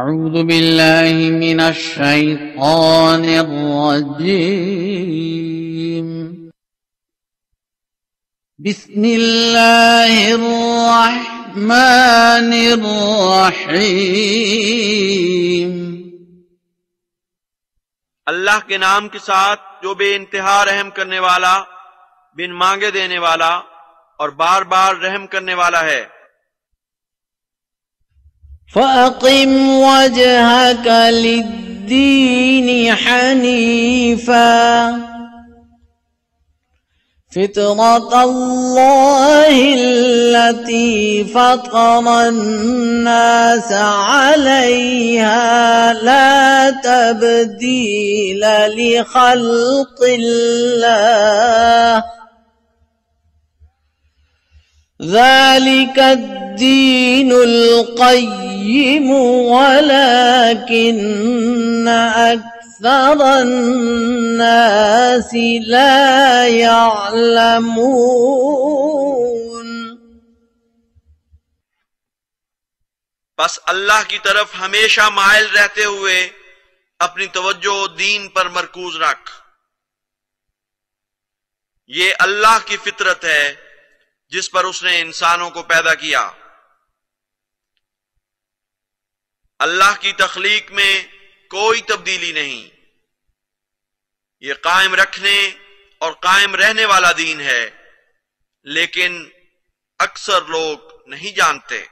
أعوذ بالله من الشيطان الرجيم بسم الله الرحمن الرحيم अल्लाह के नाम के साथ जो बे इंतहा रहम करने वाला बिन मांगे देने वाला और बार बार रहम करने वाला है فأقم وجهك للدين حنيفا فطرة الله التي فطر الناس عليها لا تبديل لخلق الله ذلك الدين القيم बस अल्लाह की तरफ हमेशा मायल रहते हुए अपनी तवज्जो दीन पर मरकूज रख ये अल्लाह की फितरत है जिस पर उसने इंसानों को पैदा किया अल्लाह की तखलीक में कोई तब्दीली नहीं ये कायम रखने और कायम रहने वाला दीन है लेकिन अक्सर लोग नहीं जानते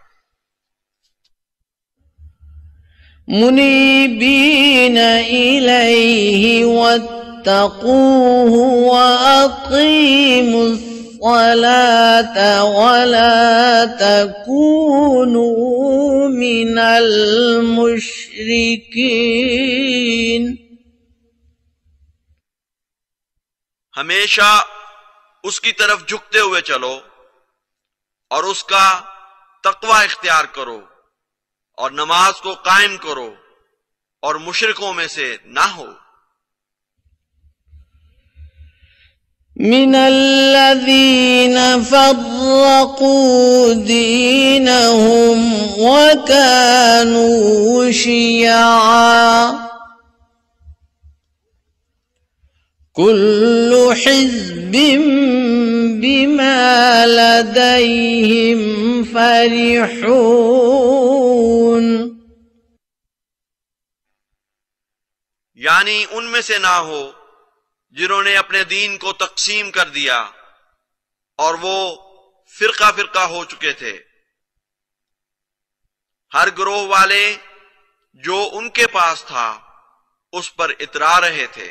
मुनीबीन इलैहि वत्तकूहु व अकीमुस الصلاة ولا تكونوا من المشركين हमेशा उसकी तरफ झुकते हुए चलो और उसका तकवा इख्तियार करो और नमाज को कायम करो और मुशरकों में से ना हो من الذين فرقوا دينهم وكانوا شيعا كل حزب بما لديهم فرحون يعني ان میں سے نہ ہو जिन्होंने अपने दीन को तकसीम कर दिया और वो फिरका फिरका हो चुके थे हर ग्रोह वाले जो उनके पास था उस पर इतरा रहे थे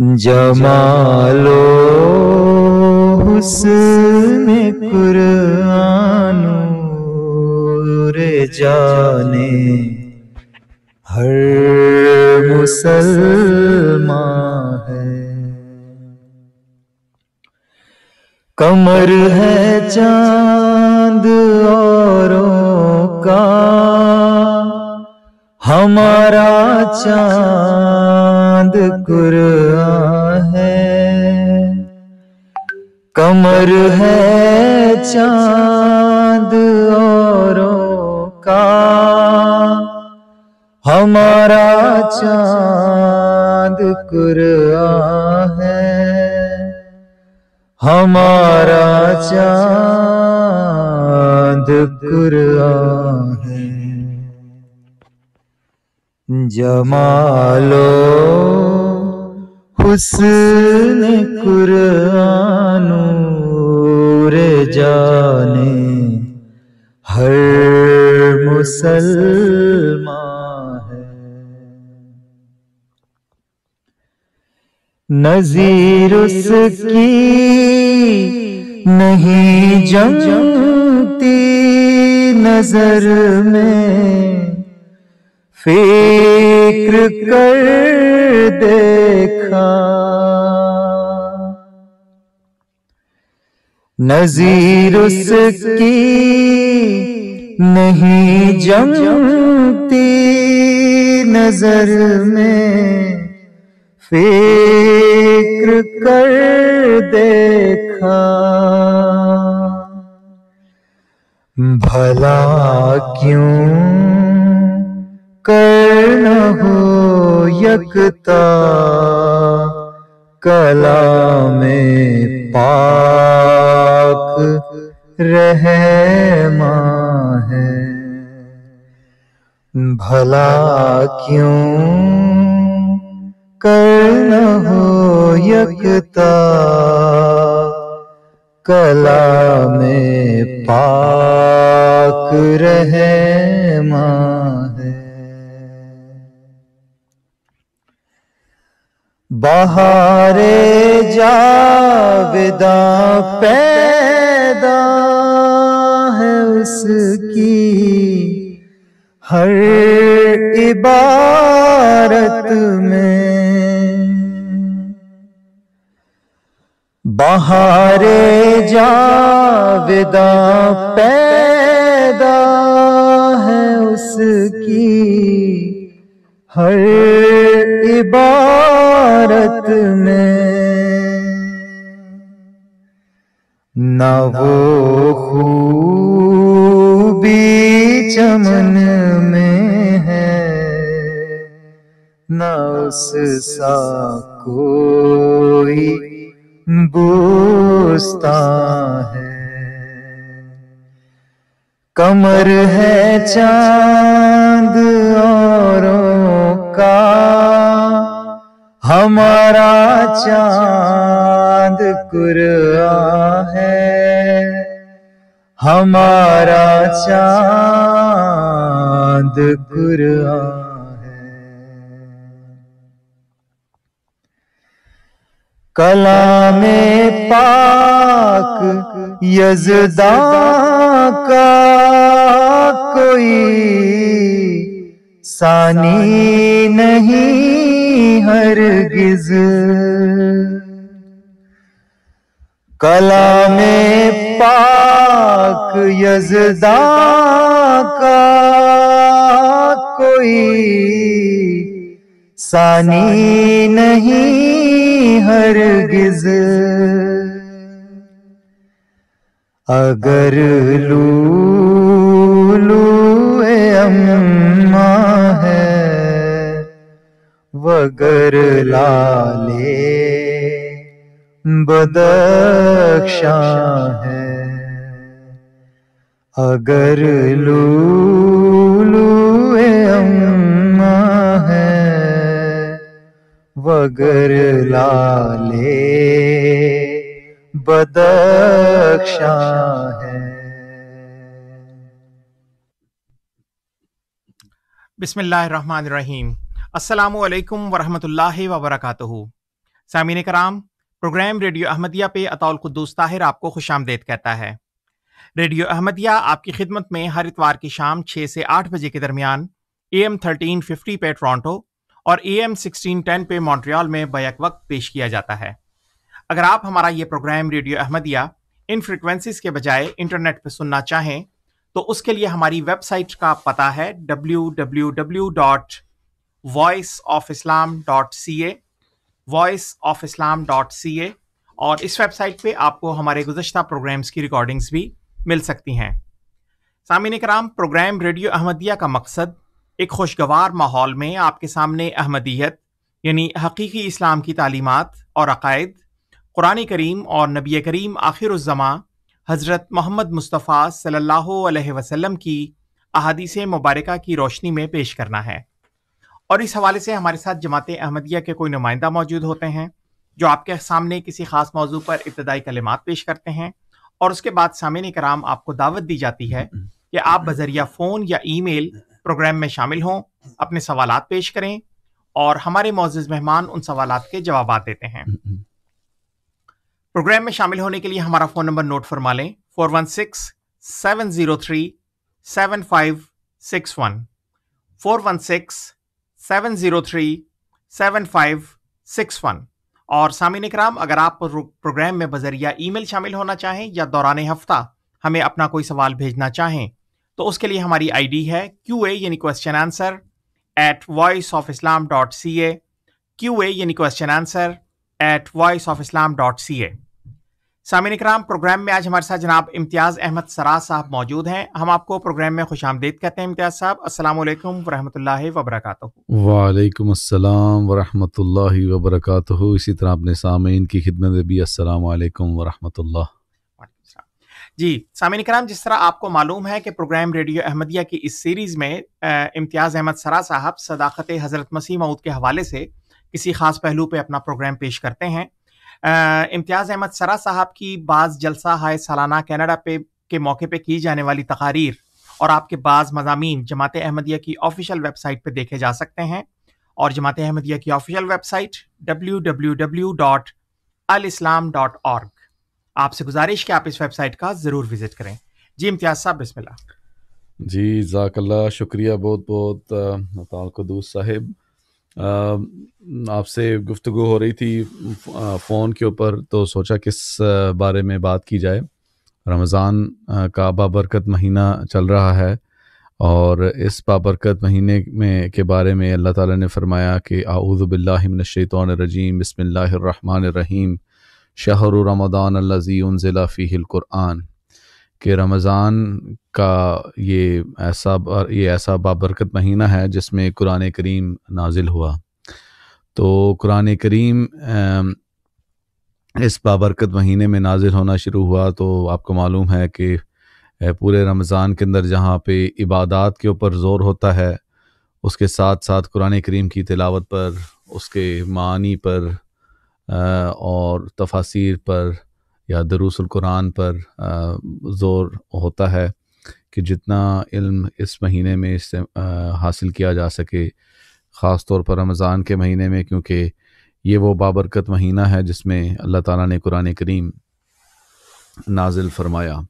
जमालो हुस्न कुरानूर जाने हर है कमर है चांद औरों का हमारा चांद चांद कुरान है कमर है चांद औरों का हमारा चांद कुरान है हमारा चांद कुरान है जमालो हुस्न कुरानूर जाने हर मुसलमान है नजीर उसकी नहीं जमती नजर में फिक्र कर देखा नजीर उसकी नहीं जमती नजर में फिक्र कर देखा भला क्यों कर्ण हो यकता कला में पाक रह है भला क्यों कर्ण हो यकता कला में पाक रह है बहारे जाविदा पैदा है उसकी हर इबारत में बहारे जाविदा पैदा है उसकी हर इबारत इमारत में न वो खूबी चमन में है न उस सा कोई बोस्ता है कमर है चांद औरों का हमारा चांद कुरआ है हमारा चांद कुरआ है कला में पाक यजदा का कोई सानी नहीं हर गिज कला में पाक यजदा का कोई सानी नहीं हर गिज अगर लू लू अम्मा है वगर लाले बदक्षा है अगर लूलू अम्मा है वगर लाले बदक्षा है बिस्मिल्लाह रहमान रहीम असलकम वरहमल वबरक सामिन कराम प्रोग्राम रेडियो अहमदिया पे अतौल कुद्दूस ताहिर आपको खुश आमदेद कहता है रेडियो अहमदिया आपकी खिदमत में हर इतवार की शाम छः से आठ बजे के दरमियान ए एम थर्टीन फिफ्टी पे टोरंटो और ए एम सिक्सटीन टेन पे मॉन्ट्रियल में बैक वक्त पेश किया जाता है अगर आप हमारा ये प्रोग्राम रेडियो अहमदिया इन फ्रिक्वेंसीज के बजाय इंटरनेट पर सुनना चाहें तो उसके लिए हमारी वेबसाइट का पता है W W W dot voiceofislam.ca voiceofislam.ca और इस वेबसाइट पे आपको हमारे गुजशत प्रोग्राम्स की रिकॉर्डिंग्स भी मिल सकती हैं सामिन कराम प्रोग्राम रेडियो अहमदिया का मकसद एक खुशगवार माहौल में आपके सामने अहमदियत यानी हकीकी इस्लाम की तालीमत और अकायद कुरान करीम और नबी करीम उज़मा हज़रत मोहम्मद मुस्तफ़ा सल्लल्लाहु अलैहि वसल्लम की अहादीस मुबारक की रोशनी में पेश करना है और इस हवाले से हमारे साथ जमात अहमदिया के कोई नुमाइंदा मौजूद होते हैं जो आपके सामने किसी खास मौजू पर इब्तदाई कलिमात पेश करते हैं और उसके बाद सामिन कराम आपको दावत दी जाती है कि आप बजरिया फ़ोन या ईमेल प्रोग्राम में शामिल हों अपने सवाल पेश करें और हमारे मोज़ मेहमान उन सवाल के जवाब देते हैं प्रोग्राम में शामिल होने के लिए हमारा फ़ोन नंबर नोट फरमा लें four one six seven zero three seven five six one four one six seven zero three seven five six one और सामिन इकराम अगर आप प्रोग्राम में बजरिया ईमेल शामिल होना चाहें या दौरान हफ्ता हमें अपना कोई सवाल भेजना चाहें तो उसके लिए हमारी आईडी है क्यू ए यानी question answer at voice of Islam dot C A Q A यानी question answer at voice of Islam dot C A सामिन इकराम प्रोग्राम में आज हमारे साथ जनाब इम्तियाज़ अहमद सराज साहब मौजूद हैं हम आपको प्रोग्राम में खुश आमदेद कहते हैं इम्तियाज़ साहब अस्सलाम वालेकुम वरहमतुल्लाहि वबरकत वालेकुम अस्सलाम वरहमतुल्लाहि वबरकत इसी तरह अपने सामीन की खिदमत में भी अस्सलाम वालेकुम वरहमतुल्लाह जी सामिन कराम जिस तरह आपको मालूम है कि प्रोग्राम रेडियो अहमदिया की इस सीरीज़ में इम्तियाज़ अहमद सरा साहब सदाकत हज़रत मसीह मऊद के हवाले से किसी ख़ास पहलू पर अपना प्रोग्राम पेश करते हैं इम्तियाज़ अहमद सरा साहब की बाज़ जलसा हाय सालाना कनाडा पे के मौके पे की जाने वाली तकारीर और आपके बाज़ मजामी जमात अहमदिया की ऑफिशियल वेबसाइट पर देखे जा सकते हैं और जमात अहमदिया की official website W W W dot al Islam dot org आपसे गुजारिश कि आप इस वेबसाइट का ज़रूर विज़िट करें जी इम्तियाज़ साहब बिस्मिल्लाह जी जाकल्ला शुक्रिया बहुत बहुत साहब साहिब आपसे गुफ्तु हो रही थी फ़ोन के ऊपर तो सोचा किस बारे में बात की जाए रमज़ान का बाबरकत महीना चल रहा है और इस बाबरकत महीने में के बारे में अल्लाह ताला ने फरमाया कि आऊदबिल्लिमिनशैतरजीम बसमिल्लर रहीम शाहर रमदान अल्लाजी उनज़िला कि रमज़ान का ये ऐसा ये ऐसा बाबरकत महीना है जिसमें कुरान करीम नाजिल हुआ तो कुरान करीम इस बाबरकत महीने में नाजिल होना शुरू हुआ तो आपको मालूम है कि पूरे रमज़ान के अंदर जहाँ पे इबादत के ऊपर ज़ोर होता है उसके साथ साथ कुरान करीम की तिलावत पर उसके मानी पर और तफासिर पर या दरूसल कुरान पर ज़ोर होता है कि जितना इल्म इस महीने में इस हासिल किया जा सके ख़ास तौर पर रमज़ान के महीने में क्योंकि ये वो बाबरकत महीना है जिसमें अल्लाह ताला ने कुरान करीम नाजिल फरमाया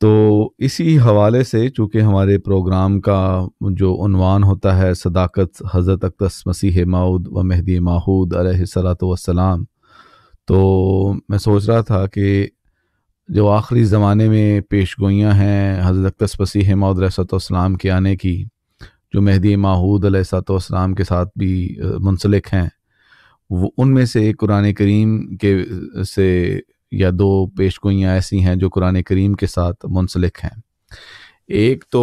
तो इसी हवाले से चूँकि हमारे प्रोग्राम का जो उनवान होता है सदाकत हज़रत अक्तस मसीह माऊद व मेहदी माहूद सलात वसलाम तो मैं सोच रहा था कि जो आखिरी ज़माने में पेश गोइयाँ हैं हज़रत वसी फसीह मौदसतम के आने की जो मेहदी माहूद अलैहिस्सलाम के साथ भी मुंसलिक हैं वो उनमें से एक कुरान करीम के से या दो पेश गोइयाँ ऐसी हैं जो कुरान करीम के साथ मुंसलिक हैं एक तो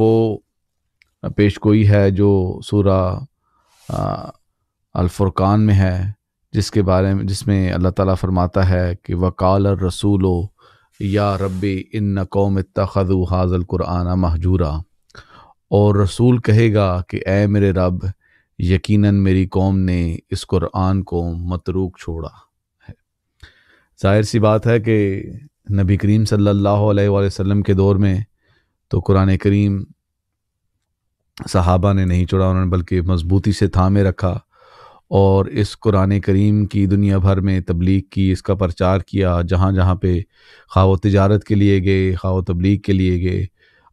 वो पेश गोई है जो सूरा अलफुरकान में है जिसके बारे में जिसमें अल्लाह ताला फरमाता है कि वकाल रसूलो या रबी इन न कौम तखु हाजल कुराना महजूरा और रसूल कहेगा कि ए मेरे रब यकीनन मेरी कौम ने इस कुरान को मतरूक छोड़ा है जाहिर सी बात है कि नबी करीम सल्लल्लाहु अलैहि वसल्लम के दौर में तो कुरान करीम सहाबा ने नहीं छोड़ा उन्होंने बल्कि मजबूती से थामे रखा और इस कुरान करीम की दुनिया भर में तबलीग की इसका प्रचार किया जहाँ जहाँ पे खा तजारत के लिए गए खा तबलीग के लिए गए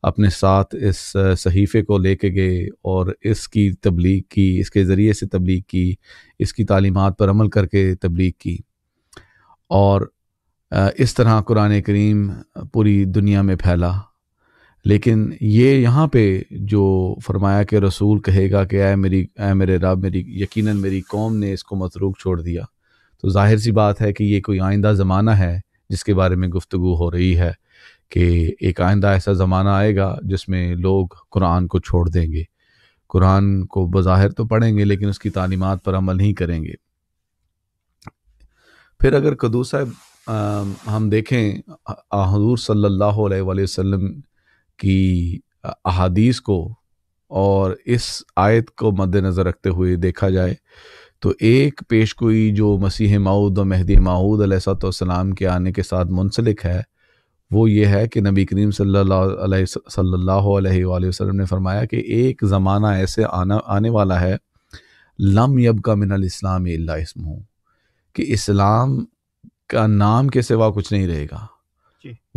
अपने साथ इस सहीफ़े को लेके गए और इसकी तबलीग की इसके ज़रिए से तबलीग की इसकी तालीमत पर अमल करके तबलीग की और इस तरह कुरान करीम पूरी दुनिया में फैला लेकिन ये यहाँ पे जो फरमाया कि रसूल कहेगा कि आए मेरी आए मेरे रब मेरी यकीनन मेरी कौम ने इसको मतरूक छोड़ दिया तो जाहिर सी बात है कि ये कोई आइंदा ज़माना है जिसके बारे में गुफ्तु हो रही है कि एक आइंदा ऐसा ज़माना आएगा जिसमें लोग कुरान को छोड़ देंगे कुरान को बज़ाहिर तो पढ़ेंगे लेकिन उसकी तालीमत पर अमल नहीं करेंगे फिर अगर कदू साहब हम देखें हजूर सल्ला वसम कि अहादीस को और इस आयत को मद्देनज़र रखते हुए देखा जाए तो एक पेश जो मसीह माऊद और महदी माऊद अलैहिस्सलाम के आने के साथ मुंसलिक है वो ये है कि नबी करीम सल्लल्लाहु अलैहि वसल्लम ने फरमाया कि एक ज़माना ऐसे आना आने वाला है लम यब का मिनल इस्लाम इसम कि इस्लाम का नाम के सिवा कुछ नहीं रहेगा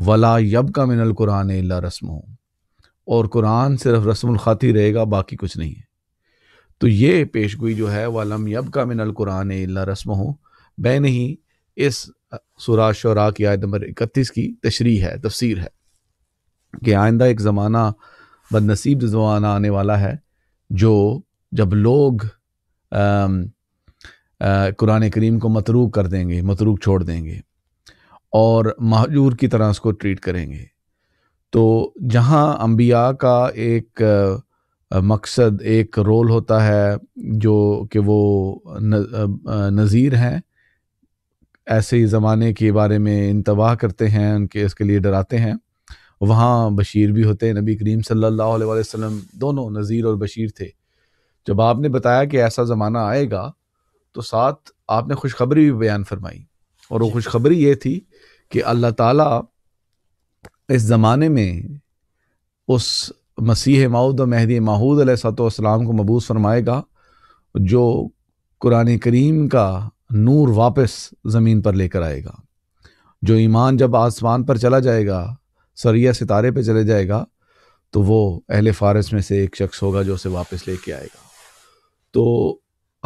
वला यब का मिनल कुरान ला रस्म और कुरान सिर्फ रस्म ही रहेगा बाकी कुछ नहीं है तो ये पेश गोई जो है वलम यब का मिनल कुरान ला रस्म हो बैन ही इस सुरा शरा की आयत नंबर इकतीस की तशरी है तफसीर है कि आइंदा एक ज़माना बदनसीब ज़माना आने वाला है जो जब लोग कुरान करीम को मतरूक कर देंगे मतरूक छोड़ देंगे और महाजूर की तरह उसको ट्रीट करेंगे तो जहाँ अम्बिया का एक मकसद एक रोल होता है जो कि वो नज़ीर हैं ऐसे ही ज़माने के बारे में इंतबाह करते हैं उनके इसके लिए डराते हैं वहाँ बशीर भी होते हैं नबी करीम सल्लल्लाहु अलैहि वसल्लम दोनों नज़ीर और बशीर थे जब आपने बताया कि ऐसा ज़माना आएगा तो साथ आपने खुशखबरी भी बयान फरमाई और वो खुशखबरी ये थी कि अल्लाह ताला इस ज़माने में उस मसीह माऊद महदी माहूद सलाम को मबूस फरमाएगा जो कुरान करीम का नूर वापस ज़मीन पर लेकर आएगा जो ईमान जब आसमान पर चला जाएगा सरिया सितारे पे चले जाएगा तो वो अहल फ़ारस में से एक शख्स होगा जो उसे वापस लेके आएगा तो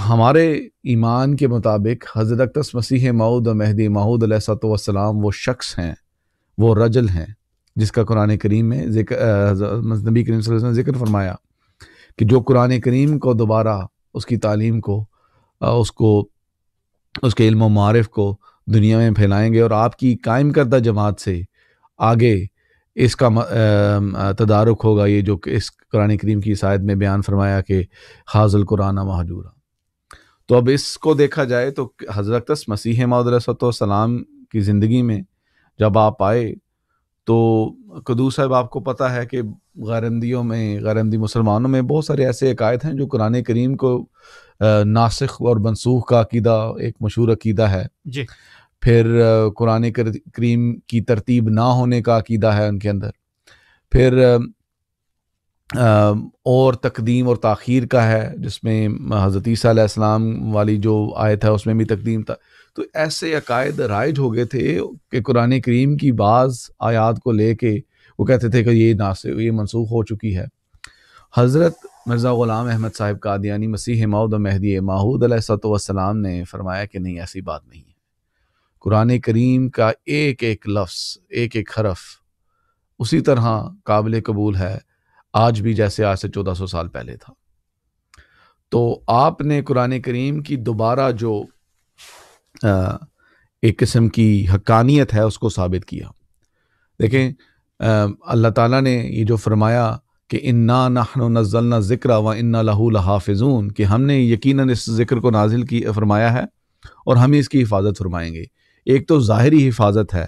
हमारे ईमान के मुताबिक हज़रत मसीह मऊद महदी माऊद वसलाम वो शख्स हैं वो रजल हैं जिसका कुरान करीम में जिक्र नबी करीम ने जिक्र फरमाया कि जो कुरान करीम को दोबारा उसकी तालीम को उसको उसके इल्म मारफ को दुनिया में फैलाएंगे और आपकी कायम करदा जमात से आगे इसका तदारक होगा ये जो इस कुरान करीम की शायद में बयान फरमाया कि हाजल कुराना महजूरा तो अब इसको देखा जाए तो हज़रत मसीह सलाम की ज़िंदगी में जब आप आए तो कदू साहब आपको पता है कि गारंदियों में गारंदी मुसलमानों में बहुत सारे ऐसे अकायद हैं जो कुरान करीम को नासिक और मनसूख का अकीदा एक मशहूर अकीदा है जी फिर कुरान करीम की तरतीब ना होने का अकीदा है उनके अंदर फिर और तकदीम और तखीर का है जिसमें हज़रतीसम वाली जो आयत है उसमें भी तकदीम था तो ऐसे अकायद राइज हो गए थे कि कुरान करीम की बाज़ आयात को ले के वो कहते थे कि ये नास ये मनसूख हो चुकी है हज़रत मिर्ज़ा ग़ुलाम अहमद साहिब कादियानी मसीह माउद महदी माहूद सतम ने फरमाया कि नहीं ऐसी बात नहीं है कुरान करीम का एक एक लफ्स एक एक हरफ उसी तरह काबिल कबूल है आज भी जैसे आज से चौदह सौ साल पहले था तो आपने कुरान करीम की दोबारा जो एक किस्म की हकानियत है उसको साबित किया देखें अल्लाह ताला ने ये जो फरमाया कि इन्ना नज़ल नज़लना ज़िक्र व इन्ना लहू लहाफिजून कि हमने यकीनन इस ज़िक्र को नाजिल की फरमाया है और हम ही इसकी हिफाजत फरमाएंगे एक तो ज़ाहरी हिफाजत है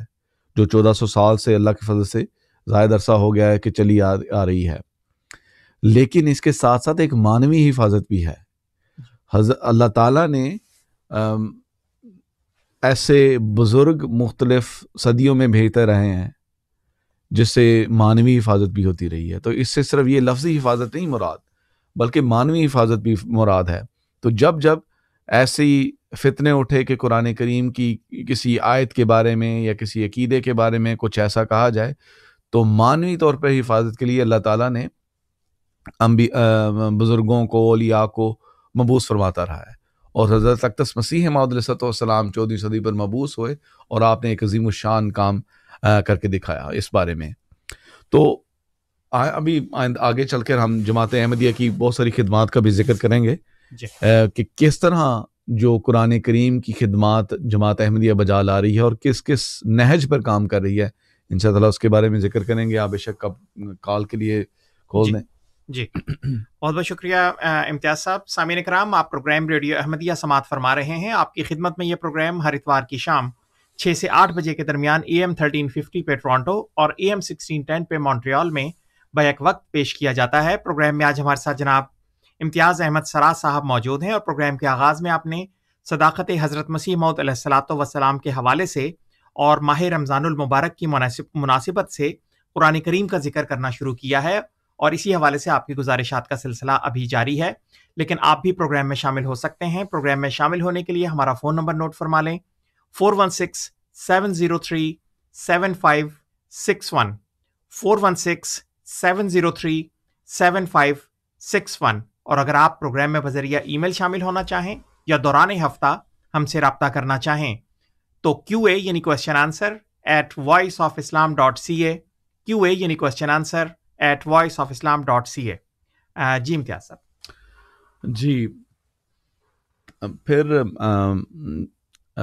जो 1400 साल से अल्लाह के फजल से ज़ायद अरसा हो गया है कि चली आ, आ रही है लेकिन इसके साथ साथ एक मानवीय हिफाजत भी है अल्लाह ताला ने ऐसे बुज़ुर्ग मुख्तलफ सदियों में भेजते रहे हैं जिससे मानवी हिफाजत भी होती रही है तो इससे सिर्फ ये लफ्ज़ी हिफाजत नहीं मुराद बल्कि मानवी हिफाजत भी मुराद है तो जब जब ऐसी फितने उठे कि कुरान करीम की किसी आयत के बारे में या किसी अकीदे के बारे में कुछ ऐसा कहा जाए तो मानवी तौर पर हिफाजत के लिए अल्लाह ताला ने अम्बी बुज़ुर्गों को ओलिया को मबूस फरमाता रहा है और हज़रत अक्तस मसीह मदसतम चौदह सदी पर मबूस हुए और आपने एक अजीम शान काम करके दिखाया इस बारे में तो आ, अभी आगे चल कर हम जमात अहमदिया की बहुत सारी खिदमत का भी जिक्र करेंगे आ, कि किस तरह जो कुरान करीम की खिदमत जमात अहमदिया बजा ला रही है और किस किस नहज पर काम कर रही है इन उसके बारे में जिक्र करेंगे आप बेशक कब कॉल के लिए खोल दें जी बहुत बहुत शुक्रिया इम्तियाज साहब सामिन कराम आप प्रोग्राम रेडियो अहमदिया समात फरमा रहे हैं आपकी खिदमत में यह प्रोग्राम हर इतवार की शाम छः से आठ बजे के दरमियान ए एम थर्टीन फिफ्टी पे टोरटो और ए एम सिक्सटीन टेन पे मॉन्ट्रियाल में बैक वक्त पेश किया जाता है प्रोग्राम में आज हमारे साथ जनाब इम्तियाज़ अहमद सराज साहब मौजूद हैं और प्रोग्राम के आगाज़ में आपने सदाकत हज़रत मसीह मौत वसलाम के हवाले से और माह रमज़ानमबारक की मुनासिबत से कुरान करीम का जिक्र करना शुरू किया है और इसी हवाले से आपकी गुजारिशात का सिलसिला अभी जारी है लेकिन आप भी प्रोग्राम में शामिल हो सकते हैं प्रोग्राम में शामिल होने के लिए हमारा फ़ोन नंबर नोट फरमा लें four one six seven zero three seven five six one four one six seven zero three seven five six one और अगर आप प्रोग्राम में बजरिया मेल शामिल होना चाहें या दौरान हफ्ता हमसे रबता करना चाहें तो क्यू ए यानी question answer at voice of Islam dot C A Q A यानी question answer at voice of Islam dot C A जी इम्तियाज साहब जी फिर आ,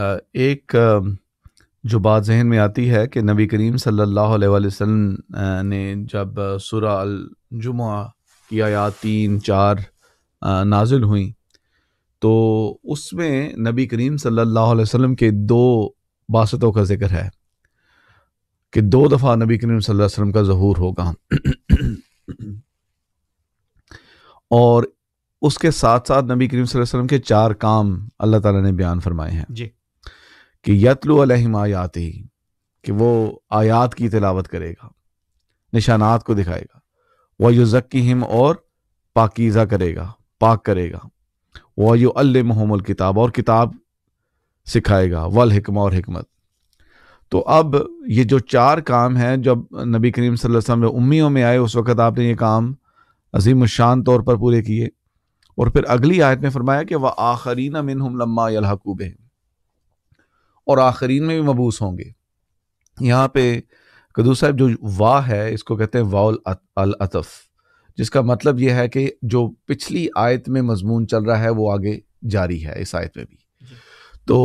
आ, एक जो बात जहन में आती है कि नबी करीम सल्लल्लाहु अलैहि वसल्लम ने जब सुरा अल जुमा की आयात तीन चार नाजिल हुई तो उसमें नबी करीम सल्लल्लाहु अलैहि वसल्लम के दो बासतों का जिक्र है कि दो दफ़ा नबी करीम सल्लल्लाहु अलैहि वसल्लम का जहूर होगा और उसके साथ साथ नबी करीम वसल्लम के चार काम अल्लाह ताला ने बयान फरमाए हैं जी कि यतलु अलहिम आयात ही कि वो आयात की तिलावत करेगा निशानात को दिखाएगा वह युजक्की हिम और पाकिज़ा करेगा पाक करेगा वह यु अल्ल मोहम्मल किताब और किताब सिखाएगा वल हिकमा और हमत तो अब ये जो चार काम हैं जब नबी करीम वसल्लम उम्मीदों में आए उस वक़्त आपने ये काम अजीम शान तौर पर पूरे किए और फिर अगली आयत में फरमाया कि वह आखरीन मिन हम लम्मा यलहकूब और आखरीन में भी मबूस होंगे यहाँ पे कदू साहब जो वाह है इसको कहते हैं वाउल अल अतफ़ जिसका मतलब यह है कि जो पिछली आयत में मजमून चल रहा है वो आगे जारी है इस आयत में भी तो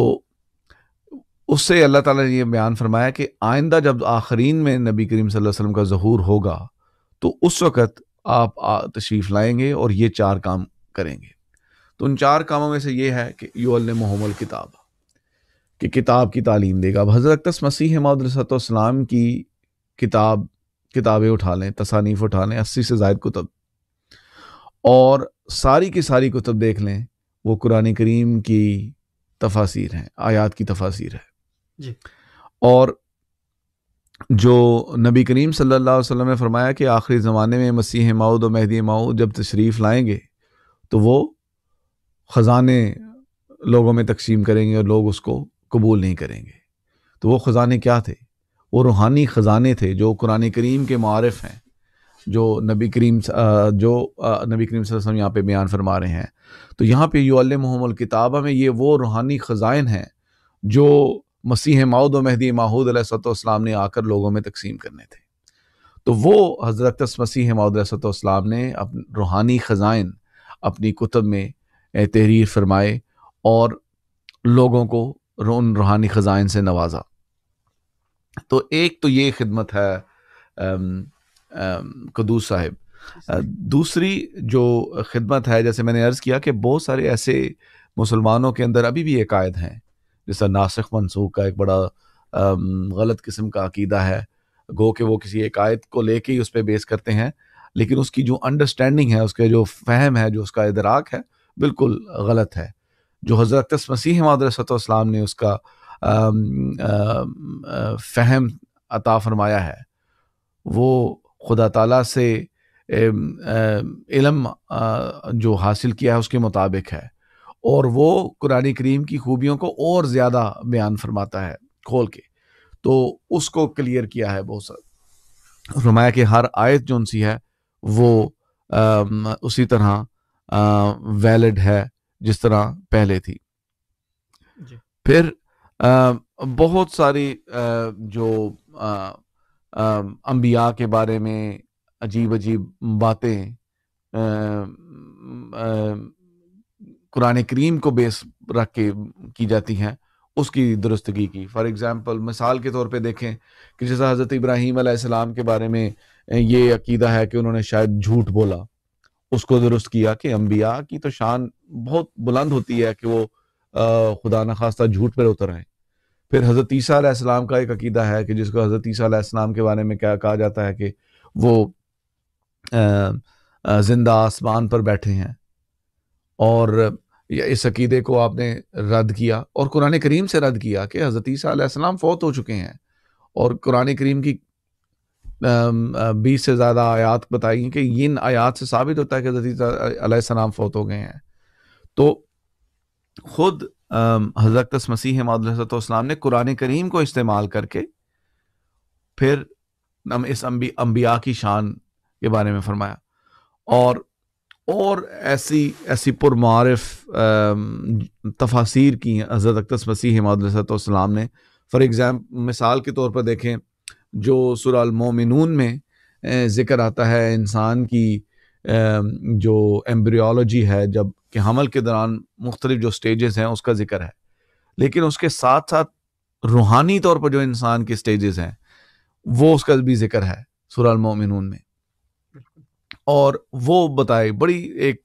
उससे अल्लाह ताला ने यह बयान फरमाया कि आइंदा जब आखरीन में नबी करीम वसल्लम का जहूर होगा तो उस वक़्त आप तशरीफ़ लाएंगे और ये चार काम करेंगे तो उन चार कामों में से ये है कि यूल मोहम्मद किताब कि किताब की तालीम देगा अब हज़रत मसीह मदसतम की किताब किताबें उठा लें तसानीफ़ उठा लें अस्सी से जायद कुतब और सारी की सारी कुतब देख लें वो कुरान करीम की तफासिर हैं आयात की तफासिर है और जो नबी करीम सल्लल्लाहु अलैहि वसल्लम ने फरमाया कि आखिरी ज़माने में मसीह माउद और महदी माऊद जब तशरीफ़ लाएंगे तो वो ख़जाने लोगों में तकसीम करेंगे और लोग उसको कबूल नहीं करेंगे तो वो ख़जाने क्या थे वो रूहानी ख़जाने थे जो कुरान करीम के मारफ़ हैं जो नबी करीम जो नबी करीम वसल्लम यहाँ पर बयान फरमा रहे हैं तो यहाँ पर यूल मोहम्मद किताबा में ये वो रूहानी ख़जाइन हैं जो मसीह माउद महदी माहूद सतोस्लाम ने आकर लोगों में तकसीम करने थे तो वो हज़रत मसीह माउद सतोस्लाम ने अप रूहानी ख़ज़ाइन अपनी कुतब में तहरीर फरमाए और लोगों को उन रूहानी ख़ज़ाइन से नवाजा तो एक तो ये खिदमत है कदूस साहिब दूसरी जो खिदमत है जैसे मैंने अर्ज़ किया कि बहुत सारे ऐसे मुसलमानों के अंदर अभी भी एक कायद हैं जैसा नासिक मनसूख का एक बड़ा गलत किस्म का अकीदा है गो के वो किसी एक आयत को लेके ही उस पर बेस करते हैं लेकिन उसकी जो अंडरस्टैंडिंग है उसके जो फहम है जो उसका इदराक है बिल्कुल गलत है जो हज़रत मसीह मदरसतम ने उसका फहम अता फरमाया है वो खुदा तला से इलम जो हासिल किया है उसके मुताबिक है और वो कुरान करीम की खूबियों को और ज़्यादा बयान फरमाता है खोल के तो उसको क्लियर किया है बहुत सर फरमाया कि हर आयत जो सी है वो आ, उसी तरह वैलिड है जिस तरह पहले थी फिर आ, बहुत सारी आ, जो अम्बिया के बारे में अजीब अजीब बातें कुरान करीम को बेस रख के की जाती हैं उसकी दुरुस्तगी की फ़ॉर एग्ज़ाम्पल मिसाल के तौर पर देखें कि जैसा हज़रत इब्राहिम आसमाम के बारे में ये अकीदा है कि उन्होंने शायद झूठ बोला उसको दुरुस्त किया कि अम्बिया की तो शान बहुत बुलंद होती है कि वो आ, खुदा न खास्ता झूठ पर उतर आए फिर हज़रत ईसा आसमाम का एक अकीदा है कि जिसको हज़रत ईसा के बारे में क्या कहा जाता है कि वो ज़िंदा आसमान पर बैठे हैं और या इस अकीदे को आपने रद्द किया और कुरान करीम से रद्द किया कि हज़रत ईसीम फ़ौत हो चुके हैं और कुरान करीम की बीस से ज़्यादा आयात बताई कि इन आयात से साबित होता है कि हज़रत सलाम फ़ौत हो गए हैं तो ख़ुद हज़रत मसीह मदलाम ने कुरान करीम को इस्तेमाल करके फिर हम इस अम्बिया की शान के बारे में फरमाया और और ऐसी ऐसी पुरमारफ तफासिर की हज़रत अक्तस मसीह मदलाम ने फ़ॉर एग्ज़ाम मिसाल के तौर पर देखें जो सुरमोमिन में ज़िक्र आता है इंसान की जो एम्ब्रियोलॉजी है जब कि हमल के दौरान मुख्तलिफ जो स्टेजेस हैं उसका जिक्र है लेकिन उसके साथ साथ रूहानी तौर पर जो इंसान के स्टेजेस हैं वो उसका भी जिक्र है सुरमोमिन में और वो बताए बड़ी एक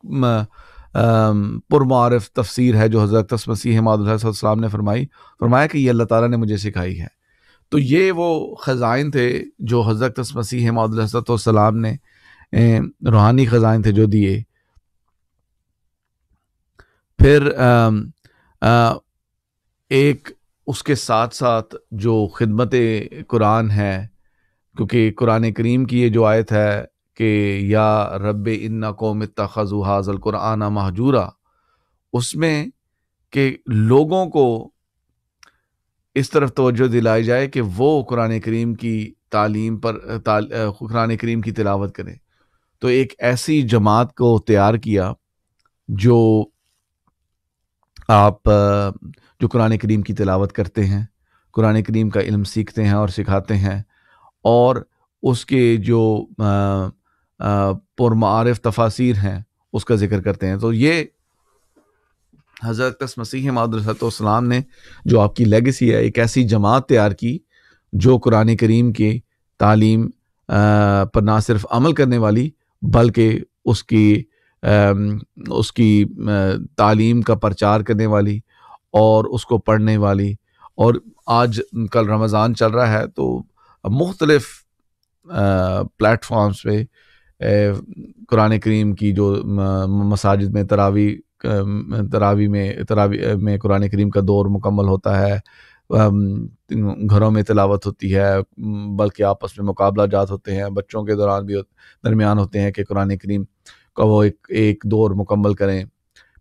पुरमारफ तफसीर है जो हज़रत मसीह मादलम ने फरमाई फरमाया कि ये अल्लाह ताला ने मुझे सिखाई है तो ये वो ख़ज़ाइन थे जो हज़रत मसीह मादलम ने रूहानी ख़ज़ाइन थे जो दिए फिर आ, आ, एक उसके साथ साथ जो खिदमत कुरान है क्योंकि कुरान करीम की ये जो आयत है कि या रब इन्ना कौम तखजु हाजल कुराना महजूरा उसमें कि लोगों को इस तरफ तोज्जो दिलाई जाए कि वो कुरान करीम की तालीम पर ताल, कुरान करीम की तिलावत करें तो एक ऐसी जमात को तैयार किया जो आप जो कुरान करीम की तिलावत करते हैं कुरान करीम का इल्म सीखते हैं और सिखाते हैं और उसके जो आ, पुरमारफ तफासिर हैं उसका जिक्र करते हैं तो ये हज़रत मसीह मादरसतम ने जो आपकी लेगेसी है एक ऐसी जमात तैयार की जो कुरान करीम की तालीम पर ना सिर्फ अमल करने वाली बल्कि उसकी उसकी तालीम का प्रचार करने वाली और उसको पढ़ने वाली और आज कल रमज़ान चल रहा है तो मुख्तलफ़ प्लेटफॉर्म्स पे कुरान करीम की जो मसाजिद में तरावी तरावी में तरावी में कुरान करीम का दौर मुकम्मल होता है घरों में तलावत होती है बल्कि आपस में मुकाबला जात होते हैं बच्चों के दौरान भी दरमियान होते हैं कि कुरान करीम का वो एक एक दौर मुकम्मल करें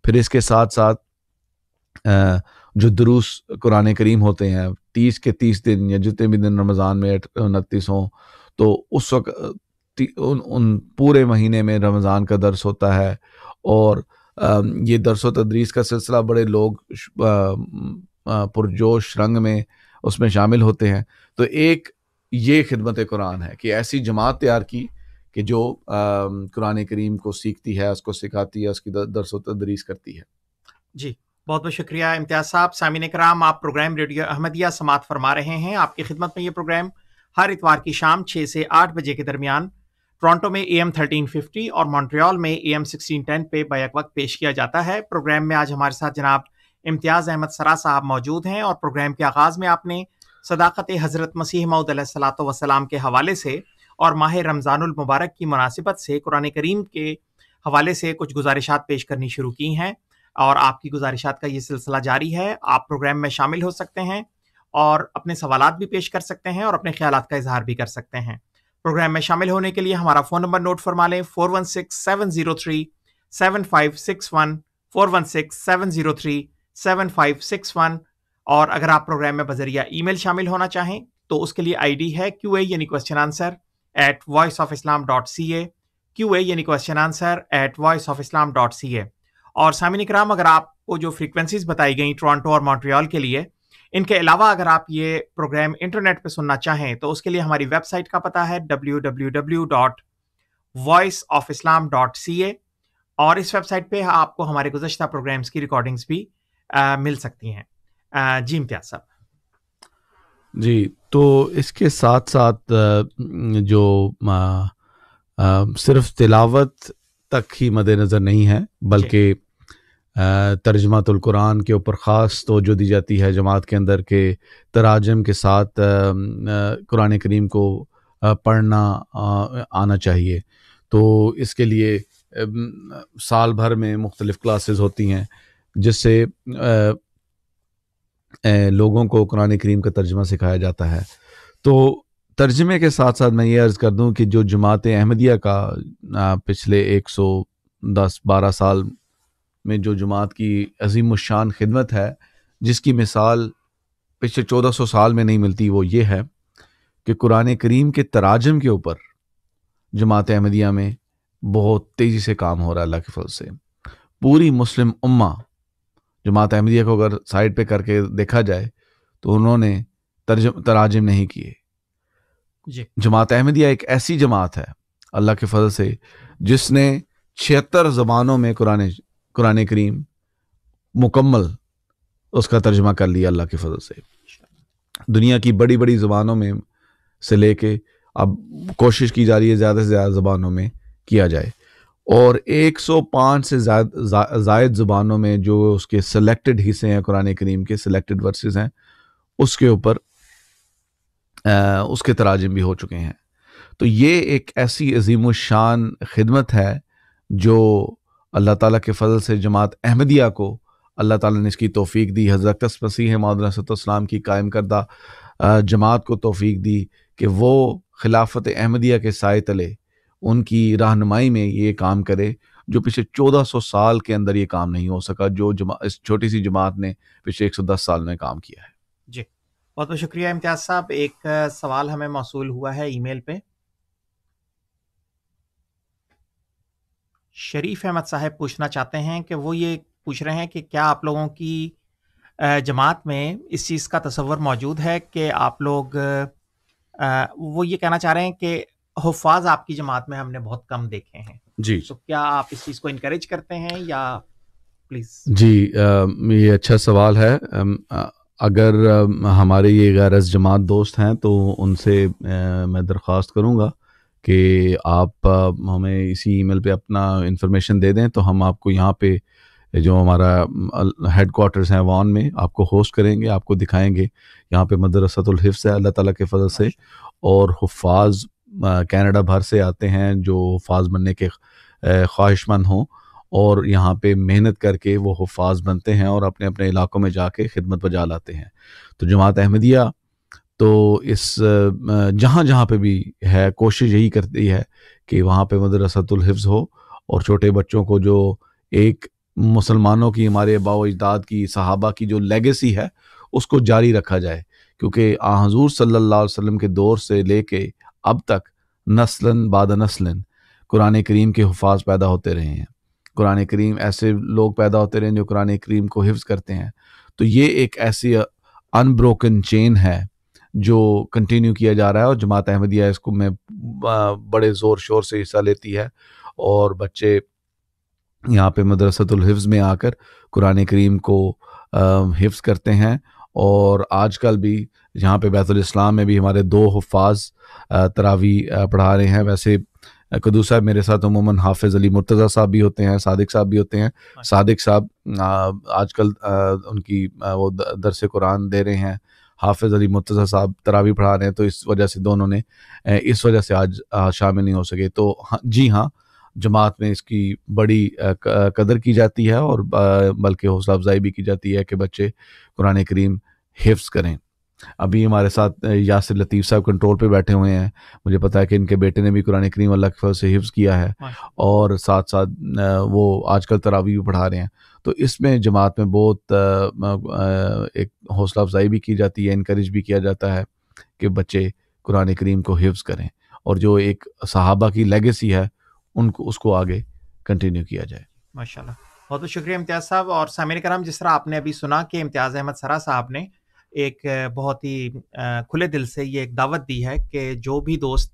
फिर इसके साथ साथ जो दरूस कुरान करीम होते हैं तीस के तीस दिन या जितने भी दिन रमज़ान में उनतीस हों तो उस वक्त उन उन पूरे महीने में रमज़ान का दर्स होता है और ये दरस तदरीस का सिलसिला बड़े लोग पुरजोश रंग में उसमें शामिल होते हैं तो एक ये खिदमत कुरान है कि ऐसी जमात तैयार की कि जो कुरान करीम को सीखती है उसको सिखाती है उसकी दरस तदरीस करती है जी बहुत बहुत शुक्रिया इम्तियाज़ साहब सामिन कराम आप प्रोग्राम रेडियो अहमदिया समात फरमा रहे हैं आपकी खिदमत में ये प्रोग्राम हर इतवार की शाम छः से आठ बजे के दरमियान टोरंटो में ए एम थर्टीन फिफ्टी और मॉन्ट्रियल में ए एम सिक्सटीन टेन पे बैक वक्त पेश किया जाता है प्रोग्राम में आज हमारे साथ जनाब इम्तियाज़ अहमद सरा साहब मौजूद हैं और प्रोग्राम के आगाज़ में आपने सदाकत हज़रत मसीह मऊद वसलाम के हवाले से और माह रमज़ानमबारक की मुनासिबत से कुरान करीम के हवाले से कुछ गुजारिशात पेश करनी शुरू की हैं और आपकी गुजारिशात का ये सिलसिला जारी है आप प्रोग्राम में शामिल हो सकते हैं और अपने सवाल भी पेश कर सकते हैं और अपने ख्याल का इजहार भी कर सकते हैं प्रोग्राम में शामिल होने के लिए हमारा फ़ोन नंबर नोट फरमा लें four one six seven zero three seven five six one four one six seven zero three seven five six one और अगर आप प्रोग्राम में बजरिया ईमेल शामिल होना चाहें तो उसके लिए आईडी है क्यू ए यानी question answer at voice of Islam dot C A Q A यानी question answer at voice of Islam dot C A और सामिन कराम अगर आपको जो फ्रीक्वेंसीज बताई गई टोरंटो और मॉन्ट्रियल के लिए इनके अलावा अगर आप ये प्रोग्राम इंटरनेट पे सुनना चाहें तो उसके लिए हमारी वेबसाइट का पता है W W W dot voice of Islam dot C A और इस वेबसाइट पे आपको हमारे गुजशत प्रोग्राम्स की रिकॉर्डिंग्स भी आ, मिल सकती हैं जी इम्तियाज साहब जी तो इसके साथ साथ जो आ, आ, सिर्फ तिलावत तक ही मद्देनज़र नहीं है बल्कि कुरान के ऊपर ख़ास तोजो दी जाती है जमात के अंदर के तराजम के साथ कुरान करीम को पढ़ना आना चाहिए तो इसके लिए साल भर में मुख्तलिफ़ क्लासेस होती हैं जिससे लोगों को कुरान करीम का तर्जमा सिखाया जाता है तो तर्जमे के साथ साथ मैं ये अर्ज़ कर दूं कि जो जमात अहमदिया का पिछले 110-12 साल में जो जमात की अजीम शान खिदमत है जिसकी मिसाल पिछले चौदह सौ साल में नहीं मिलती वो ये है कि कुरान करीम के तराजम के ऊपर जमात अहमदिया में बहुत तेज़ी से काम हो रहा है अल्लाह के फल से पूरी मुस्लिम उम्मा जमात अहमदिया को अगर साइड पे करके देखा जाए तो उन्होंने तर्जम तराजम नहीं किए जमात अहमदिया एक ऐसी जमात है अल्लाह के फजल से जिसने छिहत्तर ज़बानों में कुरान कुरान करीम मुकम्मल उसका तर्जमा कर लिया अल्लाह के फजल से दुनिया की बड़ी बड़ी ज़बानों में से लेके अब कोशिश की जा रही है ज़्यादा से ज़्यादा ज़बानों में किया जाए और 105 से जायद ज़ुबानों में जो उसके सेलेक्टेड हिस्से हैं कुरान करीम के सेलेक्टेड वर्सेस हैं उसके ऊपर उसके तराजम भी हो चुके हैं तो ये एक ऐसी अजीम शान खिदमत है जो अल्लाह ताला के फजल से जमात अहमदिया को अल्लाह ताला ने इसकी तोफ़ी दी हज़रत मसीह मौदनासम की कायम करदा जमात को तोफ़ी दी कि वो खिलाफत अहमदिया के साय तले उनकी रहनुमाई में ये काम करे जो पिछले चौदह सौ साल के अंदर ये काम नहीं हो सका जो जमा इस छोटी सी जमात ने पिछले एक सौ दस साल में काम किया है जी बहुत बहुत शुक्रिया इम्तियाज़ साहब एक सवाल हमें मौसू हुआ है ई मेल पर शरीफ अहमद साहब पूछना चाहते हैं कि वो ये पूछ रहे हैं कि क्या आप लोगों की जमात में इस चीज़ का तस्वर मौजूद है कि आप लोग वो ये कहना चाह रहे हैं कि हफाज आपकी जमात में हमने बहुत कम देखे हैं जी तो क्या आप इस चीज़ को इनक्रेज करते हैं या प्लीज़ जी आ, ये अच्छा सवाल है अगर हमारे ये गैर जमात दोस्त हैं तो उनसे मैं दरख्वास्त करूँगा कि आप हमें इसी ईमेल पे अपना इन्फॉर्मेशन दे दें तो हम आपको यहाँ पे जो हमारा हेड कोार्टर्स हैं वान में आपको होस्ट करेंगे आपको दिखाएंगे यहाँ पे मदरसतुल हिफ्स है अल्लाह ताला के फजल से और हफाज कनाडा भर से आते हैं जो हफाज बनने के ख्वाहिशमंद हों और यहाँ पे मेहनत करके वो हफाज बनते हैं और अपने अपने इलाकों में जाके खिदमत बजा लाते हैं तो जमात अहमदिया तो इस जहाँ जहाँ पे भी है कोशिश यही करती है कि वहाँ पे मदरसतुल हिफ्ज हो और छोटे बच्चों को जो एक मुसलमानों की हमारे अबाव अजदाद की सहाबा की जो लेगेसी है उसको जारी रखा जाए क्योंकि आ हजूर सल्ला वसम के दौर से लेके अब तक नस्लन बाद नस्लन कुरान करीम के हफाज पैदा होते रहे हैं कुरान करीम ऐसे लोग पैदा होते रहे हैं जो कुरान करीम को हिफ्ज़ करते हैं तो ये एक ऐसी अनब्रोकन चेन है जो कंटिन्यू किया जा रहा है और जमात अहमदिया इसको में बड़े ज़ोर शोर से हिस्सा लेती है और बच्चे यहाँ पे मदरसतुल में आकर कुरान करीम को हिफ्ज़ करते हैं और आजकल भी यहाँ पे बैतुल इस्लाम में भी हमारे दो हफाज तरावी पढ़ा रहे हैं वैसे कदू साहब मेरे साथ अमूमन हाफिज अली मुर्तज़ा साहब भी होते हैं सादिक साहब भी होते हैं अच्छा। सादिक साहब आजकल उनकी वो दरस कुरान दे रहे हैं हाफिज़ अली मुतज़ा साहब तरावी पढ़ा रहे हैं तो इस वजह से दोनों ने इस वजह से आज शामिल नहीं हो सके तो हाँ, जी हाँ जमात में इसकी बड़ी कदर की जाती है और बल्कि हौसला अफजाई भी की जाती है कि बच्चे कुरान करीम हिफ्स करें अभी हमारे साथ यासिर लतीफ़ साहब कंट्रोल पे बैठे हुए हैं मुझे पता है कि इनके बेटे ने भी कुरान करीम अल्लाह के से हिफ्ज़ किया है और साथ साथ वो आजकल तरावी भी पढ़ा रहे हैं तो इसमें जमात में बहुत एक हौसला अफजाई भी की जाती है इनक्रेज भी किया जाता है कि बच्चे कुरान करीम को हिफ्ज़ करें और जो एक सहाबा की लेगेसी है उनको उसको आगे कंटिन्यू किया जाए माशा बहुत बहुत शुक्रिया इम्तियाज़ साहब और सामिर कराम जिस तरह आपने अभी सुना कि इम्तियाज़ अहमद सरा साहब ने एक बहुत ही खुले दिल से ये एक दावत दी है कि जो भी दोस्त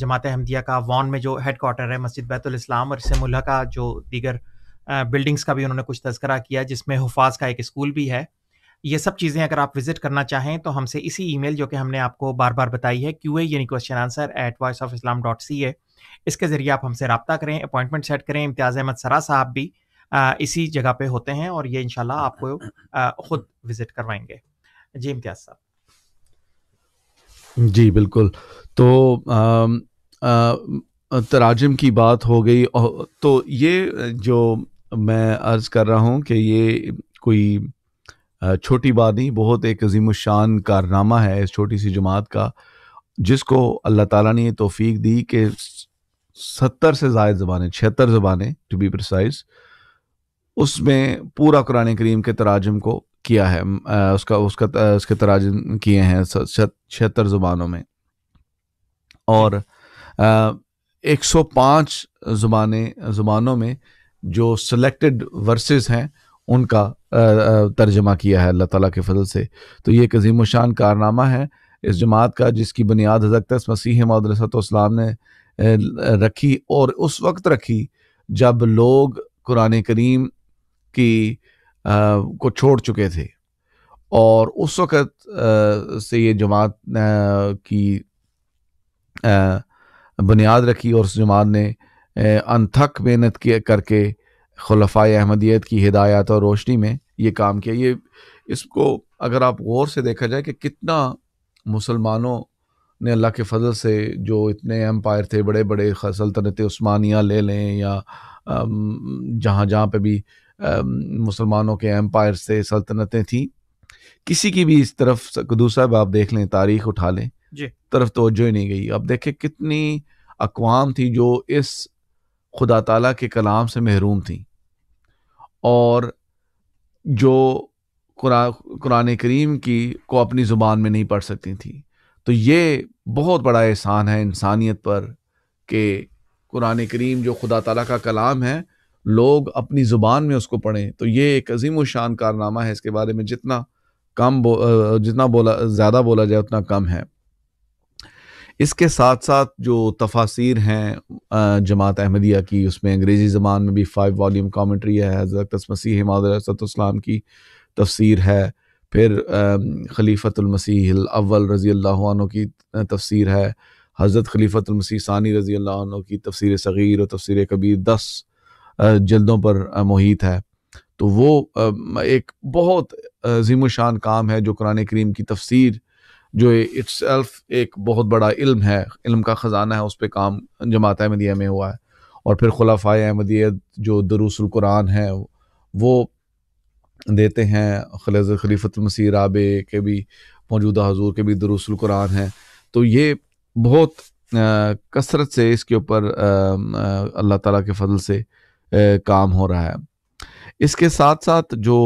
जमात अहमदिया का वॉन में जो हेड क्वार्टर है मस्जिद बैतुल इस्लाम और इससे का जो दीगर बिल्डिंग्स का भी उन्होंने कुछ तस्करा किया जिसमें हफाज का एक स्कूल भी है ये सब चीज़ें अगर आप विजिट करना चाहें तो हमसे इसी ईमेल जो कि हमने आपको बार बार बताई है क्यू ए यानी question answer at voice of Islam dot C A इसके ज़रिए आप हमसे रबता करें अपॉइंटमेंट सेट करें इम्तियाज़ अहमद सरा साहब भी इसी जगह पे होते हैं और ये इनशाला आपको खुद विजिट करवाएंगे जी इम्तियाज साहब जी बिल्कुल तो तराजम की बात हो गई तो ये जो मैं अर्ज़ कर रहा हूँ कि ये कोई छोटी बात नहीं बहुत एक अजीम शान कारनामा है इस छोटी सी जमात का जिसको अल्लाह ताला ने ये तोफ़ी दी कि सत्तर से ज़ायद ज़बानें छिहत्तर ज़बानें टू बी प्रिसाइज़ उसमें पूरा कुरान करीम के तराजम को किया है उसका उसका उसके तराजम किए हैं छिहत्तर ज़ुबानों में और एक सौ पाँच ज़ुबानें ज़ुबानों में जो सेलेक्टेड वर्सेस हैं उनका तर्जमा किया है अल्लाह ताला के फजल से तो ये कजीम अजीम शान कारनामा है इस जमात का जिसकी बुनियाद हजरत मसीह मदरसतम ने रखी और उस वक्त रखी जब लोग कुरान करीम की आ, को छोड़ चुके थे और उस वक़्त से ये जमात की बुनियाद रखी और उस जमात ने अनथक मेहनत किया करके खलफा अहमदियत की हिदायत और रोशनी में ये काम किया ये इसको अगर आप गौर से देखा जाए कि कितना मुसलमानों ने अल्लाह के फजल से जो इतने एम्पायर थे बड़े बड़े सल्तनत स्मानिया ले लें या जहाँ जहाँ पे भी मुसलमानों के एम्पायर से सल्तनतें थी किसी की भी इस तरफ कदू साहब आप देख लें तारीख उठा लें तरफ तोज्जो ही नहीं गई अब देखे कितनी अकवाम थी जो इस खुदा तला के कलाम से महरूम थी और जो कुरान कुरान करीम की को अपनी ज़ुबान में नहीं पढ़ सकती थी तो ये बहुत बड़ा एहसान है इंसानियत पर कि कुरान करीम जो खुदा तला का कलाम है लोग अपनी ज़ुबान में उसको पढ़ें तो ये एक अजीम शान कारनामा है इसके बारे में जितना कम बो, जितना बोला ज़्यादा बोला जाए उतना कम है इसके साथ साथ जो तफासिर हैं जमात अहमदिया की उसमें अंग्रेज़ी ज़बान में भी फाइव वॉल्यूम कॉमेंट्री है हज़रत मसीह मदरसतम की तफसीर है फिर खलीफ़तमसीवल रज़ी अल्लाह की तफसीर है हज़रत खलीफ़तमसी सानी रज़ी अल्लाह की तफसीर सग़ीर और तफसीर कबीर दस जल्दों पर मुहित है तो वो एक बहुत अजीम शान काम है जो कुरान करीम की तफसीर जो इट्स एक बहुत बड़ा इल्म है इल्म का ख़जाना है उस पर काम जमात अहमदिया में हुआ है और फिर खुलाफा अहमदिया जो दरूसल कुरान है वो देते हैं खलेज खलीफत मसीह राबे के भी मौजूदा हजूर के भी दरूसल कुरान हैं तो ये बहुत कसरत से इसके ऊपर अल्लाह ताला के फजल से काम हो रहा है इसके साथ साथ जो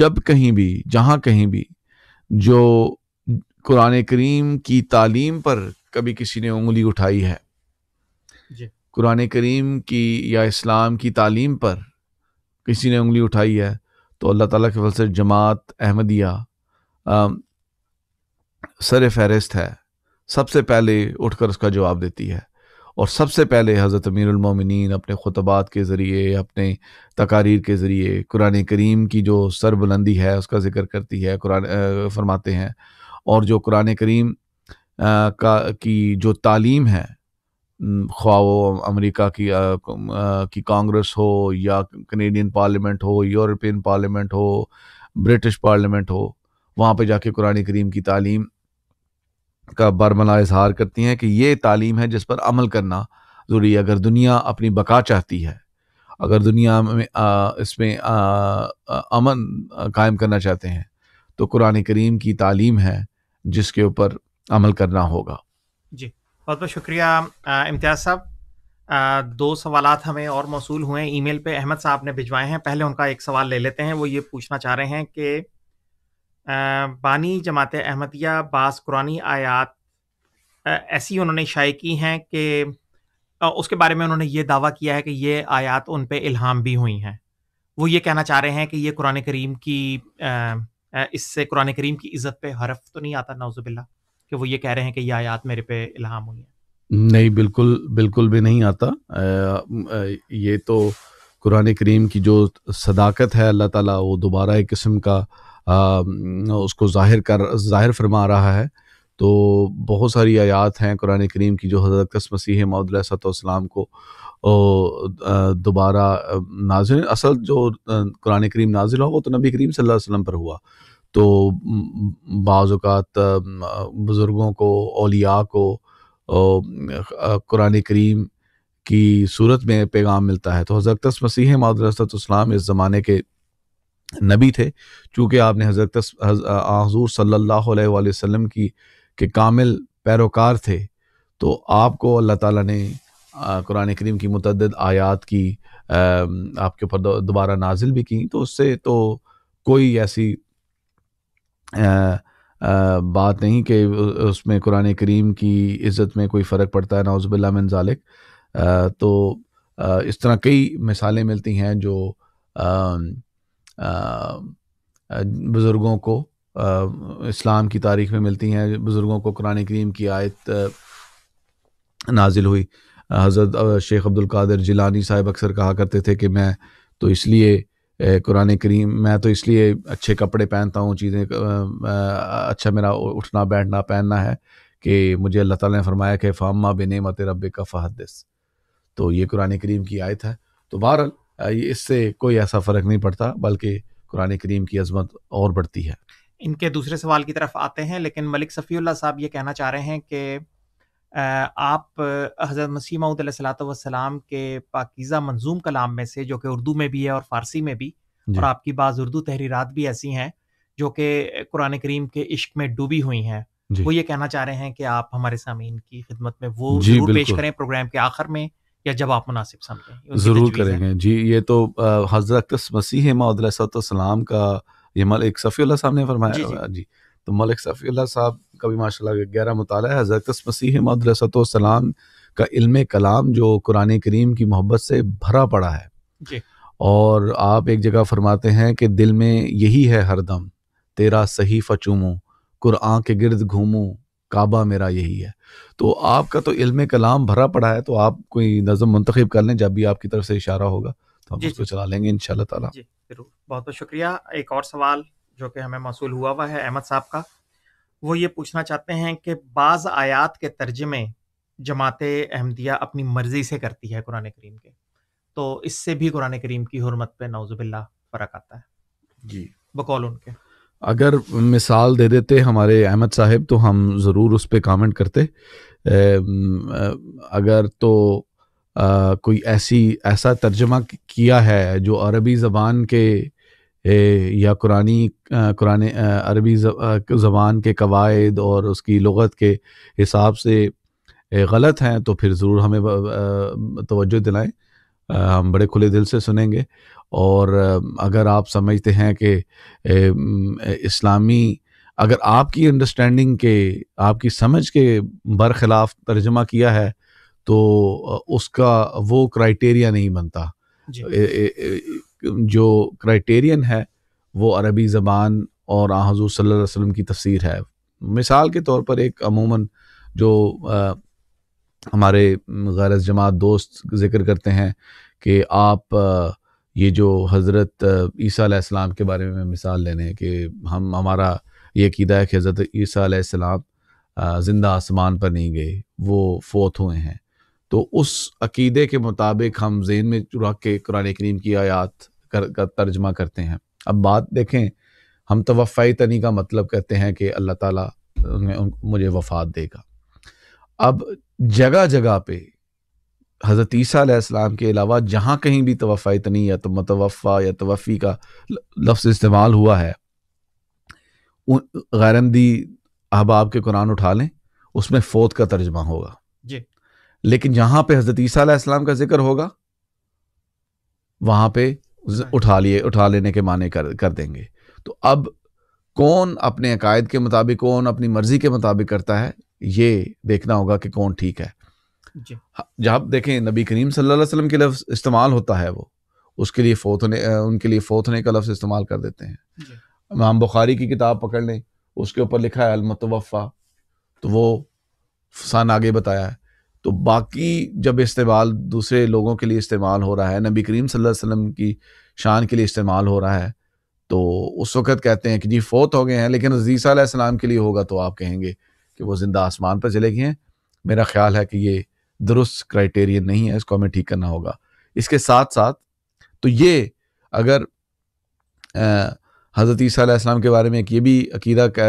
जब कहीं भी जहाँ कहीं भी जो कुरान करीम की तालीम पर कभी किसी ने उंगली उठाई है कुरान करीम की या इस्लाम की तालीम पर किसी ने उंगली उठाई है तो अल्लाह ताला के फलसे जमात अहमदिया सर फहरिस्त है सबसे पहले उठकर उसका जवाब देती है और सबसे पहले हज़रत अमीरमिन अपने ख़ुतबात के ज़रिए अपने तकारीर के ज़रिए कुरान करीम की जो सरबुलंदी है उसका ज़िक्र करती है कुरान फरमाते हैं और जो कुरान करीम का की जो तालीम है ख्वा अमेरिका की आ, की कांग्रेस हो या कनेडियन पार्लियामेंट हो यूरोपियन पार्लियामेंट हो ब्रिटिश पार्लियामेंट हो वहाँ पे जाके कुरान करीम की तालीम का बरमला इजहार करती हैं कि ये तालीम है जिस पर अमल करना ज़रूरी अगर दुनिया अपनी बका चाहती है अगर दुनिया में आ, इसमें आ, आ, अमन कायम करना चाहते हैं तो कुरान करीम की तालीम है जिसके ऊपर अमल करना होगा जी बहुत बहुत शुक्रिया इम्तियाज़ साहब दो सवाल हमें और मौसू हुए ई ईमेल पे अहमद साहब ने भिजवाए हैं पहले उनका एक सवाल ले लेते हैं वो ये पूछना चाह रहे हैं कि बानी जमात अहमदिया बास कुरानी आयात ऐसी उन्होंने शाये की हैं कि उसके बारे में उन्होंने ये दावा किया है कि ये आयात उन पे इल्हाम भी हुई हैं। वो ये कहना चाह रहे हैं कि ये कुरान करीम की इससे कुरान करीम की इज़्ज़त पे हरफ तो नहीं आता नौजुबिल्ला कि वो ये कह रहे हैं कि ये आयात मेरे पे इल्हाम हुई है नहीं, बिल्कुल, बिल्कुल भी नहीं आता। ये तो कुरान करीम की जो सदाकत है अल्लाह ताला वो दोबारा एक किस्म का उसको ज़ाहिर कर ज़ाहिर फरमा रहा है तो बहुत सारी आयात हैं कुरान करीम की जो हज़रत कस मसीह मौदसम को दोबारा नाजिल असल जो कुरान करीम नाजिल हुआ वो तो नबी करीम सल्लल्लाहु वसल्लम पर हुआ तो बाज़ात बुज़ुर्गों को अलिया को कुरान करीम की सूरत में पैगाम मिलता है तो हज़रत मसीह मदरसम इस ज़माने के नबी थे चूँकि आपने हजरत हजूर सल्लल्लाहु वसम की के कामिल पैरोकार थे तो आपको अल्लाह ताला ने कुरान करीम की मतद आयात की आपके ऊपर दोबारा नाजिल भी की तो उससे तो कोई ऐसी आ, आ, बात नहीं कि उसमें कुरान करीम की इज़्ज़त में कोई फ़र्क पड़ता है नाउज़बिल्ला मिन जालिक तो आ, इस तरह कई मिसालें मिलती हैं जो बुज़ुर्गों को इस्लाम की तारीख में मिलती हैं बुज़ुर्गों को कुरान करीम की आयत नाजिल हुई हज़रत शेख अब्दुल कादिर जिलानी साहब अक्सर कहा करते थे कि मैं तो इसलिए कुरान करीम मैं तो इसलिए अच्छे कपड़े पहनता हूँ चीज़ें अच्छा मेरा उठना बैठना पहनना है कि मुझे अल्लाह ताला ने फरमाया कि फ़ामा बिन मत रब का फ़हदस तो ये कुरान करीम की आयत है तो बहरहाल इससे कोई ऐसा फ़र्क नहीं पड़ता बल्कि कुरान करीम की अजमत और बढ़ती है इनके दूसरे सवाल की तरफ आते हैं लेकिन मलिक सफ़ील्ला साहब ये कहना चाह रहे हैं कि आप हज़रत मसीम सलाम के पाकिज़ा मंजूम कलाम में से जो कि उर्दू में भी है और फ़ारसी में भी और आपकी बाज़ उर्दू तहरीरात भी ऐसी हैं जो कि कुरान करीम के इश्क में डूबी हुई हैं वो ये कहना चाह रहे हैं कि आप हमारे सामीन की खिदमत में वो जरूर पेश करें प्रोग्राम के आखिर में या जब आप मुनासिब समझें ज़रूर करेंगे जी ये तो हज़रत मसीह मदसलाम का ये मलिक सफ़ी साहब ने फरमाया जी, जी।, जी तो मलिक सफ़ी साहब का भी माशा गहरा मताल है हज़रत मसीह मदसलाम का इल्म कलाम जो कुरान करीम की मोहब्बत से भरा पड़ा है जी और आप एक जगह फरमाते हैं कि दिल में यही है हरदम तेरा सही फचूमूँ कुरआ के गिरद घूमू काबा मेरा यही है तो आपका तो इल्म कलाम भरा पड़ा है तो आप कोई नज़म मंतखब कर लें जब भी आपकी तरफ से इशारा होगा तो हम उसको चला लेंगे इन शाह ताला ज़रूर बहुत बहुत शुक्रिया एक और सवाल जो कि हमें मौसू हुआ हुआ है अहमद साहब का वो ये पूछना चाहते हैं कि बाज़ आयात के तर्जमे जमात अहमदिया अपनी मर्ज़ी से करती है कुरान करीम के तो इससे भी कुरान करीम की हरमत पर नौजबिल्ला फ़र्क आता है जी बकौल उनके अगर मिसाल दे देते हमारे अहमद साहब तो हम ज़रूर उस पर कामेंट करते अगर तो आ, कोई ऐसी ऐसा तर्जमा किया है जो अरबी ज़बान के या कुरानी कुरान अरबी ज़बान के कवायद और उसकी लगत के हिसाब से गलत हैं तो फिर ज़रूर हमें तोज्जो दिलाएं हम बड़े खुले दिल से सुनेंगे और अगर आप समझते हैं कि इस्लामी अगर आपकी अंडरस्टैंडिंग के आपकी समझ के बरखिलाफ तर्जमा किया है तो उसका वो क्राइटेरिया नहीं बनता जो क्राइटेरियन है वो अरबी ज़बान और हजू सल्लल्लाहु अलैहि वसल्लम की तफसीर है मिसाल के तौर पर एक अमूमन जो आ, हमारे गैर जमात दोस्त जिक्र करते हैं कि आप ये जो हज़रत ईसी आसमाम के बारे में मिसाल लेने कि हम हमारा ये अकीदा है कि हज़रत ईसी आसमाम ज़िंदा आसमान पर नहीं गए वो फोत हुए हैं तो उस अकीदे के मुताबिक हम जेन में रख के कुरान करीम की आयात कर, का तर्जमा करते हैं अब बात देखें हम वफाई तनी का मतलब कहते हैं कि अल्लाह ताला मुझे वफात देगा अब जगह जगह पे हज़रत ईसीम के अलावा जहाँ कहीं भी तोफ़ा इतनी या तो मतवफ़ा या तोफ़ी का लफ्ज़ इस्तेमाल हुआ है गैरमदी अहबाब के कुरान उठा लें उसमें फ़ौत का तर्जमा होगा जी लेकिन जहाँ पे हज़रत ईसीम का जिक्र होगा वहाँ पे हाँ उठा लिए उठा लेने के माने कर कर देंगे तो अब कौन अपने अकायद के मुताबिक कौन अपनी मर्ज़ी के मुताबिक करता है ये देखना होगा कि कौन ठीक है जब हाँ, देखें नबी करीम सल्लल्लाहु अलैहि वसल्लम के लफ्ज़ इस्तेमाल होता है वो उसके लिए फोत होने उनके लिए फोत होने का लफ्ज़ इस्तेमाल कर देते हैं इमाम बुखारी की किताब पकड़ लें उसके ऊपर लिखा है अलमतवफ़ा तो वो सन आगे बताया है तो बाकी जब इस्तेमाल दूसरे लोगों के लिए इस्तेमाल हो रहा है नबी करीम सल्लल्लाहु अलैहि वसल्लम की शान के लिए इस्तेमाल हो रहा है तो उस वक़्त कहते हैं कि जी फोत हो गए हैं लेकिन अजीसा के लिए होगा तो आप कहेंगे कि वो ज़िंदा आसमान पर चले गए हैं मेरा ख्याल है कि ये दुरुस्त क्राइटेरिया नहीं है इसको हमें ठीक करना होगा इसके साथ साथ तो ये अगर हज़रत ईसीम के बारे में एक ये भी अकीदा का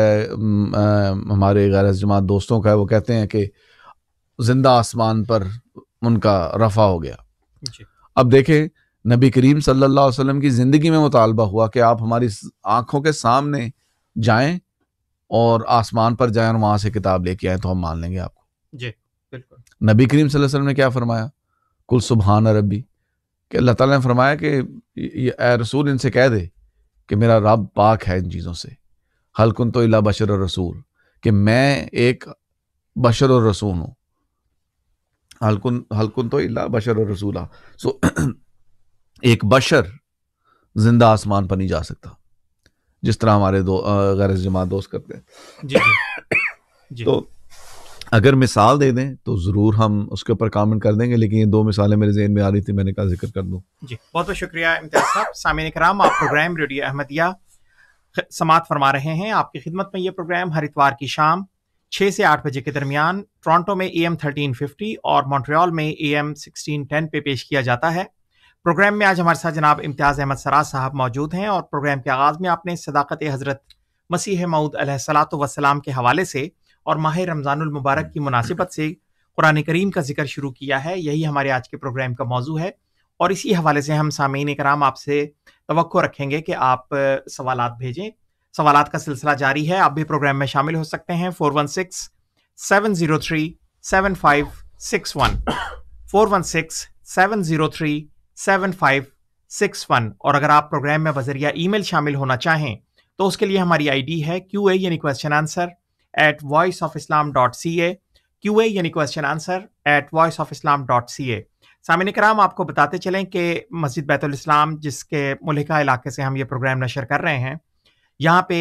हमारे गैर जमात दोस्तों का है वो कहते हैं कि ज़िंदा आसमान पर उनका रफ़ा हो गया अब देखें नबी करीम सल्लल्लाहु अलैहि वसल्लम की ज़िंदगी में मुतालबा हुआ कि आप हमारी आँखों के सामने जाएं और आसमान पर जाएं और वहाँ से किताब लेके आएँ तो हम मान लेंगे आपको जी नबी करीम वसल्लम ने क्या फ़रमाया कुल सुबहान रबी कि अल्लाह ताला ने फरमाया कि ये रसूल इनसे कह दे कि मेरा रब पाक है इन चीज़ों से हलकुन तो अला बशर रसूल कि मैं एक बशर और रसूल हूँ हलकुन हलकुन तो अला बशर और रसूला सो एक बशर जिंदा आसमान पर नहीं जा सकता जिस तरह हमारे दो गैर जमा दोस्त करते हैं जी जी, जी। तो अगर मिसाल दे दें तो ज़रूर हम उसके ऊपर कमेंट कर देंगे लेकिन ये दो मिसालें मेरे जहन में आ रही थी मैंने कहा जिक्र कर दूँ जी बहुत बहुत शुक्रिया इम्तियाज साहब सामिन कराम आप प्रोग्राम रेडियो अहमदिया समात फरमा रहे हैं आपकी खिदमत में ये प्रोग्राम हर इतवार की शाम छः से आठ बजे के दरमियान टोरंटो में ए एम थर्टीन फिफ्टी और मॉन्ट्रियाल में ए एम सिक्सटीन टेन पे पेश किया जाता है प्रोग्राम में आज हमारे साथ जनाब इम्तियाज़ अहमद सराज साहब मौजूद हैं और प्रोग्राम के आगाज़ में आपने सदाकत हज़रत मसीह मऊद सलात वसलाम के हवाले से और माह मुबारक की मुनासिबत से कुरान करीम का जिक्र शुरू किया है यही हमारे आज के प्रोग्राम का मौजू है और इसी हवाले से हम सामीन कराम आपसे तो रखेंगे कि आप सवाल भेजें सवाल का सिलसिला जारी है आप भी प्रोग्राम में शामिल हो सकते हैं four one six seven zero three seven five six one four one six seven zero three seven five six one और अगर आप प्रोग्राम में बजरिया ईमेल शामिल होना चाहें तो उसके लिए हमारी आईडी है क्यू ए यानी question answer voice Islam dot C A Q A यानी question answer at voice of Islam dot C A सामिन कराम आपको बताते चलें कि मस्जिद इस्लाम जिसके मलिका इलाके से हम ये प्रोग्राम नशर कर रहे हैं यहाँ पे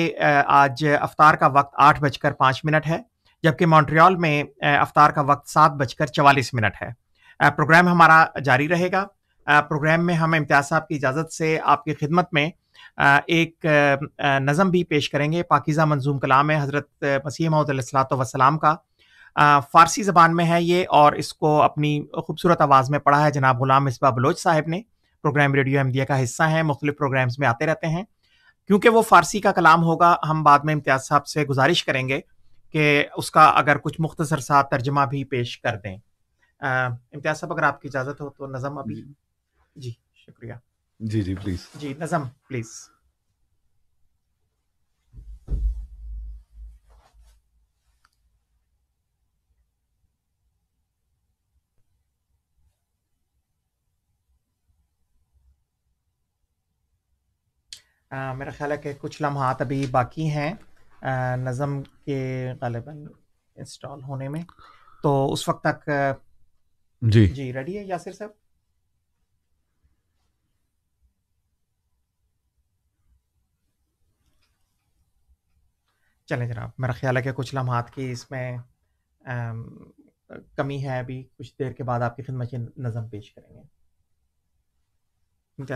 आज अफ्तार का वक्त आठ बजकर पाँच मिनट है जबकि मॉन्ट्रियल में अफ्तार का वक्त सात बजकर चवालीस मिनट है प्रोग्राम हमारा जारी रहेगा प्रोग्राम में हम इम्तियाज साहब की इजाज़त से आपकी खिदमत में एक नज़म भी पेश करेंगे पाकिज़ा मंजूम कलाम है हज़रत मसीह वसलाम का फ़ारसी ज़बान में है ये और इसको अपनी खूबसूरत आवाज़ में पढ़ा है जनाब गुलाम मिसबा बलोच साहब ने प्रोग्राम रेडियो एमदिया का हिस्सा है मुख्तलिफ प्रोग्राम्स में आते रहते हैं क्योंकि वो फ़ारसी का कलाम होगा हम बाद में इम्तियाज़ साहब से गुजारिश करेंगे कि उसका अगर कुछ मुख्तसर सा तर्जमा भी पेश कर दें इम्तियाज़ साहब अगर आपकी इजाज़त हो तो नज़म अभी जी शुक्रिया जी जी प्लीज जी नजम प्लीज Uh, मेरा ख्याल है कि कुछ लम्हात अभी बाकी हैं uh, नज़म के गलबा इंस्टॉल होने में तो उस वक्त तक uh, जी जी रेडी है यासिर साहब चलें जनाब मेरा ख्याल है कि कुछ लम्हात की इसमें कमी है अभी कुछ देर के बाद आपकी खिदमत में नज़म पेश करेंगे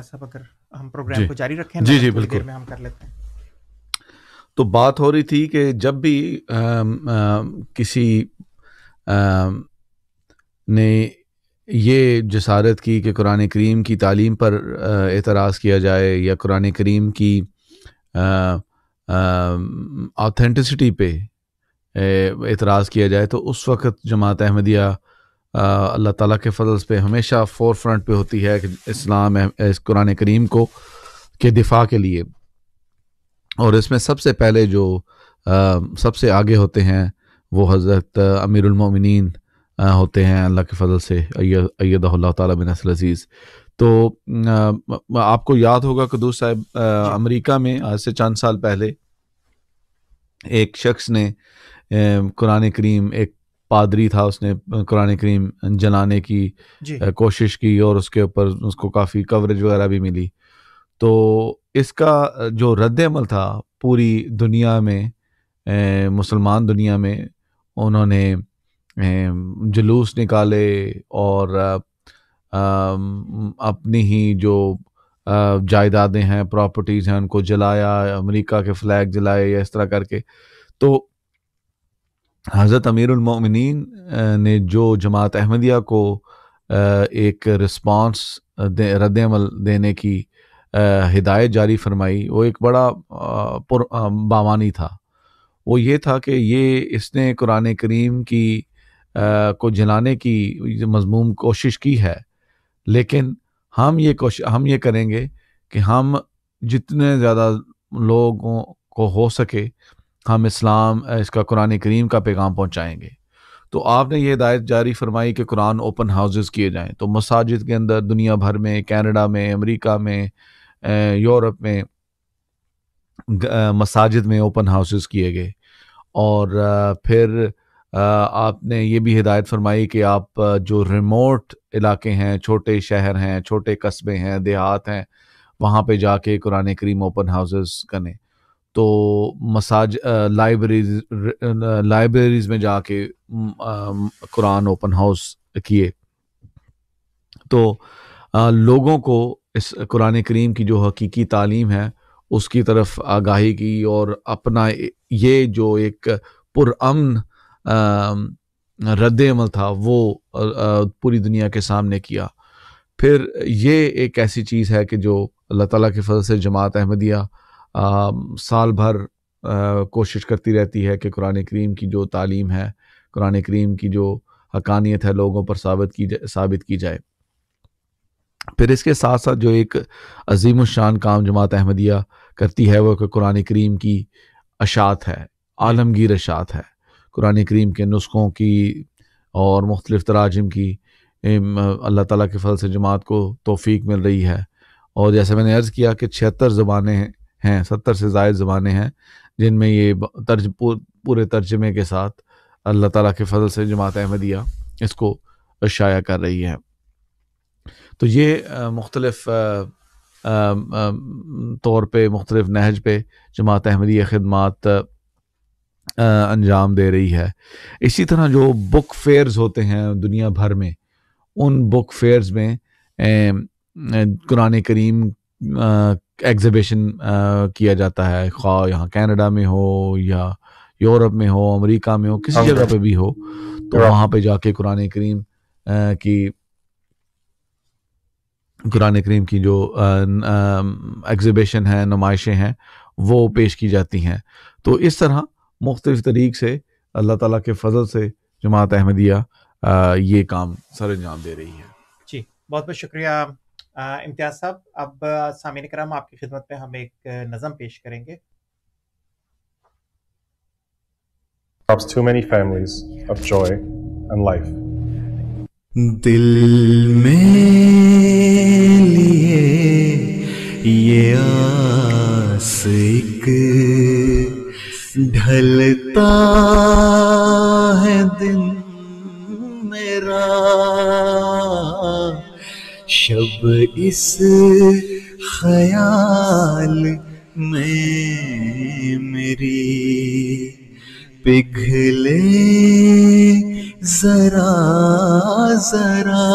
साहब अगर हम प्रोग्राम को जारी रखें जी जी बिल्कुल में हम कर लेते हैं तो बात हो रही थी कि जब भी आ, आ, किसी आ, ने ये जसारत की कि कुरान करीम की तालीम पर एतराज़ किया जाए या कुरान करीम की आ, ऑथेंटिसिटी पे एतराज़ किया जाए तो उस वक्त जमात अहमदिया अल्लाह ताला के फजल पे हमेशा फोर फ्रंट पर होती है कि इस्लाम इस कुरान करीम को के दिफा के लिए और इसमें सबसे पहले जो आ, सबसे आगे होते हैं वो हज़रत अमीरमिन होते हैं अल्लाह के फजल से अय्यद अय्यद ताला बिन अजीज़ तो आपको याद होगा कदूस साहब अमेरिका में आज से चंद साल पहले एक शख्स ने कुरान करीम एक पादरी था उसने कुरान करीम जलाने की कोशिश की और उसके ऊपर उसको काफ़ी कवरेज वगैरह भी मिली तो इसका जो रद्दमल था पूरी दुनिया में मुसलमान दुनिया में उन्होंने जुलूस निकाले और अपनी ही जो जायदादें हैं प्रॉपर्टीज़ हैं उनको जलाया अमेरिका के फ्लैग जलाए या इस तरह करके तो हज़रत अमीरमिन ने जो जमात अहमदिया को एक रिस्पांस दे, रद्दमल देने की हिदायत जारी फरमाई वो एक बड़ा पुर बावानी था वो ये था कि ये इसने कुरान करीम की को जलाने की मजमूम कोशिश की है लेकिन हम ये कोश हम ये करेंगे कि हम जितने ज़्यादा लोगों को हो सके हम इस्लाम इसका कुरान करीम का पैगाम पहुँचाएँगे तो आपने ये हिदायत जारी फरमाई कि कुरान ओपन हाउसेस किए जाएं तो मसाजिद के अंदर दुनिया भर में कनाडा में अमेरिका में यूरोप में मसाजिद में ओपन हाउसेस किए गए और फिर आपने ये भी हिदायत फरमाई कि आप जो रिमोट इलाके हैं छोटे शहर हैं छोटे कस्बे हैं देहात हैं वहाँ पे जाके कुरान करीम ओपन हाउसेस करें तो मसाज लाइब्रेरीज लाइब्रेरीज में जाके कुरान ओपन हाउस किए तो आ, लोगों को इस कुरान करीम की जो हकीकी तालीम है उसकी तरफ आगाही की और अपना ये जो एक पुरान रद्द अमल था वो पूरी दुनिया के सामने किया फिर ये एक ऐसी चीज़ है कि जो अल्लाह ताला के फजल से जमात अहमदिया साल भर कोशिश करती रहती है कि कुरान करीम की जो तालीम है कुरान करीम की जो हकानियत है लोगों पर साबित की साबित की जाए फिर इसके साथ साथ जो एक अजीम शान काम जमात अहमदिया करती है वो कुरान करीम की अशात है आलमगीर अशात है कुरान करीम के नुस्खों की और मुख्तलिफ़ तराजम की अल्लाह ताला के फल से जमात को तोफ़ी मिल रही है और जैसे मैंने अर्ज़ किया कि छिहत्तर ज़बानें हैं सत्तर से जायद ज़बानें हैं जिनमें ये तर्ज पूरे तर्जमे के साथ अल्लाह ताला के फजल से जमात अहमदिया इसको शाया कर रही है तो ये मुख्तलफ़ तौर पर मुख्तलिफ़ नहज पर जमात अहमदिया ख़दमात अंजाम दे रही है इसी तरह जो बुक फेयर्स होते हैं दुनिया भर में उन बुक फेयर्स में कुरान करीम एग्ज़िबिशन किया जाता है खा यहाँ कनाडा में हो या यूरोप में हो अमेरिका में हो किसी जगह पे भी हो तो हाँ। वहाँ पे जाके कुरान करीम की कुरान करीम की जो एग्ज़िबिशन है नुमाइशें हैं वो पेश की जाती हैं तो इस तरह मुख्तफ तरीक़ से अल्लाह ताला के फजल से जमात अहमदिया ये काम सर अंजाम दे रही है जी बहुत बहुत शुक्रिया इम्तियाज़ साहब अब सामिन कराम आपकी खिदमत में हम एक नज़म पेश करेंगे Perhaps too many families of joy and life. दिल में ये आस एक ढलता है दिन मेरा शब इस ख्याल में मेरी पिघले जरा जरा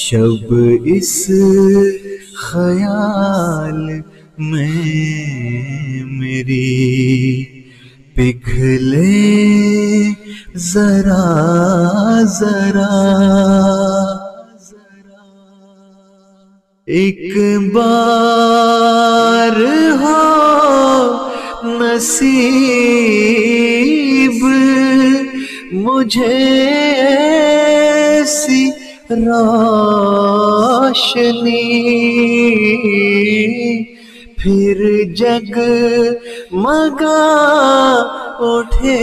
शब इस ख्याल में मेरी पिघले जरा जरा एक बार हो नसीब मुझे ऐसी रोशनी फिर जग मगा उठे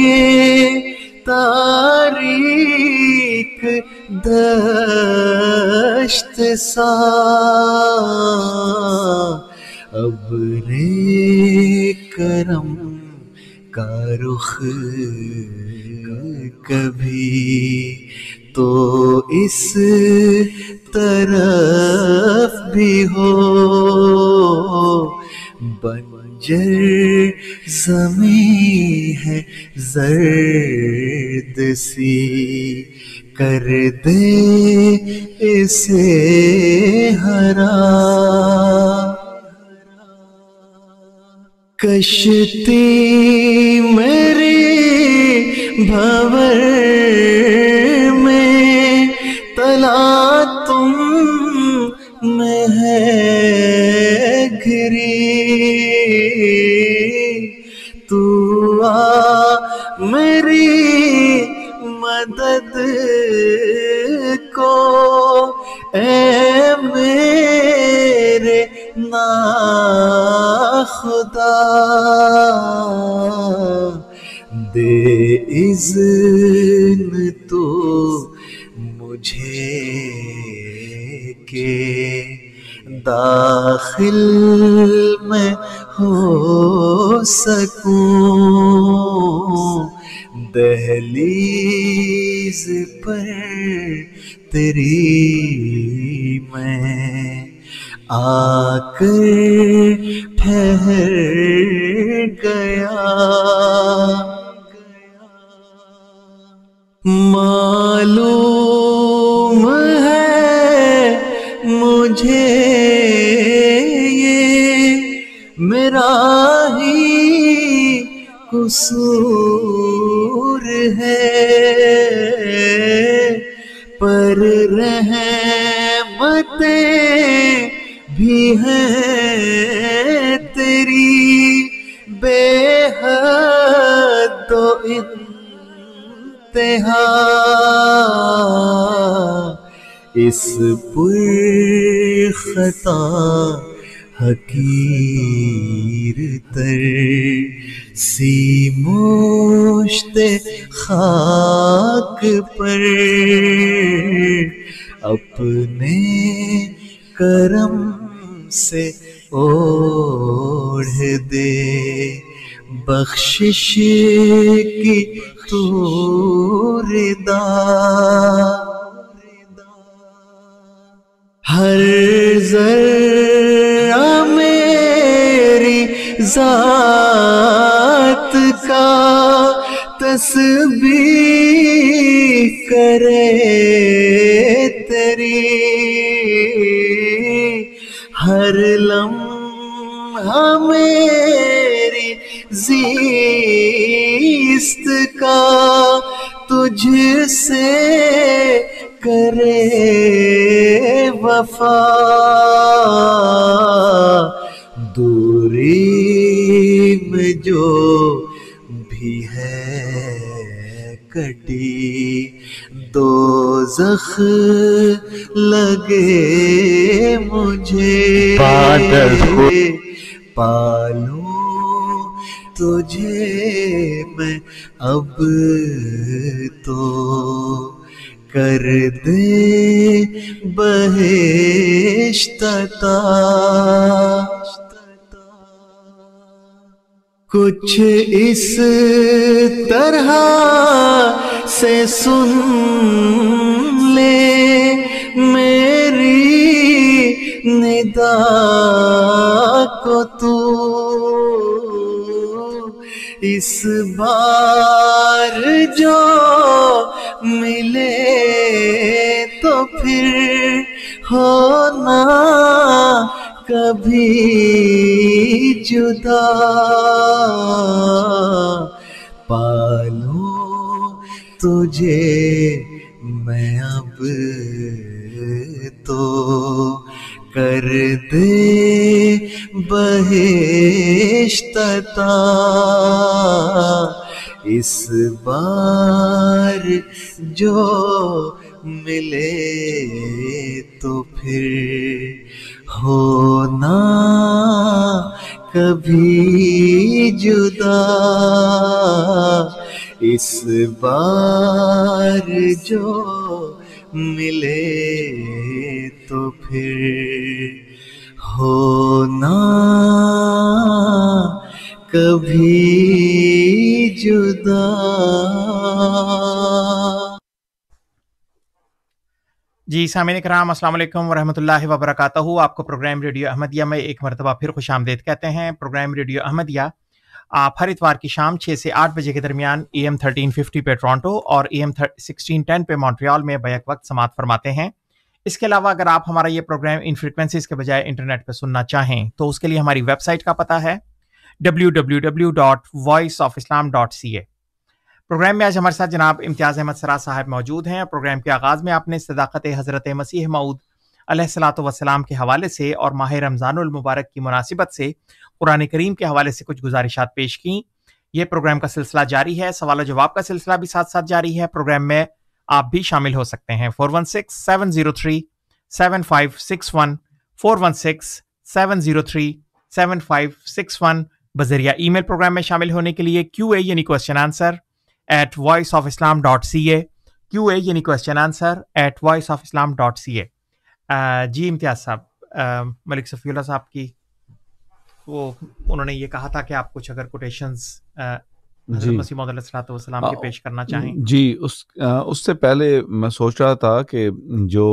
ये तारीख दश्त सा अब रे करम का रुख कभी तो इस तरफ भी हो बंजर जमी है जर्द सी कर दे इसे हरा कश्ती मेरी भवर खुदा दे इज्न तो मुझे के दाखिल में हो सकूं दहलीज पर तेरी मैं आकर ठहर गया मालूम है मुझे ये मेरा ही कुसू इंतहा इस पुरखता हकीर तर सी खाक पर अपने करम से ओढ़ दे बख्शिश की तूरदा हर जर मेरी जात का तस्बी करे तेरी हर लम्हा मेरी जी का तुझसे करे वफा दूरी में जो भी है कटी दो जख लगे मुझे पालू तुझे मैं अब तो कर दे बहेश्तता कुछ इस तरह से सुन ले मेरी निदा को तू इस बार जो मिले तो फिर होना कभी जुदा पालो तुझे मैं अब तो कर दे बहेशता इस बार जो मिले तो फिर होना कभी जुदा इस बार जो मिले तो फिर होना कभी जुदा जी सामिन कराम असलम वरहमल वबरक आपको प्रोग्राम रेडियो अहमदिया में एक मरतबा फिर खुश आमदेद कहते हैं प्रोग्राम रेडियो अहमदिया आप हर इतवार की शाम 6 से आठ बजे के दरमियान ए एम थर्टीन फिफ्टी पे टोरटो और ए एम सिक्सटीन टेन पे मॉन्ट्रियाल में बैक वक्त समाप्त फरमाते हैं इसके अलावा अगर आप हमारा ये प्रोग्राम इन फ्रिक्वेंसीज के बजाय इंटरनेट पर सुनना चाहें तो उसके लिए हमारी वेबसाइट का पता है डब्ल्यू प्रोग्राम में आज हमारे साथ जनाब इम्तियाज़ अहमद सरा साहब मौजूद हैं प्रोग्राम के आगाज़ में आपने सदाकत हज़रत मसीह मऊद सलाम के हवाले से और माह रमज़ानमबारक की मुनासिबत से कुरान करीम के हवाले से कुछ गुजारिशात पेश की ये प्रोग्राम का सिलसिला जारी है सवाल जवाब का सिलसिला भी साथ साथ जारी है प्रोग्राम में आप भी शामिल हो सकते हैं four one six seven zero three seven five six one four one six seven zero three seven five six one बजरिया ई मेल प्रोग्राम में शामिल होने के लिए क्यू ए यानी question answer at voice of Islam dot C A Q A यानी question answer at voice of Islam dot C A जी इम्तियाज साहब मलिक सफी साहब की वो उन्होंने ये कहा था कि आप कुछ अगर कोटेशंस वसलाम पेश करना चाहें जी उस उससे पहले मैं सोच रहा था कि जो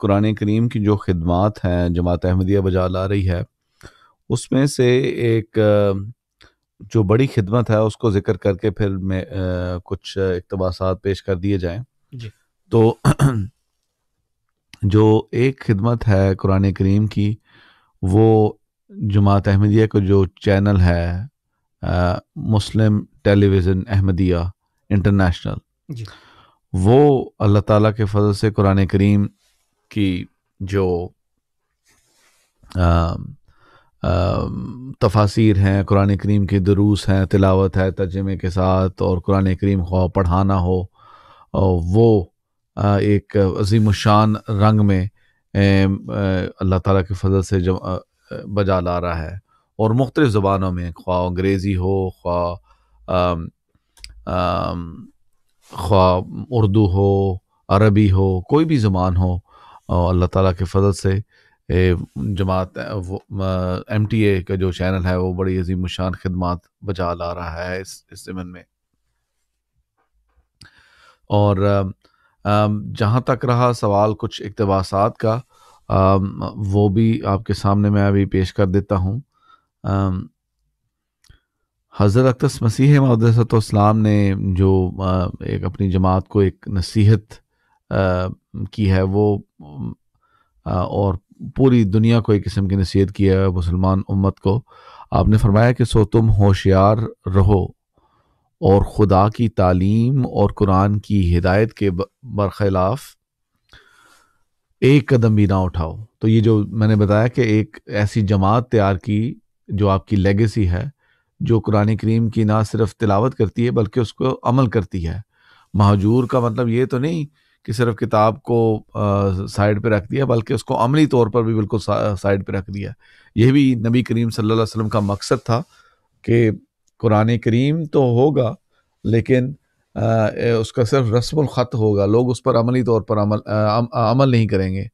कुरान करीम की जो खिदमत हैं जमात अहमदिया बजा ला रही है उसमें से एक जो बड़ी खिदमत है उसको जिक्र करके फिर मैं कुछ इकतबास पेश कर दिए जाएं जी। तो जो एक खिदमत है कुरान करीम की वो जमात अहमदिया का जो चैनल है मुस्लिम टेलीविज़न अहमदिया इंटरनेशनल वो अल्लाह ताला के फजल से कुरान करीम की जो तफासिर हैं कुरान करीम के दरूस हैं तिलावत है तर्जमे के साथ और कुरान करीम ख्वा पढ़ाना हो वो एक अजीम शान रंग में अल्लाह ताला के फजल से जब बजा ला रहा है और मुख्तलिफ़ ज़बानों में ख्वा अंग्रेज़ी हो ख्वा Um, um, ख्वा उर्दू हो अरबी हो कोई भी ज़बान हो अल्लाह ताला के फजल से जमात एम टी ए का जो चैनल है वो बड़ी अजीम शान खदमात बचा ला रहा है इस इस ज़मन में और जहाँ तक रहा सवाल कुछ इकतबासात का वो भी आपके सामने मैं अभी पेश कर देता हूँ हज़रत अक्तस मसीह मदसतम ने जो एक अपनी जमात को एक नसीहत की है वो और पूरी दुनिया को एक किस्म की नसीहत की है मुसलमान उम्मत को आपने फरमाया कि सो तुम होशियार रहो और ख़ुदा की तालीम और कुरान की हिदायत के बरखिलाफ़ एक कदम भी ना उठाओ तो ये जो मैंने बताया कि एक ऐसी जमात तैयार की जो आपकी लेगेसी है जो कुरान करीम की ना सिर्फ तिलावत करती है बल्कि उसको अमल करती है महाजूर का मतलब ये तो नहीं कि सिर्फ किताब को साइड पर रख दिया बल्कि उसको अमली तौर पर भी बिल्कुल साइड पर रख दिया यह भी नबी करीम सल्लल्लाहु अलैहि वसल्लम का मकसद था कि कुरान करीम तो होगा लेकिन आ, उसका सिर्फ रस्म ख़त होगा लोग उस पर अमली तौर पर अमल आ, अमल नहीं करेंगे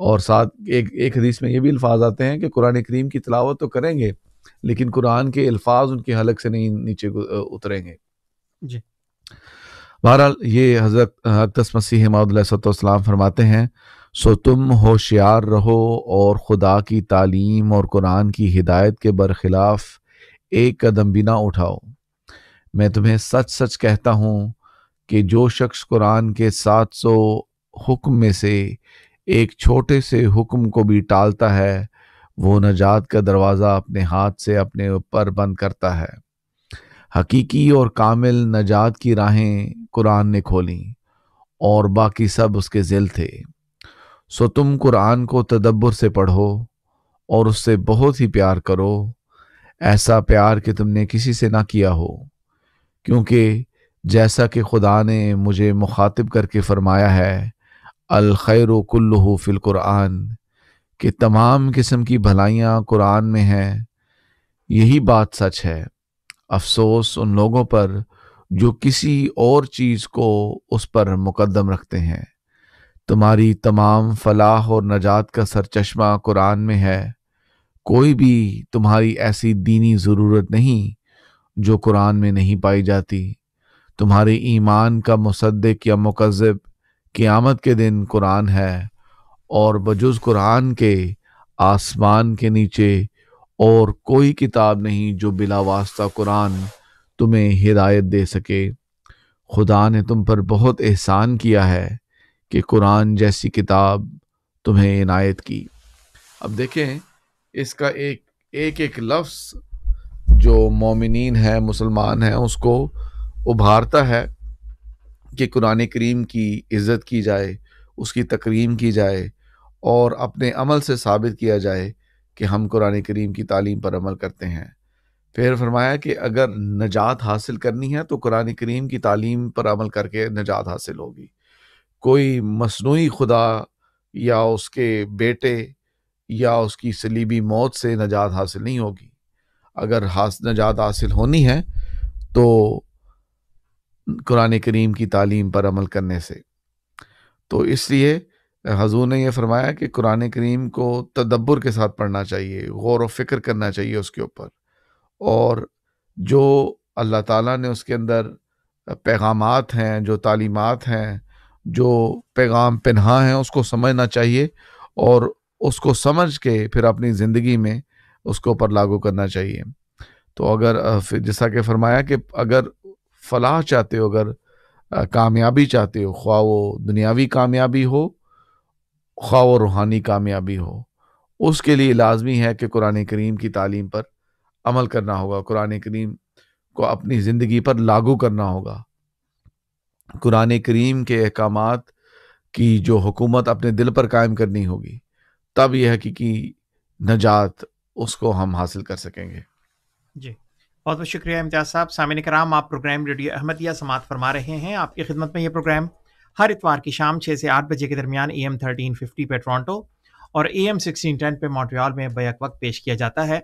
और साथ एक एक हदीस में ये भी अल्फाज आते हैं कि कुरान करीम की तलावत तो करेंगे लेकिन कुरान के अल्फाज उनके हलक से नहीं नीचे उतरेंगे बहरहाल ये हजरत अक्तस मसीह मदसम फरमाते हैं सो तुम होशियार रहो और खुदा की तालीम और कुरान की हिदायत के बरखिलाफ एक कदम भी ना उठाओ मैं तुम्हें सच सच कहता हूँ कि जो शख्स कुरान के सात सौ हुक्म में से एक छोटे से हुक्म को भी टालता है वो नजात का दरवाज़ा अपने हाथ से अपने ऊपर बंद करता है हकीकी और कामिल नजात की राहें कुरान ने खोली और बाकी सब उसके जिल थे सो तुम कुरान को तदब्बर से पढ़ो और उससे बहुत ही प्यार करो ऐसा प्यार कि तुमने किसी से ना किया हो क्योंकि जैसा कि खुदा ने मुझे मुखातिब करके फरमाया है अल खैर कुल्लू फ़िल कुरान कि तमाम किस्म की भलाइयाँ कुरान में हैं यही बात सच है अफसोस उन लोगों पर जो किसी और चीज़ को उस पर मुकदम रखते हैं तुम्हारी तमाम फलाह और नजात का सरचश्मा कुरान में है कोई भी तुम्हारी ऐसी दीनी ज़रूरत नहीं जो कुरान में नहीं पाई जाती तुम्हारे ईमान का मुसद्दक या मुकज़ब क़्यामत के दिन कुरान है और बजुज कुरान के आसमान के नीचे और कोई किताब नहीं जो बिला वास्ता कुरान तुम्हें हिदायत दे सके खुदा ने तुम पर बहुत एहसान किया है कि कुरान जैसी किताब तुम्हें इनायत की अब देखें इसका एक एक एक लफ्ज़ जो मोमिन है मुसलमान है उसको उभारता है कि कुरान करीम की इज़्ज़त की जाए उसकी तकरीम की जाए और अपने अमल से साबित किया जाए कि हम कुरान करीम की तालीम पर अमल करते हैं फिर फरमाया कि अगर नजात हासिल करनी है तो कुरान करीम की तालीम पर अमल करके नजात हासिल होगी कोई मसनू खुदा या उसके बेटे या उसकी सलीबी मौत से नजात हासिल नहीं होगी अगर हास नजात हासिल होनी है तो कुरान करीम की तालीम पर अमल करने से तो इसलिए हजूर ने यह फरमाया कि कुरान करीम को तदब्बर के साथ पढ़ना चाहिए गौर व फिक्र करना चाहिए उसके ऊपर और जो अल्लाह ताला ने उसके अंदर पैगाम हैं जो तालीमत हैं जो पैगाम पन्हा हैं उसको समझना चाहिए और उसको समझ के फिर अपनी ज़िंदगी में उसके ऊपर लागू करना चाहिए तो अगर जैसा कि फरमाया कि अगर फलाह चाहते हो अगर कामयाबी चाहते हो ख्वा वो दुनियावी कामयाबी हो खा व रूहानी कामयाबी हो उसके लिए लाजमी है कि कुरान करीम की तालीम पर अमल करना होगा कुरान करीम को अपनी ज़िंदगी पर लागू करना होगा कुरान करीम के अहकाम की जो हुकूमत अपने दिल पर कायम करनी होगी तब यह हकी नजात उसको हम हासिल कर सकेंगे जी बहुत बहुत शुक्रिया इम्तियाज़ साहब सामिन कराम आप प्रोग्राम रेडियो अहमदिया समात फरमा रहे हैं आपकी खिदमत में यह प्रोग्राम हर इतवार की शाम छः से आठ बजे के दरमियान ए एम थर्टीन फिफ्टी पर टोरंटो और ए एम सिक्सटीन टेन पर मॉन्ट्रियाल में बैक वक्त पेश किया जाता है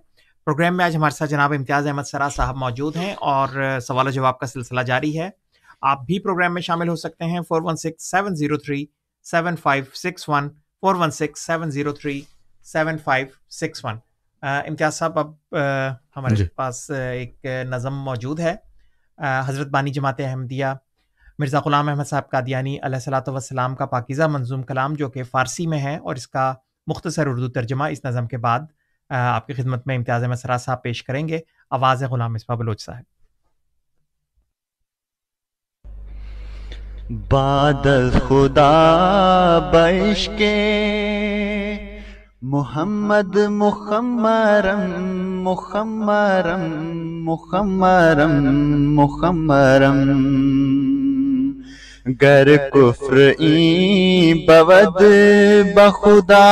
प्रोग्राम में आज हमारे साथ जनाब इम्तियाज़ अहमद सरा साहब मौजूद हैं और सवाल जवाब का सिलसिला जारी है आप भी प्रोग्राम में शामिल हो सकते हैं four one six seven zero three seven five six one four one six seven zero three seven five six one Imtiaz Sahab अब हमारे पास एक नज़म मौजूद है हज़रत बानी जमात अहमदिया मिर्ज़ा ग़ुलाम अहमद साहब कादियानी सलाम का पाकिज़ा मंजूम कलाम जो कि फ़ारसी में है और इसका मुख्तसर उर्दू तर्जमा इस नज़म के बाद आपकी खिदमत में इम्तियाज़ अहमद सरा साहब पेश करेंगे आवाज़ ग़ुलाम इसबा बलोच साहब बादल खुदा बैश के मोहम्मद मुखमरम मुखमरम मुखमरम मुखमरम गर कुफ्र बवद बखुदा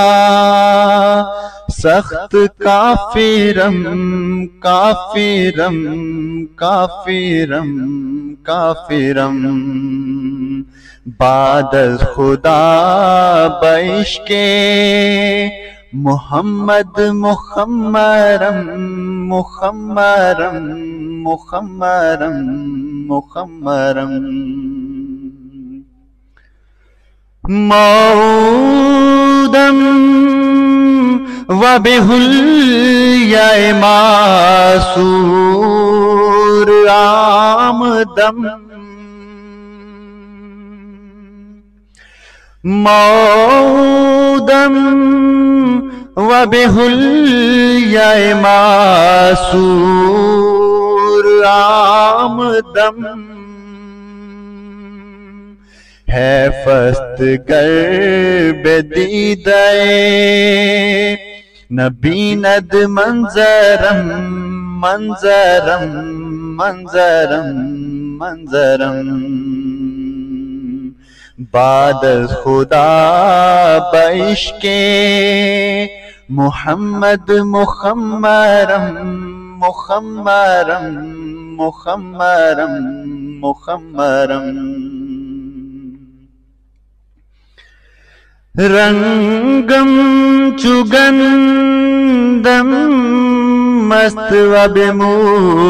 सख्त काफिरम काफिरम काफिरम काफिरम बादल खुदा बैश के मोहम्मद मुखम्मरम मुखम्मरम मुखम्मरम मुखम्मरम مودم و بهل یا ماسور آم دم مودم و بهل یا ماسور آم دم है फस्त कर बेदीदे नबी नद मंजरम मंजरम मंजरम मंजरम बादल खुदा बश के मोहम्मद मुखम्मरम मुखम्मरम मुखम्मरम मुखम्मरम रंगम मस्त मस्तो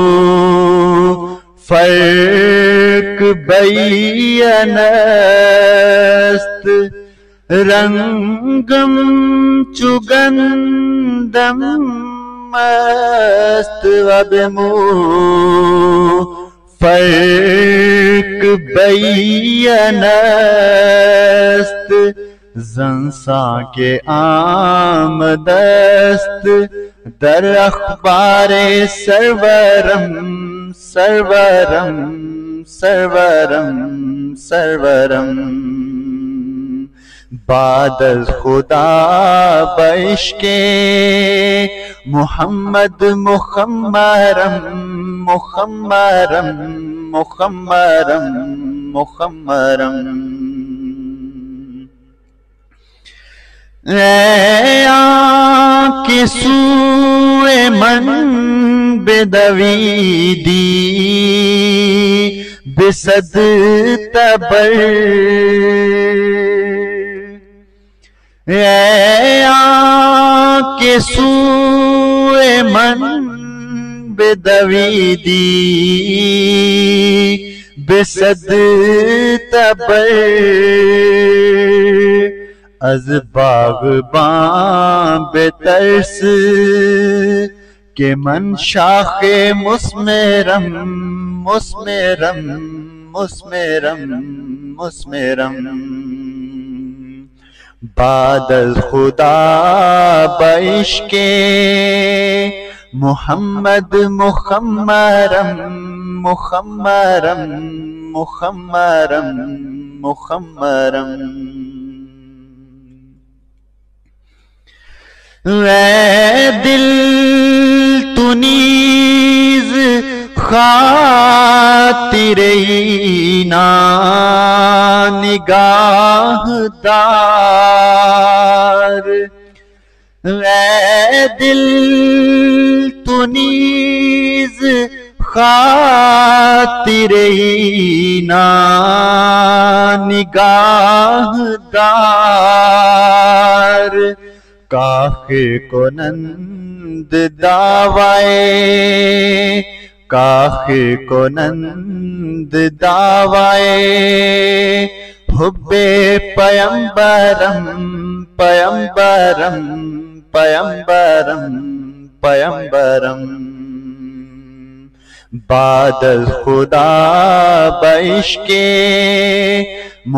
फैक बैयनस्त रंगम मस्त मस्तो फैक बैयनस्त जंसा के आमदस्त दर अखबारे सर्वरम सर्वरम सर्वरम सर्वरम बादल खुदा बश के मोहम्मद मुखम्मरम मुखम्मरम मुखम्मरम मुखम्मरम من रै بسد मन اے बेसद तबा من मन बेदवीदी بسد تبر अज बाग बेतरस के मन शाखे मुस्मेरम मुस्मेरम मुस्मेरम मुस्मेरम बादल खुदा बैश के मोहम्मद मुखम्मरम मुखम्मरम मुखम्मरम मुखम्मरम दिल तुनीज खातिरई ना निगाहदार दिल तुनीज खातिरई ना निगाहदार काख को नंद दावाए काख को नंद दावाए हुब्बे पयंबरम पयंबरम पयंबरम पयंबरम बादल खुदा बैश के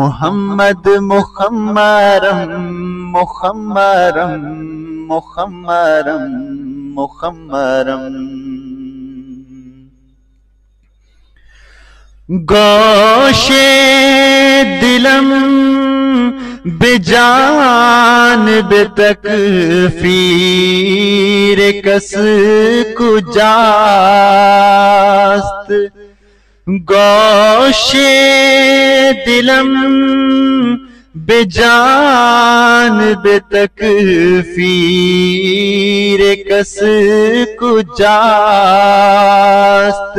मोहम्मद मुखम्मरम मुखम्मरम मुखम्मरम मुखम्मरम गोशे दिलम बेजान बेतक फीर कस कुजास्त गोशे दिलम बेजान बेतक फीर कस कुजास्त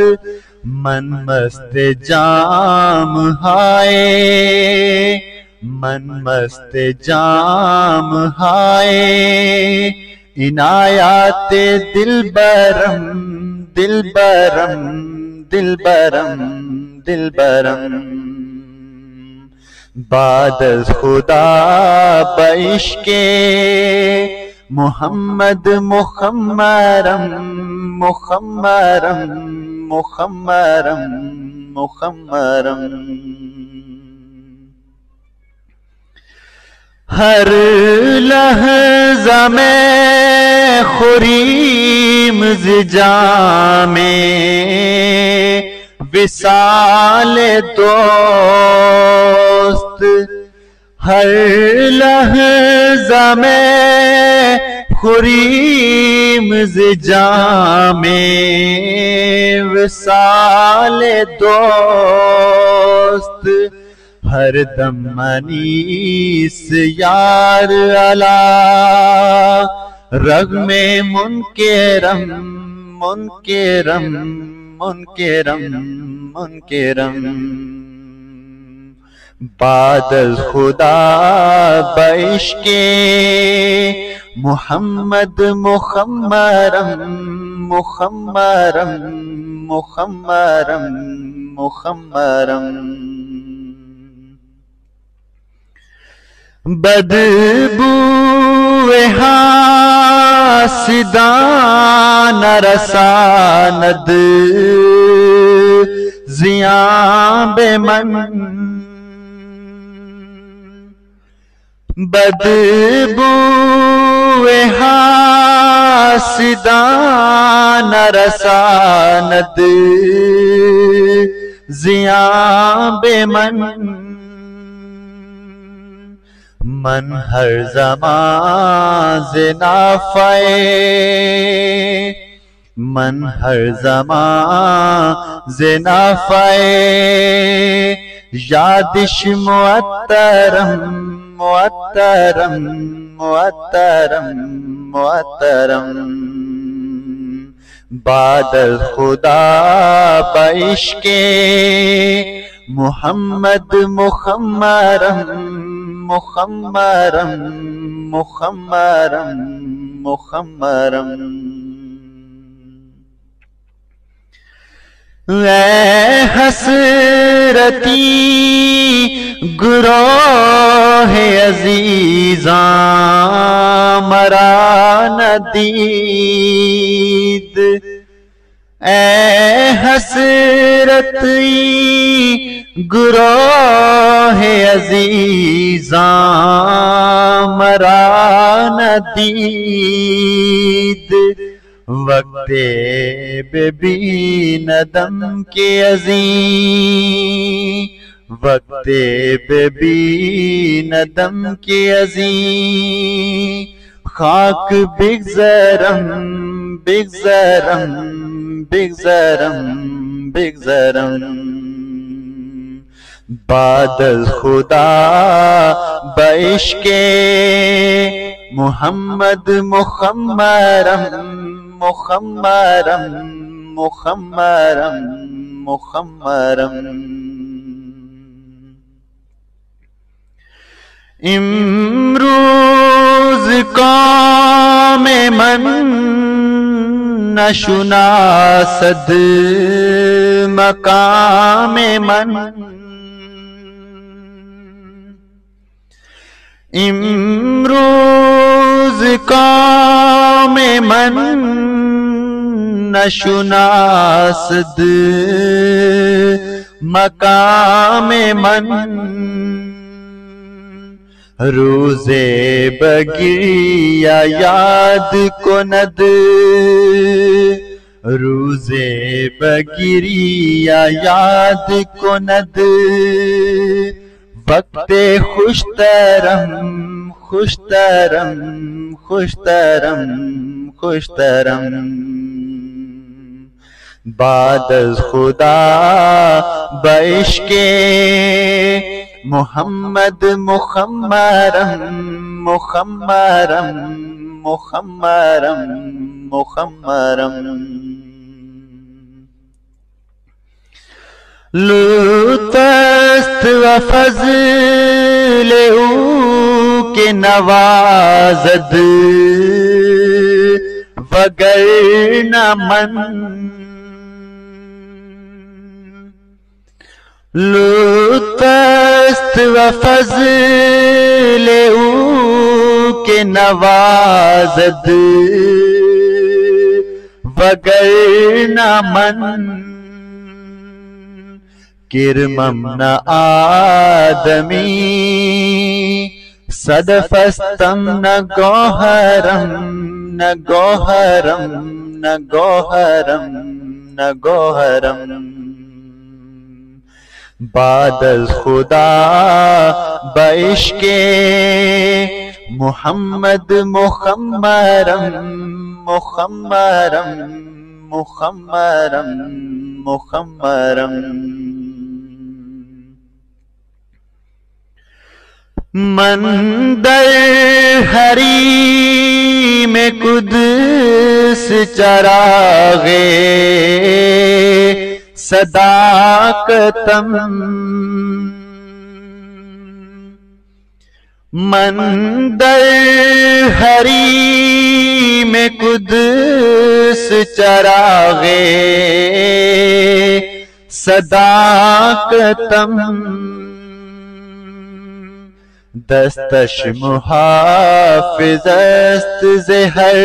मन मस्त जाम हाय मन मस्त जाम हाय इनायात दिल बरम दिल बरम दिल बरम दिल बरम बाद खुदा बश के मोहम्मद मुखम्मरम मुखम्मरम मुखम्मरम मुखमरम हर लहजा में खुरीम जामे विशाल दोस्त हर लहजा में खुरीम में विशाल दोस्त हर दम यार अला रग में मुनके रम मुनके रम munkiram munkiram badal khuda baishke muhammad Muhammad, Muhammad, Muhammad, Muhammad, badbu वेहा सिदानर नद ज़िया بد बदबू वेहा सिदान नरसानद बे मन मन हर जमा जना फे मन हर जमा जिना फे यादिश मुअतरम मुअतरम मुअतरम मुअतरम बादल खुदा बश के मुहम्मद मुखमरम Muhammaram, Muhammaram. मुखमरम वे हसरती गुरो हे अज़ीज़ानदीद ए हसरत गुरो है अजीजा मरा नदीद वक्ते बेबी नदम के अजी वक्त बेबी नदम के अजी खाक बिगजरम बिगजरम बिगजरम बिगजरम बादल खुदा बश के मोहम्मद मुखम्मरम मुखम्मरम मुखम्मरम मुखम्मरम का मे मन न सद मकाम मन इमरूज काम मन न शुना सद मकाम मन रोजे बगिया याद को नद रोजे बगिरिया याद को नद वक्त खुश तरम खुश तरम खुश तरम खुश तरम बाद खुदा बैश के मोहम्मद मुखम्मरम मुखम्मरम मुखम्मरम मुखम्मरम लूतस्त व फजल के नवाजद वगर मन लुतस्त व फजल के नवाजद वगर न मन किरमम न आदमी सदफस्तम न गोहरम न गोहरम न गोहरम न गोहरम। बाद खुदा बैश के मोहम्मद मुखम्मरम मुखम्मरम मुखम्मरम मुखम्मरम मंदर हरी में चरा चरागे सदाकतम मंदर हरी में कुदस चरागे सदाकतम दस्तश मुहाफिजस्त जहर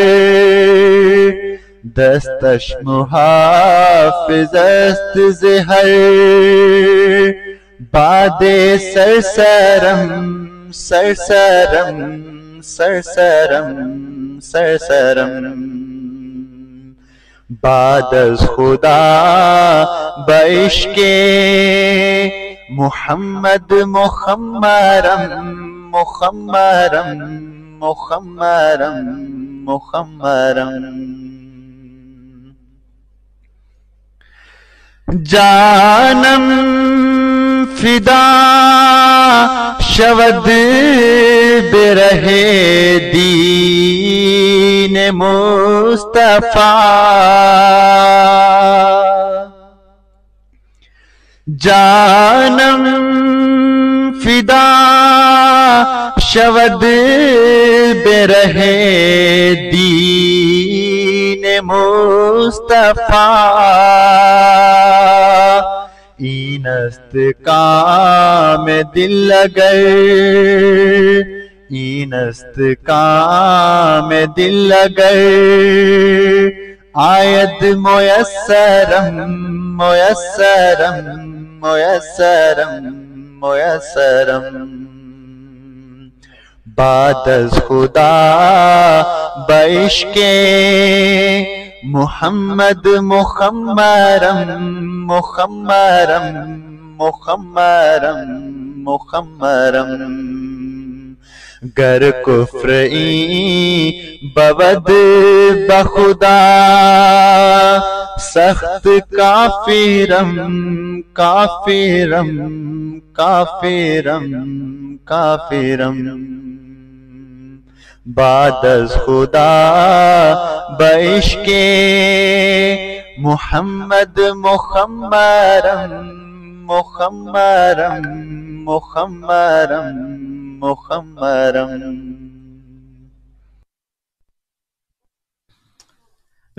دستش محافظ است زهر باد سرسرم سرسرم سرسرم سرسرم بعد از خدا بعشق محمد مخمرم مخمرم مخمرم مخمرم जानम फिदा शवद बिरहे दीन मुस्तफा जानम फिदा शवद बिरहे दी मुस्तफा इनस्त का में दिल लॻे ई नस्ते आयत मोयसरम मोयरम मोयरम मोयरम बादस खुदा बैश के मुहम्मद मुखम्मरम मुखम्मरम मुखम्मरम मुखम्मरम गर कुफ्रई बवद बखुदा सख्त काफिरम काफिरम काफिरम काफिरम, काफिरम बादस खुदा बैश के मोहम्मद मुखम्मरम मुखम्मरम मुखम्मरम मुखम्मरम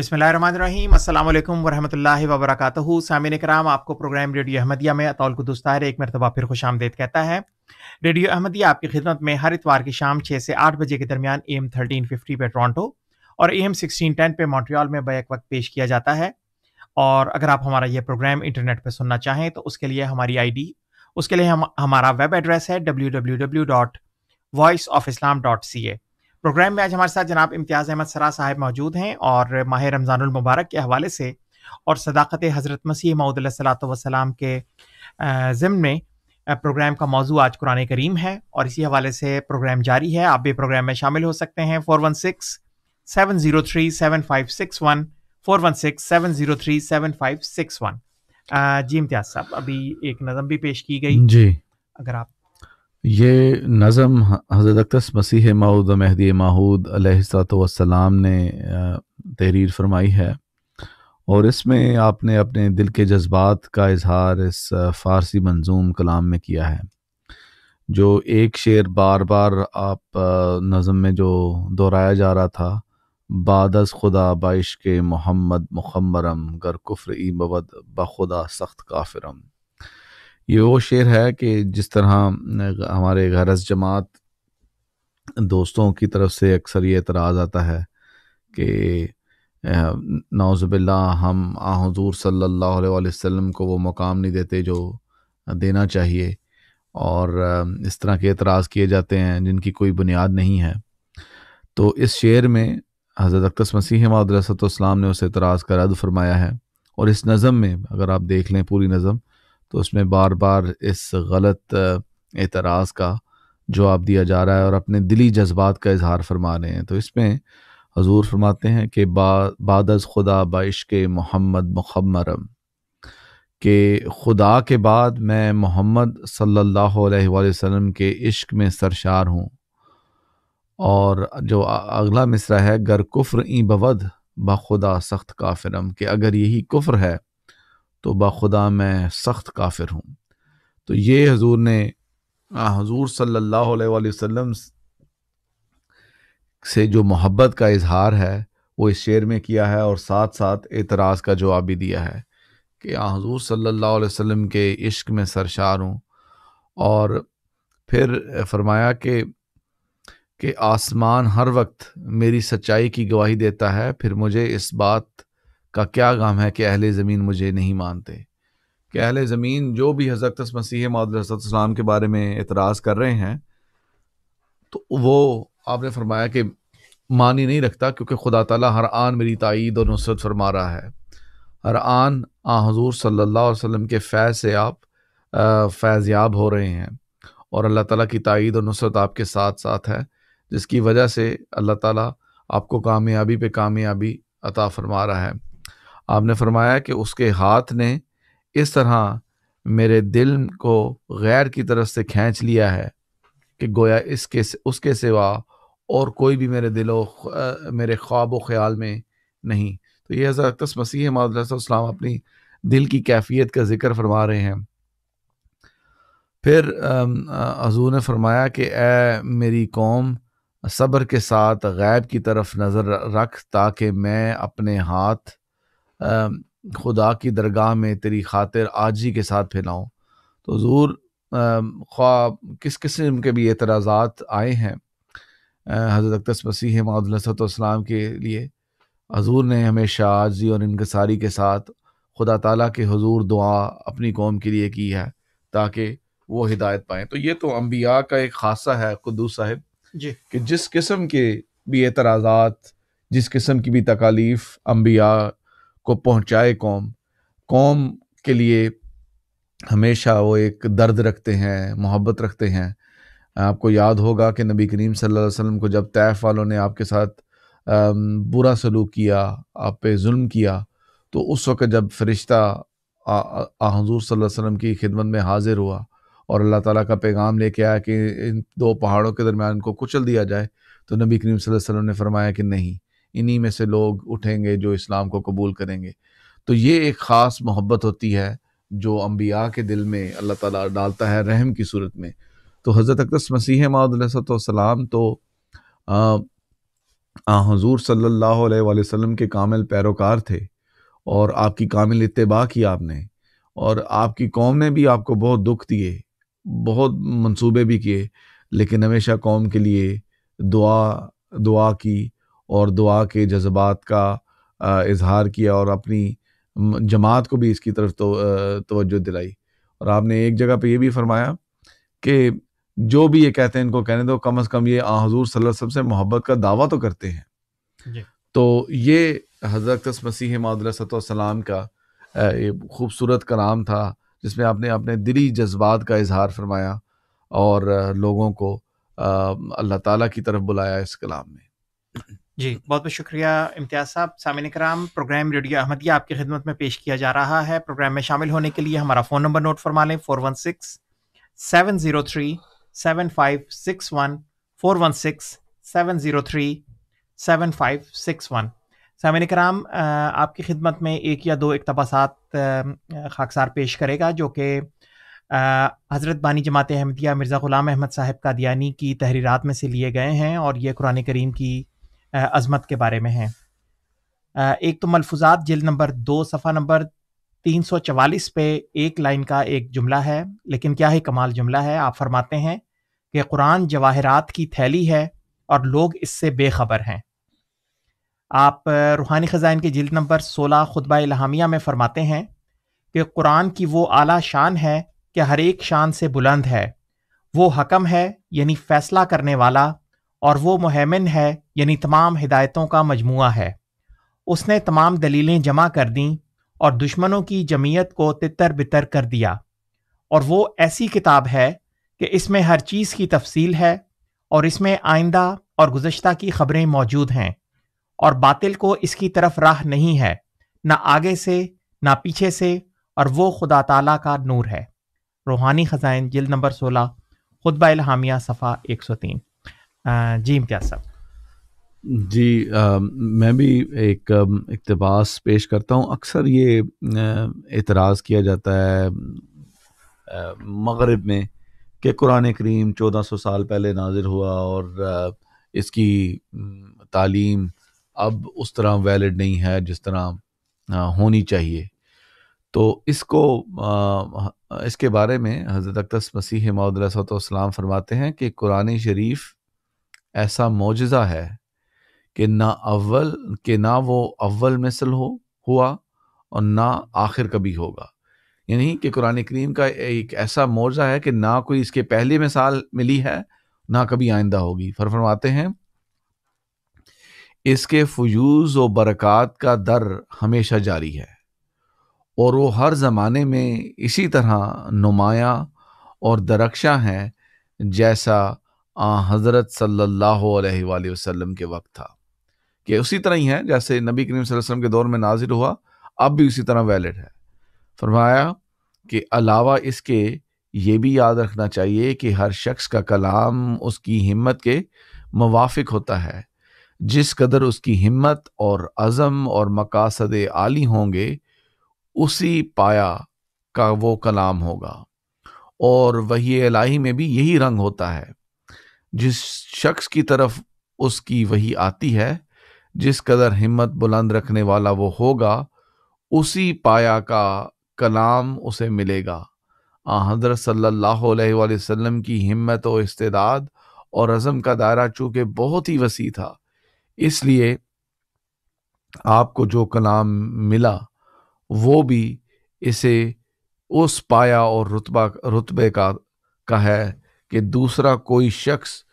बिसमीम अल्लाम वरहमल वबरकू सामिन कराम आपको प्रोग्राम रेडियो अहमदिया में अतौल को दोस्तार एक मरतबा फिर खुश आमदेद कहता है रेडियो अहमदिया आपकी खिदमत में हर इतवार की शाम छः से आठ बजे के दरमियान ए एम थर्टीन फिफ्टी पर टोरंटो और ए एम सिक्सटीन टेन पर मॉन्ट्रियल में बैक वक्त पेश किया जाता है और अगर आप हमारा यह प्रोग्राम इंटरनेट पर सुनना चाहें तो उसके लिए हमारी आईडी उसके लिए हम हमारा वेब एड्रेस है W W W dot voice of Islam dot C A programme में आज हमारे साथ जनाब इम्तियाज़ अहमद सरा साहब मौजूद हैं और माह रमज़ानमबारक के हवाले से और सदाकत हज़रत मसीह सलात वसलाम के ज़िम में प्रोग्राम का मौजू आज कुरान करीम है और इसी हवाले से प्रोग्राम जारी है आप भी प्रोग्राम में शामिल हो सकते हैं four one six seven zero three seven five six one four one six seven zero three seven five six one जी इम्तियाज साहब अभी एक नज़म भी पेश की गई जी अगर आप ये नज़म हज़रत अक्तस मसीह माऊद महदी माहूद वसलाम ने तहरीर फरमाई है और इसमें आपने अपने दिल के जज्बात का इजहार इस फ़ारसी मंजूम कलाम में किया है जो एक शेर बार बार आप नज़म में जो दोहराया जा रहा था बादस खुदा बाइश के मोहम्मद मुखम्मरम गर कुफ्र ई बवद बखुदा सख्त काफिरम ये वो शेर है कि जिस तरह हमारे गरज जमात दोस्तों की तरफ से अक्सर ये एतराज़ आता है कि नौजबिल्ला हम हजूर सल्ला वसम को वो मकाम नहीं देते जो देना चाहिए और इस तरह के एतराज़ किए जाते हैं जिनकी कोई बुनियाद नहीं है तो इस शेर में हज़रत अक्तस मसीह मदरसतम ने उस एतराज़ का रद्द फरमाया है और इस नज़म में अगर आप देख लें पूरी नज़म तो उसमें बार बार इस गलत एतराज़ का जो आप दिया जा रहा है और अपने दिली जज्बात का इजहार फरमा रहे हैं तो इसमें हजूर फरमाते हैं कि बा बाद खुदा बाइश के मोहम्मद मुखमरम के खुदा के बाद मैं मोहम्मद सल्लल्लाहु अलैहि वसल्लम के इश्क में सरशार हूँ और जो अगला मिसरा है गर कुफ्र ई बवद बखुदा सख्त काफिरम कि अगर यही कुफ्र है तो बखुदा मैं सख्त काफिर हूँ तो ये हजूर ने हजूर सल्लल्लाहु अलैहि से जो मोहब्बत का इजहार है वो इस शेर में किया है और साथ साथ एतराज़ का जवाब भी दिया है कि हजूर हाँ, सल्ला वसम के इश्क में सरशार हूँ और फिर फरमाया कि कि आसमान हर वक्त मेरी सच्चाई की गवाही देता है फिर मुझे इस बात का क्या गम है कि अहल ज़मीन मुझे नहीं मानते कि अहल ज़मीन जो भी हज़रत मसीह मदसम के बारे में एतराज़ कर रहे हैं तो वो आपने फरमाया कि मानी नहीं रखता क्योंकि खुदा ताला हर आन मेरी तइद और नुसरत फरमा रहा है हर आन आ हजूर सल्ला वसम के फैज़ से आप फैज़याब हो रहे हैं और अल्लाह ताला की तइद और नुसरत आपके साथ साथ है जिसकी वजह से अल्लाह ताला आपको कामयाबी पे कामयाबी अता फरमा रहा है आपने फरमाया कि उसके हाथ ने इस तरह मेरे दिल को गैर की तरफ से खींच लिया है कि गोया इसके उसके सिवा और कोई भी मेरे दिलो मेरे ख्वाब व ख्याल में नहीं तो ये हज़रत अक्तस मसीह मदलाम अपनी दिल की कैफियत का जिक्र फरमा रहे हैं फिर हज़ू ने फरमाया कि ए मेरी कौम सब्र के साथ गैब की तरफ नज़र रख ताकि मैं अपने हाथ खुदा की दरगाह में तेरी खातिर आजी के साथ फैलाऊँ तो हजूर ख्वाब किस किस्म के भी एतराज़ात आए हैं हज़रत अक्तस मसीह मदलसतम के लिए हजूर ने हमेशा आजी और इनकसारी के साथ खुदा ताला के हजूर दुआ अपनी कौम के लिए की है ताकि वो हिदायत पाएँ तो ये तो अम्बिया का एक खासा है खुदू साहिब जी कि जिस किस्म के भी एतराज़ात जिस किस्म की भी तकालीफ अम्बिया को पहुँचाए कौम कौम के लिए हमेशा वो एक दर्द रखते हैं मोहब्बत रखते हैं आपको याद होगा कि नबी करीम सल्लल्लाहु अलैहि वसल्लम को जब तैफ़ वालों ने आपके साथ बुरा सलूक किया आप पे जुल्म किया तो उस वक़्त जब फ़रिश्ता हजूर सल्लल्लाहु अलैहि वसल्लम की खिदमत में हाजिर हुआ और अल्लाह ताला का पैगाम लेके आया कि इन दो पहाड़ों के दरमियान को कुचल दिया जाए तो नबी करीम सल्लल्लाहु अलैहि वसल्लम ने फरमाया कि नहीं इन्हीं में से लोग उठेंगे जो इस्लाम को कबूल करेंगे तो ये एक ख़ास मोहब्बत होती है जो अम्बिया के दिल में अल्लाह ताला डालता है रहम की सूरत में तो हज़रत अकदस मसीह मदलाम तो हजूर सल्ला वसम के कामिल पैरोकार थे और आपकी कामिल इतबा की आपने और आपकी कौम ने भी आपको बहुत दुख दिए बहुत मंसूबे भी किए लेकिन हमेशा कौम के लिए दुआ दुआ की और दुआ के जज्बात का इजहार किया और अपनी जमात को भी इसकी तरफ तो तवज्जो दिलाई और आपने एक जगह पे ये भी फरमाया कि जो भी ये कहते हैं इनको कहने दो कम अज कम ये आ हजूर सल्लम से मोहब्बत का दावा तो करते हैं तो ये हजरत मसीह मदलाम का खूबसूरत कलाम था जिसमें आपने अपने दिली जज्बात का इजहार फरमाया और लोगों को अल्लाह ताला की तरफ बुलाया इस कलाम में जी बहुत बहुत शुक्रिया इम्तियाज़ साहब सामिन कराम प्रोग्राम रेडियो अहमदिया आपकी खिदमत में पेश किया जा रहा है प्रोग्राम में शामिल होने के लिए हमारा फ़ोन नंबर नोट फरमा लें four one six seven zero three seven five six one सामिन कराम आपकी खिदमत में एक या दो इकतबासात खाकसार पेश करेगा जो कि हज़रत बानी जमात अहमदिया मिर्ज़ा ग़ुलाम अहमद साहब कादियानी की तहरीरात में से लिए गए हैं और ये कुरान करीम की अज़मत के बारे में हैं एक तो मलफूजात जिल नंबर दो सफ़ा नंबर 344 पे एक लाइन का एक जुमला है लेकिन क्या ही कमाल जुमला है आप फरमाते हैं कि कुरान जवाहरात की थैली है और लोग इससे बेखबर हैं आप रूहानी ख़जाइन की जिल्द नंबर 16 खुतबा इलाहामिया में फरमाते हैं कि कुरान की वो आला शान है कि हर एक शान से बुलंद है वो हकम है यानी फ़ैसला करने वाला और वो मुहमिन है यानी तमाम हिदायतों का मजमू है उसने तमाम दलीलें जमा कर दी और दुश्मनों की जमीयत को तितर बितर कर दिया और वो ऐसी किताब है कि इसमें हर चीज़ की तफसील है और इसमें आइंदा और गुज्त की खबरें मौजूद हैं और बातिल को इसकी तरफ राह नहीं है ना आगे से ना पीछे से और वो खुदा तला का नूर है रूहानी ख़जान जिल नंबर सोलह खुदबा हामिया सफ़ा एक सौ तीन जी इम्तियाज साहब जी आ, मैं भी एक इकतबास पेश करता हूँ अक्सर ये इतराज़ किया जाता है मगरब में कि कुरान करीम चौदह सौ साल पहले नाजिल हुआ और इसकी तालीम अब उस तरह वैलिड नहीं है जिस तरह होनी चाहिए तो इसको इसके बारे में हज़रत अक्तस मसीह मौदसलाम फरमाते हैं कि कुरान शरीफ ऐसा मोजा है कि ना अव्वल कि ना वो अव्वल मिसल हो हुआ और ना आखिर कभी होगा यानी कि कुरान करीम का एक ऐसा मोर्जा है कि ना कोई इसके पहले मिसाल मिली है ना कभी आइंदा होगी फर फरमाते हैं इसके फ्यूज व बरक़ात का दर हमेशा जारी है और वो हर ज़माने में इसी तरह नुमाया और दरक्षा हैं जैसा आ हज़रत सल्लल्लाहु अलैहि वसल्लम के वक्त था कि उसी तरह ही है जैसे नबी करीम वसल्लम के दौर में नाजिर हुआ अब भी उसी तरह वैलिड है फरमाया कि अलावा इसके ये भी याद रखना चाहिए कि हर शख्स का कलाम उसकी हिम्मत के मुाफिक होता है जिस कदर उसकी हिम्मत और अज़म और मकासद आली होंगे उसी पाया का वो कलाम होगा और वही अलाही में भी यही रंग होता है जिस शख्स की तरफ उसकी वही आती है जिस कदर हिम्मत बुलंद रखने वाला वो होगा उसी पाया का कलाम उसे मिलेगा आ सल्लल्लाहु अलैहि वसल्लम की हिम्मत और इस्तेदाद और अज़म का दायरा चूँकि बहुत ही वसी था इसलिए आपको जो कलाम मिला वो भी इसे उस पाया और रुतबा रुतबे का का है कि दूसरा कोई शख्स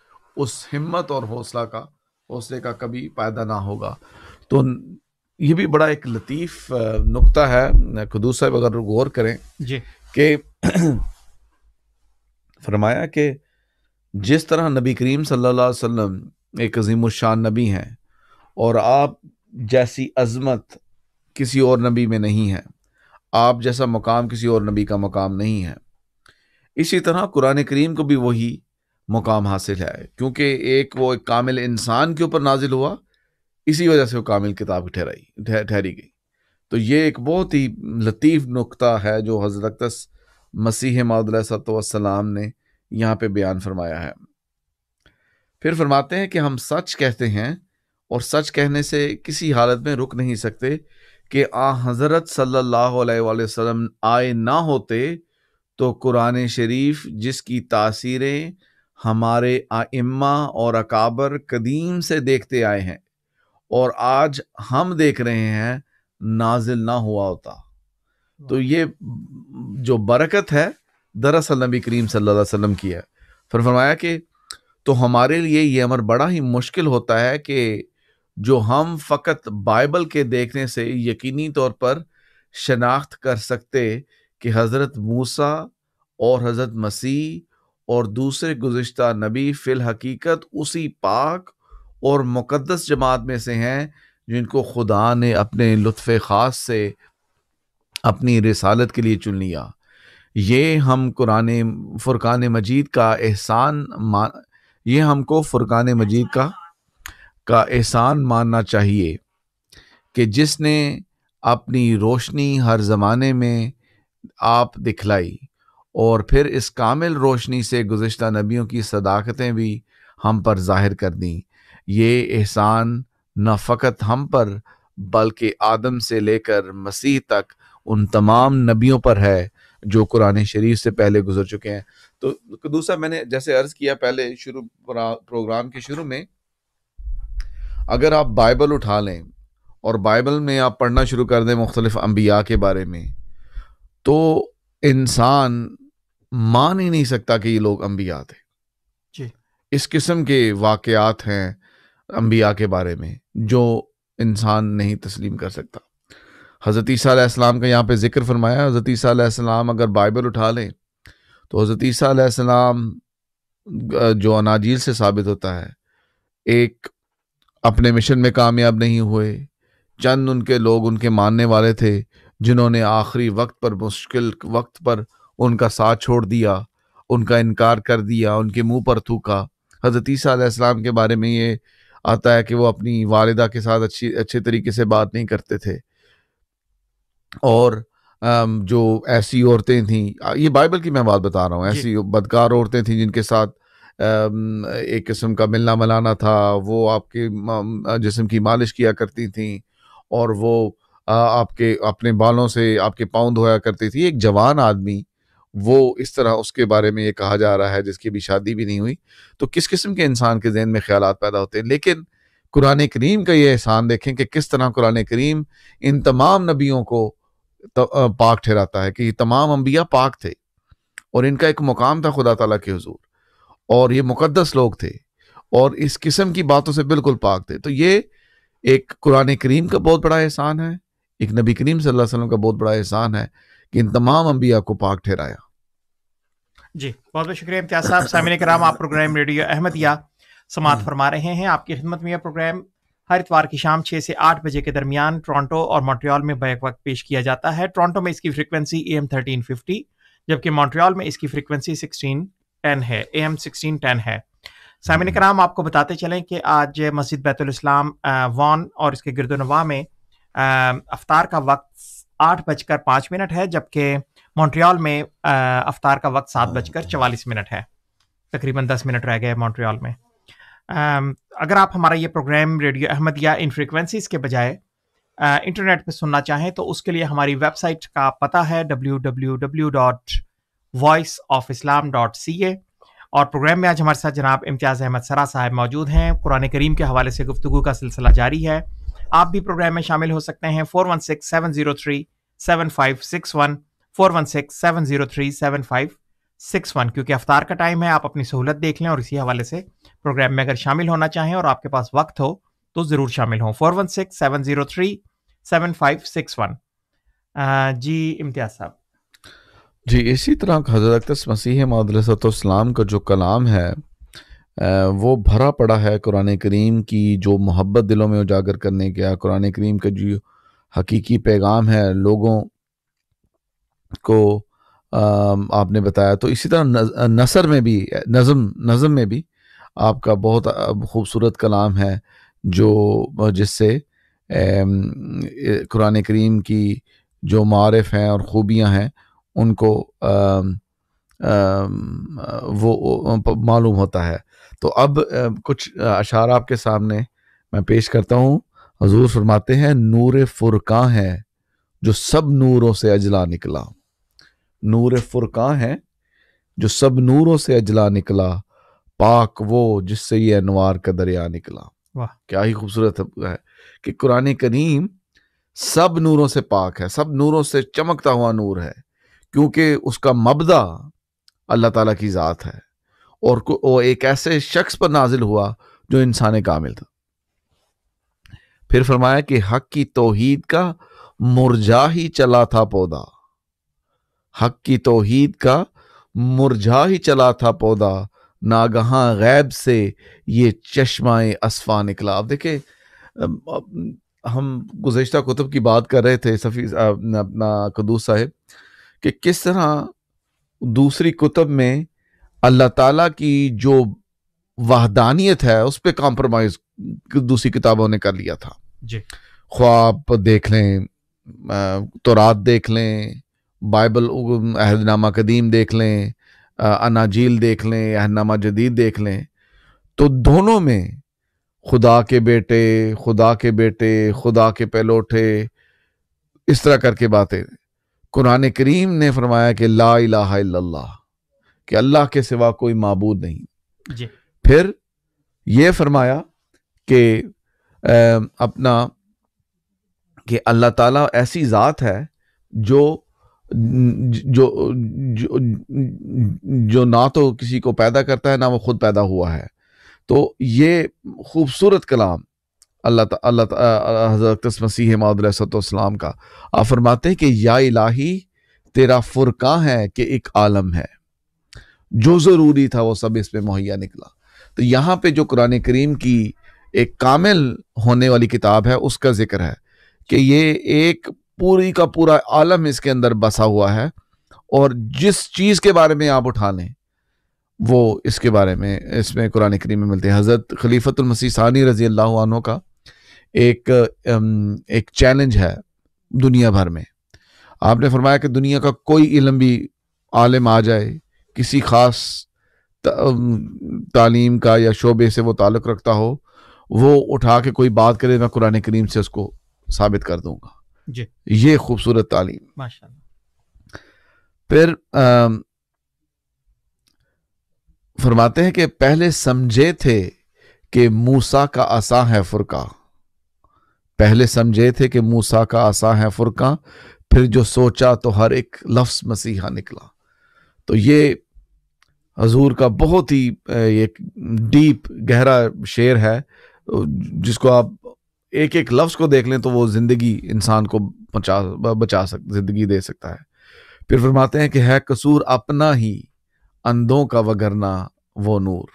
उस हिम्मत और हौसला का हौसले का कभी पैदा ना होगा तो ये भी बड़ा एक लतीफ़ नुकता है खदूस साहब अगर गौर करें जी कि फरमाया कि जिस तरह नबी करीम सल्लल्लाहु अलैहि वसल्लम एक अजीम शान नबी हैं और आप जैसी अजमत किसी और नबी में नहीं है आप जैसा मकाम किसी और नबी का मकाम नहीं है इसी तरह कुरान करीम को भी वही मुकाम हासिल है क्योंकि एक वो एक कामिल इंसान के ऊपर नाजिल हुआ इसी वजह से वो कामिल किताब ठहराई ठहरी गई तो ये एक बहुत ही लतीफ़ नुकता है जो हज़रत मसीह मदलाम ने यहाँ पे बयान फरमाया है फिर फरमाते हैं कि हम सच कहते हैं और सच कहने से किसी हालत में रुक नहीं सकते कि आ हज़रत सल्लल्लाहु अलैहि आए ना होते तो कुरान शरीफ जिसकी तासीरें हमारे आइम्मा और अकाबर कदीम से देखते आए हैं और आज हम देख रहे हैं नाजिल ना हुआ होता तो ये जो बरकत है दरअसल नबी करीम सल्लल्लाहु अलैहि वसल्लम की है फिर फरमाया कि तो हमारे लिए ये अमर बड़ा ही मुश्किल होता है कि जो हम फ़कत बाइबल के देखने से यकीनी तौर पर शनाख्त कर सकते कि हज़रत मूसा और हज़रत मसीह और दूसरे गुज्त नबी फ़िल हकीकत उसी पाक और मुक़दस जमात में से हैं जिनको खुदा ने अपने लुफ़ ख़ास से अपनी रसालत के लिए चुन लिया ये हम कुरान फ़ुरक़ान मजीद का एहसान मान ये हमको फ़ुरक़ान मजीद का का एहसान मानना चाहिए कि जिसने अपनी रोशनी हर ज़माने में आप दिखलाई और फिर इस कामिल रोशनी से गुज्त नबियों की सदाकतें भी हम पर ज़ाहिर कर दी ये एहसान न फ़कत हम पर बल्कि आदम से लेकर मसीह तक उन तमाम नबियों पर है जो कुरान शरीफ से पहले गुजर चुके हैं तो दूसरा मैंने जैसे अर्ज़ किया पहले शुरू प्रोग्राम के शुरू में अगर आप बाइबल उठा लें और बाइबल में आप पढ़ना शुरू कर दें मुख्तलिफ अम्बिया के बारे में तो इंसान मान ही नहीं सकता कि ये लोग अम्बिया थे जी इस किस्म के वाकयात हैं अम्बिया के बारे में जो इंसान नहीं तस्लीम कर सकता हज़रत का यहाँ पे ज़िक्र फरमाया हज़रत अगर बाइबल उठा लें तो हज़रत जो अनाजील से साबित होता है एक अपने मिशन में कामयाब नहीं हुए चंद उनके लोग उनके मानने वाले थे जिन्होंने आखिरी वक्त पर मुश्किल वक्त पर उनका साथ छोड़ दिया उनका इनकार कर दिया उनके मुंह पर थूका हज़रत ईसीम के बारे में ये आता है कि वो अपनी वालदा के साथ अच्छी अच्छे तरीके से बात नहीं करते थे और जो ऐसी औरतें थीं ये बाइबल की मैं बात बता रहा हूँ ऐसी बदकार औरतें थीं जिनके साथ एक किस्म का मिलना मिलाना था वो आपके जिसम की मालिश किया करती थीं और वो आपके अपने बालों से आपके पाँव धोया करती थी एक जवान आदमी वो इस तरह उसके बारे में ये कहा जा रहा है जिसकी भी शादी भी नहीं हुई तो किस किस्म के इंसान के जहन में ख्याल पैदा होते हैं लेकिन कुरान करीम का ये एहसान देखें कि किस तरह कुरान करीम इन तमाम नबियों को पाक ठहराता है कि ये तमाम अम्बिया पाक थे और इनका एक मुकाम था खुदा तला के हजूर और ये मुकदस लोग थे और इस किस्म की बातों से बिल्कुल पाक थे तो ये एक कुरान करीम का बहुत बड़ा एहसान है एक नबी करीम सल्लल्लाहु अलैहि वसल्लम का बहुत बड़ा एहसान है कि इन तमाम अंबिया को पाक ठहराया जी बहुत बहुत शुक्रिया इम्तियाज साहब सामिन कराम आप प्रोग्राम रेडियो अहमदिया समात हम्म। फरमा रहे हैं आपकी खिदमत में यह प्रोग्राम हर इतवार की शाम छः से आठ बजे के दरमियान टोरंटो और मॉन्ट्रियल में बैक वक्त पेश किया जाता है टोरंटो में इसकी frequency A M thirteen fifty जबकि मॉन्ट्रियल में इसकी फ्रिक्वेंसी सिक्सटीन टेन है ए एम सिक्सटीन टेन है सामिन हम्म। कराम आपको बताते चलें कि आज मस्जिद बैतुल इस्लाम वॉन और इसके गिरदोनवा में अफ्तार का वक्त आठ बजकर पाँच मिनट है जबकि मॉन्ट्रियल में अवतार का वक्त सात बजकर चवालीस मिनट है तकरीबन दस मिनट रह गए मॉन्ट्रियल में अगर आप हमारा ये प्रोग्राम रेडियो अहमदिया इन फ्रिक्वेंसीज़ के बजाय इंटरनेट पर सुनना चाहें तो उसके लिए हमारी वेबसाइट का पता है W W W dot voice of Islam dot C A और प्रोग्राम में आज हमारे साथ जनाब इम्तियाज़ अहमद सरा साहब मौजूद हैं कुरान करीम के हवाले से गुफ्तु का सिलसिला जारी है आप भी प्रोग्राम में शामिल हो सकते हैं four one six seven zero three seven five six one four one six seven zero three seven five six one क्योंकि अफ्तार का टाइम है आप अपनी सहूलत देख लें और इसी हवाले से प्रोग्राम में अगर शामिल होना चाहें और आपके पास वक्त हो तो ज़रूर शामिल हों four one six seven zero three seven five six one जी इम्तियाज़ साहब जी इसी तरह हज़रत मसीह मदलसत का जो कलाम है वो भरा पड़ा है कुरान करीम की जो मोहब्बत दिलों में उजागर करने का कुरान करीम का जो हकीकी पैगाम है लोगों को आपने बताया तो इसी तरह नसर में भी नज़म नज़म में भी आपका बहुत खूबसूरत कलाम है जो जिससे कुरान करीम की जो मारफ़ हैं और ख़ूबियाँ हैं उनको आ, आ, वो मालूम होता है तो अब कुछ अशार आपके सामने मैं पेश करता हूँ हजूर फरमाते हैं नूर फुरका है जो सब नूरों से अजला निकला नूर फुरका है जो सब नूरों से अजला निकला पाक वो जिससे ये अनवार का दरिया निकला वाह क्या ही खूबसूरत है कि कुरान करीम सब नूरों से पाक है सब नूरों से चमकता हुआ नूर है क्योंकि उसका मबदा अल्लाह ताला की ज़ात है और वो एक ऐसे शख्स पर नाजिल हुआ जो इंसान कामिल था फिर फरमाया कि हक की तोहीद का मुरझा ही चला था पौधा हक की तोहीद का मुरझा ही चला था पौधा नागहा गैब से ये चश्माए असफा निकला आप देखे हम गुज्त कुतुब की बात कर रहे थे सफ़ी अपना कदूस साहेब कि किस तरह दूसरी कुतुब में अल्लाह ताला की जो वाहदानियत है उस पर कॉम्प्रोमाइज दूसरी किताबों ने कर लिया था जी ख्वाब देख लें तो रात देख लें बाइबल अहदनामा कदीम देख लें अनाजील देख लें अहदनामा जदीद देख लें तो दोनों में खुदा के बेटे खुदा के बेटे खुदा के पहलोठे इस तरह करके बातें कुरान करीम ने फरमाया कि ला इलाहा इल्लल्लाह कि अल्लाह के सिवा कोई मबूद नहीं जी। फिर ये फरमाया कि अपना कि अल्लाह ताला ऐसी ज़ात है जो जो जो जो ना तो किसी को पैदा करता है ना वो खुद पैदा हुआ है तो ये खूबसूरत कलाम अल्लाह हज़रत मसीह मदलाम का आप फरमाते हैं कि या इलाही तेरा फुरका है कि एक आलम है जो ज़रूरी था वो सब इसमें मुहैया निकला तो यहाँ पे जो कुरान करीम की एक कामिल होने वाली किताब है उसका जिक्र है कि ये एक पूरी का पूरा आलम इसके अंदर बसा हुआ है और जिस चीज़ के बारे में आप उठा लें वो इसके बारे में इसमें कुरान करीम में मिलते हैं हज़रत खलीफतमसी सानी रज़ी अल्लाह का एक एक चैलेंज है दुनिया भर में आपने फरमाया कि दुनिया का कोई इलम भी आलम आ जाए किसी ख़ास तालीम का या शोबे से वो ताल्लुक़ रखता हो वो उठा के कोई बात करे मैं कुरान करीम से उसको साबित कर दूंगा जी ये खूबसूरत तालीम फिर आ, फरमाते हैं कि पहले समझे थे कि मूसा का आसा है फुरका पहले समझे थे कि मूसा का आसा है फुरका फिर जो सोचा तो हर एक लफ्स मसीहा निकला तो ये हजूर का बहुत ही एक डीप गहरा शेर है तो जिसको आप एक एक लफ्ज़ को देख लें तो वो ज़िंदगी इंसान को बचा बचा सक ज़िंदगी दे सकता है फिर फरमाते हैं कि है कसूर अपना ही अंधों का वगरना वो नूर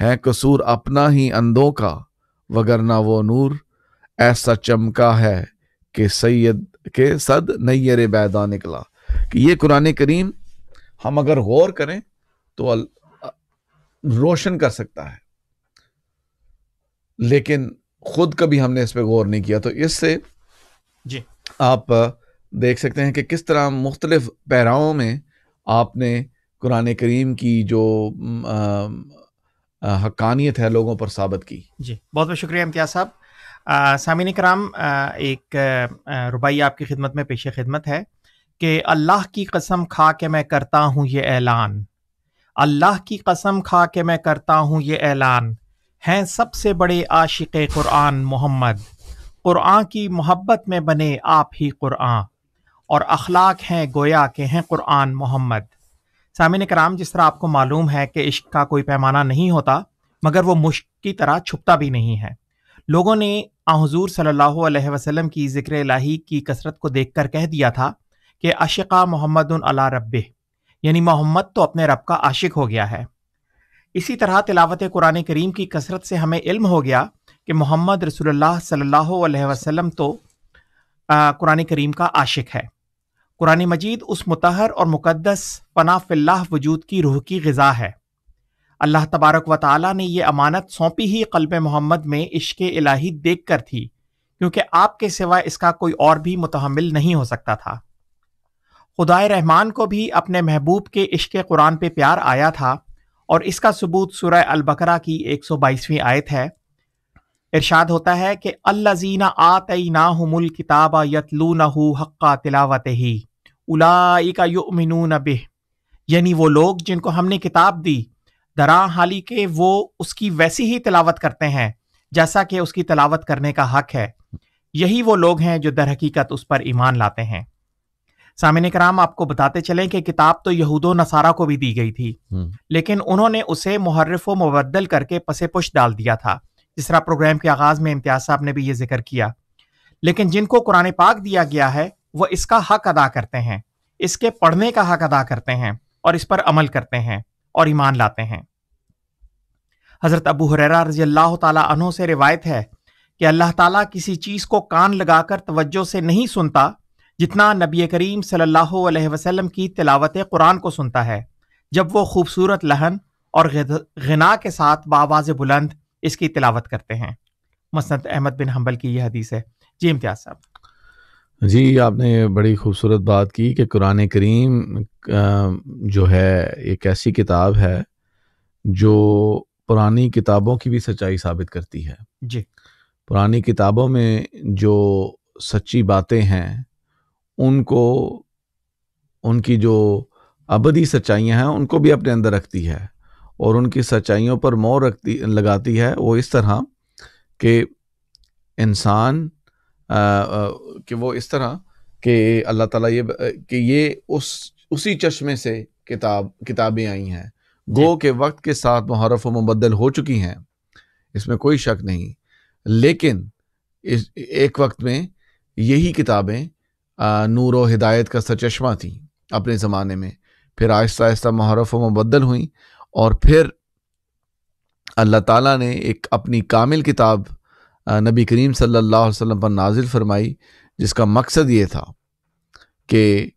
है कसूर अपना ही अंधों का वगरना वो नूर ऐसा चमका है कि सैयद के सद नैर बैदा निकला कि ये कुरान करीम हम अगर गौर करें तो रोशन कर सकता है लेकिन खुद कभी हमने इस पर गौर नहीं किया तो इससे जी आप देख सकते हैं कि किस तरह मुख्तलिफ पैराओं में आपने कुरान करीम की जो हकानियत है लोगों पर साबित की जी बहुत बहुत शुक्रिया इम्तियाज साहब सामिन कराम एक रुबाई आपकी खिदमत में पेश खिदमत है कि अल्लाह की कसम खा के मैं करता हूँ ये ऐलान अल्लाह की कसम खा के मैं करता हूँ ये ऐलान हैं सबसे बड़े आशिक क़ुरान मोहम्मद क़ुरान की मोहब्बत में बने आप ही क़ुरान और अखलाक हैं गोया के हैं क़ुरान मोहम्मद सामिन कराम जिस तरह आपको मालूम है कि इश्क का कोई पैमाना नहीं होता मगर वो मुश्क की तरह छुपता भी नहीं है लोगों ने आज़ूर सल्ला वसलम की ज़िक्र लाही की कसरत को देख कर कह दिया था कि अशिका मोहम्मद अला रब यानी मोहम्मद तो अपने रब का आशिक हो गया है इसी तरह तिलावत कुरान करीम की कसरत से हमें इल्म हो गया कि मोहम्मद रसोल्ला सल्ला अलैहि तो कुरान करीम का आशिक है कुरान मजीद उस मुतहर और मुकदस पना फिल्ला वजूद की रूह की गज़ा है अल्लाह तबारक व ताली ने यह अमानत सौंपी ही कल्ब मोहम्मद में इश्क इलाही देख कर थी क्योंकि आपके सिवा इसका कोई और भी मुतहमल नहीं हो सकता था खुदाए रहमान को भी अपने महबूब के इश्क कुरान पे प्यार आया था और इसका सबूत सुरह अलबकरा की एक सौ बाईसवीं आयत है इरशाद होता है कि अल्लाजीना आतई ना मुल किताबा यतलू न हक्का तिलावत ही उलाई का युमिनून बिह यानी वो लोग जिनको हमने किताब दी दरा हाली के वो उसकी वैसी ही तिलावत करते हैं जैसा कि उसकी तलावत करने का हक है यही वो लोग हैं जो दर हकीकत उस पर ईमान लाते हैं सामिन कराम आपको बताते चलें कि किताब तो यहूदो नसारा को भी दी गई थी हम्म। लेकिन उन्होंने उसे मुहर्रफ व मुबदल करके पसे पुश डाल दिया था जिस तरह प्रोग्राम के आगाज में इम्तियाज साहब ने भी ये जिक्र किया लेकिन जिनको कुरान पाक दिया गया है वह इसका हक अदा करते हैं इसके पढ़ने का हक अदा करते हैं और इस पर अमल करते हैं और ईमान लाते हैं हज़रत अबू हुररा रजी अल्लाह तु से रिवायत है कि अल्लाह ताला किसी चीज़ को कान लगाकर तवज्जो से नहीं सुनता जितना नबी करीम अलैहि वसल्लम की तिलावत कुरान को सुनता है जब वो खूबसूरत लहन और गना के साथ बावाज बुलंद इसकी तिलावत करते हैं मसनत अहमद बिन हम्बल की यह हदीस है जी इम्तियाज साहब जी आपने बड़ी खूबसूरत बात की कि कुरान करीम जो है एक ऐसी किताब है जो पुरानी किताबों की भी सच्चाई साबित करती है जी पुरानी किताबों में जो सच्ची बातें हैं उनको उनकी जो अबदी सच्चाइयाँ हैं उनको भी अपने अंदर रखती है और उनकी सच्चाइयों पर मोर रखती लगाती है वो इस तरह कि इंसान कि वो इस तरह कि अल्लाह ताला ये कि ये उस उसी चश्मे से किताब किताबें आई हैं गो के वक्त के साथ मुहरफ मुबदल हो चुकी हैं इसमें कोई शक नहीं लेकिन इस एक वक्त में यही किताबें नूर व हिदायत का सचश्मा थी अपने ज़माने में फिर आहिस्ता आहिस्ता महरफ व मुबदल हुई और फिर अल्लाह ताला ने एक अपनी कामिल किताब नबी करीम सल्लल्लाहु अलैहि वसल्लम पर नाजिल फरमाई जिसका मकसद ये था कि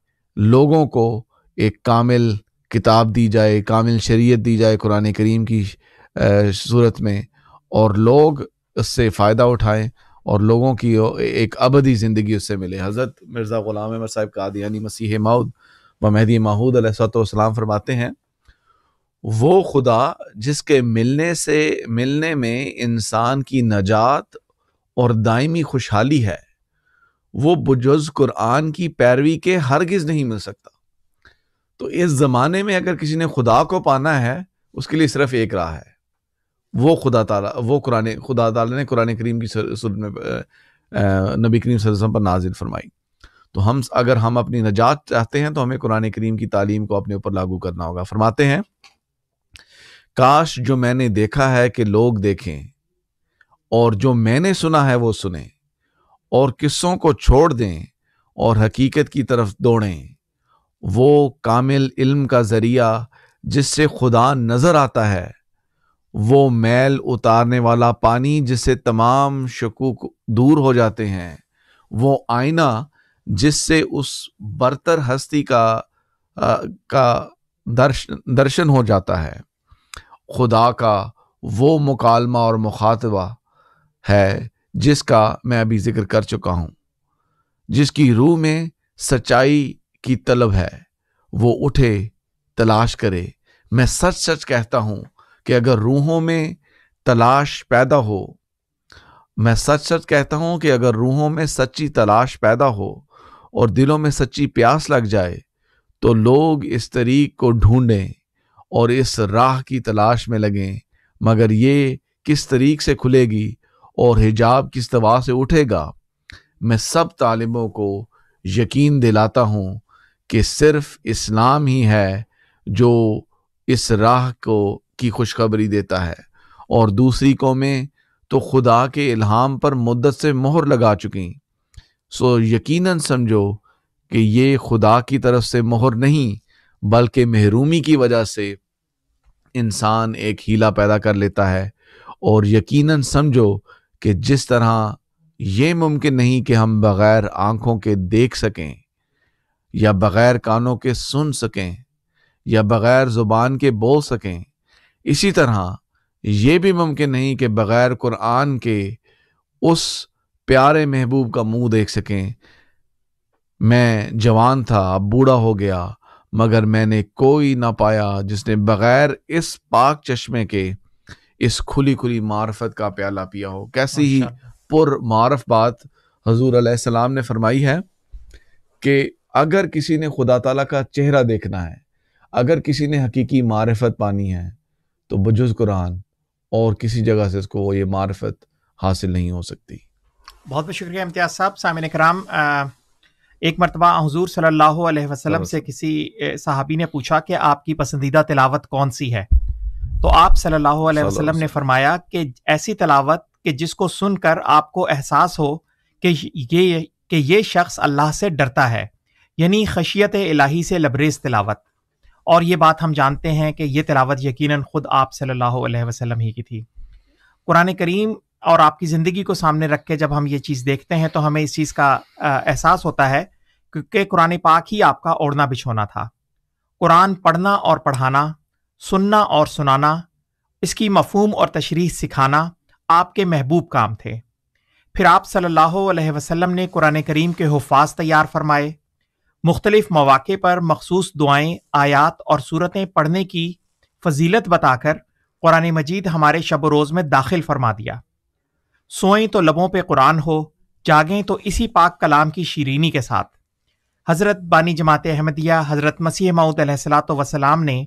लोगों को एक कामिल किताब दी जाए कामिल शरीयत दी जाए कुरान करीम की सूरत में और लोग उससे फ़ायदा उठाएं और लोगों की एक अबदी ज़िंदगी उससे मिले हज़रत मिर्ज़ा ग़ुलाम अमर साहब कादियानी मसीह माउद व महदी माहूद सलाम फरमाते हैं वो खुदा जिसके मिलने से मिलने में इंसान की नजात और दायमी खुशहाली है वो बुजुर्ज कुरान की पैरवी के हरगिज़ नहीं मिल सकता तो इस ज़माने में अगर किसी ने खुदा को पाना है उसके लिए सिर्फ एक राह है वो खुदा ताला वो कुरान खुदा ताला ने कुरान करीम की सूरत में नबी करीम वसल्लम पर नाजिल फरमाई तो हम अगर हम अपनी नजात चाहते हैं तो हमें कुरान करीम की तालीम को अपने ऊपर लागू करना होगा फरमाते हैं काश जो मैंने देखा है कि लोग देखें और जो मैंने सुना है वो सुने और किस्सों को छोड़ दें और हकीकत की तरफ दौड़ें वो कामिल इल्म का ज़रिया जिससे खुदा नज़र आता है वो मैल उतारने वाला पानी जिससे तमाम शकूक दूर हो जाते हैं वो आईना जिससे उस बरतर हस्ती का आ, का दर्शन दर्शन हो जाता है खुदा का वो मुकालमा और मुखातबा है जिसका मैं अभी जिक्र कर चुका हूँ जिसकी रूह में सच्चाई की तलब है वो उठे तलाश करे मैं सच सच कहता हूँ कि अगर रूहों में तलाश पैदा हो मैं सच सच कहता हूँ कि अगर रूहों में सच्ची तलाश पैदा हो और दिलों में सच्ची प्यास लग जाए तो लोग इस तरीक को ढूंढें और इस राह की तलाश में लगें मगर ये किस तरीक से खुलेगी और हिजाब किस दवा से उठेगा मैं सब तालिबों को यकीन दिलाता हूँ कि सिर्फ इस्लाम ही है जो इस राह को की खुशखबरी देता है और दूसरी कौमें तो खुदा के इल्हाम पर मुद्दत से मोहर लगा चुकी सो यकीनन समझो कि ये खुदा की तरफ से मोहर नहीं बल्कि महरूमी की वजह से इंसान एक हीला पैदा कर लेता है और यकीनन समझो कि जिस तरह ये मुमकिन नहीं कि हम बग़ैर आँखों के देख सकें या बग़ैर कानों के सुन सकें या बग़ैर ज़ुबान के बोल सकें इसी तरह ये भी मुमकिन नहीं कि बग़ैर कुरान के उस प्यारे महबूब का मुंह देख सकें मैं जवान था अब बूढ़ा हो गया मगर मैंने कोई ना पाया जिसने बग़ैर इस पाक चश्मे के इस खुली खुली मार्फत का प्याला पिया हो कैसी ही पुर मारफ बात हजूर सलाम ने फरमाई है कि अगर किसी ने खुदा तला का चेहरा देखना है अगर किसी ने हकीकी मारफत पानी है तो बजुज कुरान और किसी जगह से इसको ये मार्फत हासिल नहीं हो सकती बहुत बहुत शुक्रिया इम्तियाज़ साहब सामिन कराम एक मरतबा हजूर सल्ला वसलम से किसी सहाबी ने पूछा कि आपकी पसंदीदा तिलावत कौन सी है तो आप सल्ला वसलम ने फरमाया कि ऐसी तलावत कि जिसको सुनकर आपको एहसास हो कि ये कि ये शख्स अल्लाह से डरता है यानी खशियत इलाही से लबरेज तिलावत और ये बात हम जानते हैं कि ये तिलावत यकीनन खुद आप सल्लल्लाहु अलैहि वसल्लम ही की थी कुरान करीम और आपकी ज़िंदगी को सामने रख के जब हम ये चीज़ देखते हैं तो हमें इस चीज़ का एहसास होता है क्योंकि कुरान पाक ही आपका ओढ़ना बिछोना था कुरान पढ़ना और पढ़ाना सुनना और सुनाना इसकी मफहम और तशरी सिखाना आपके महबूब काम थे फिर आप सल्लल्लाहु अलैहि वसल्लम ने कुरान करीम के हफाज तैयार फरमाए मुख्तलिफ मौाक़े पर मखसूस दुआएँ आयात और सूरतें पढ़ने की फजीलत बताकर कुरान मजीद हमारे शब रोज़ में दाखिल फरमा दिया सोएं तो लबों पे कुरान हो जागें तो इसी पाक कलाम की शीरीनी के साथ हज़रत बानी जमात अहमदिया हज़रत मसीह माऊद वसलाम ने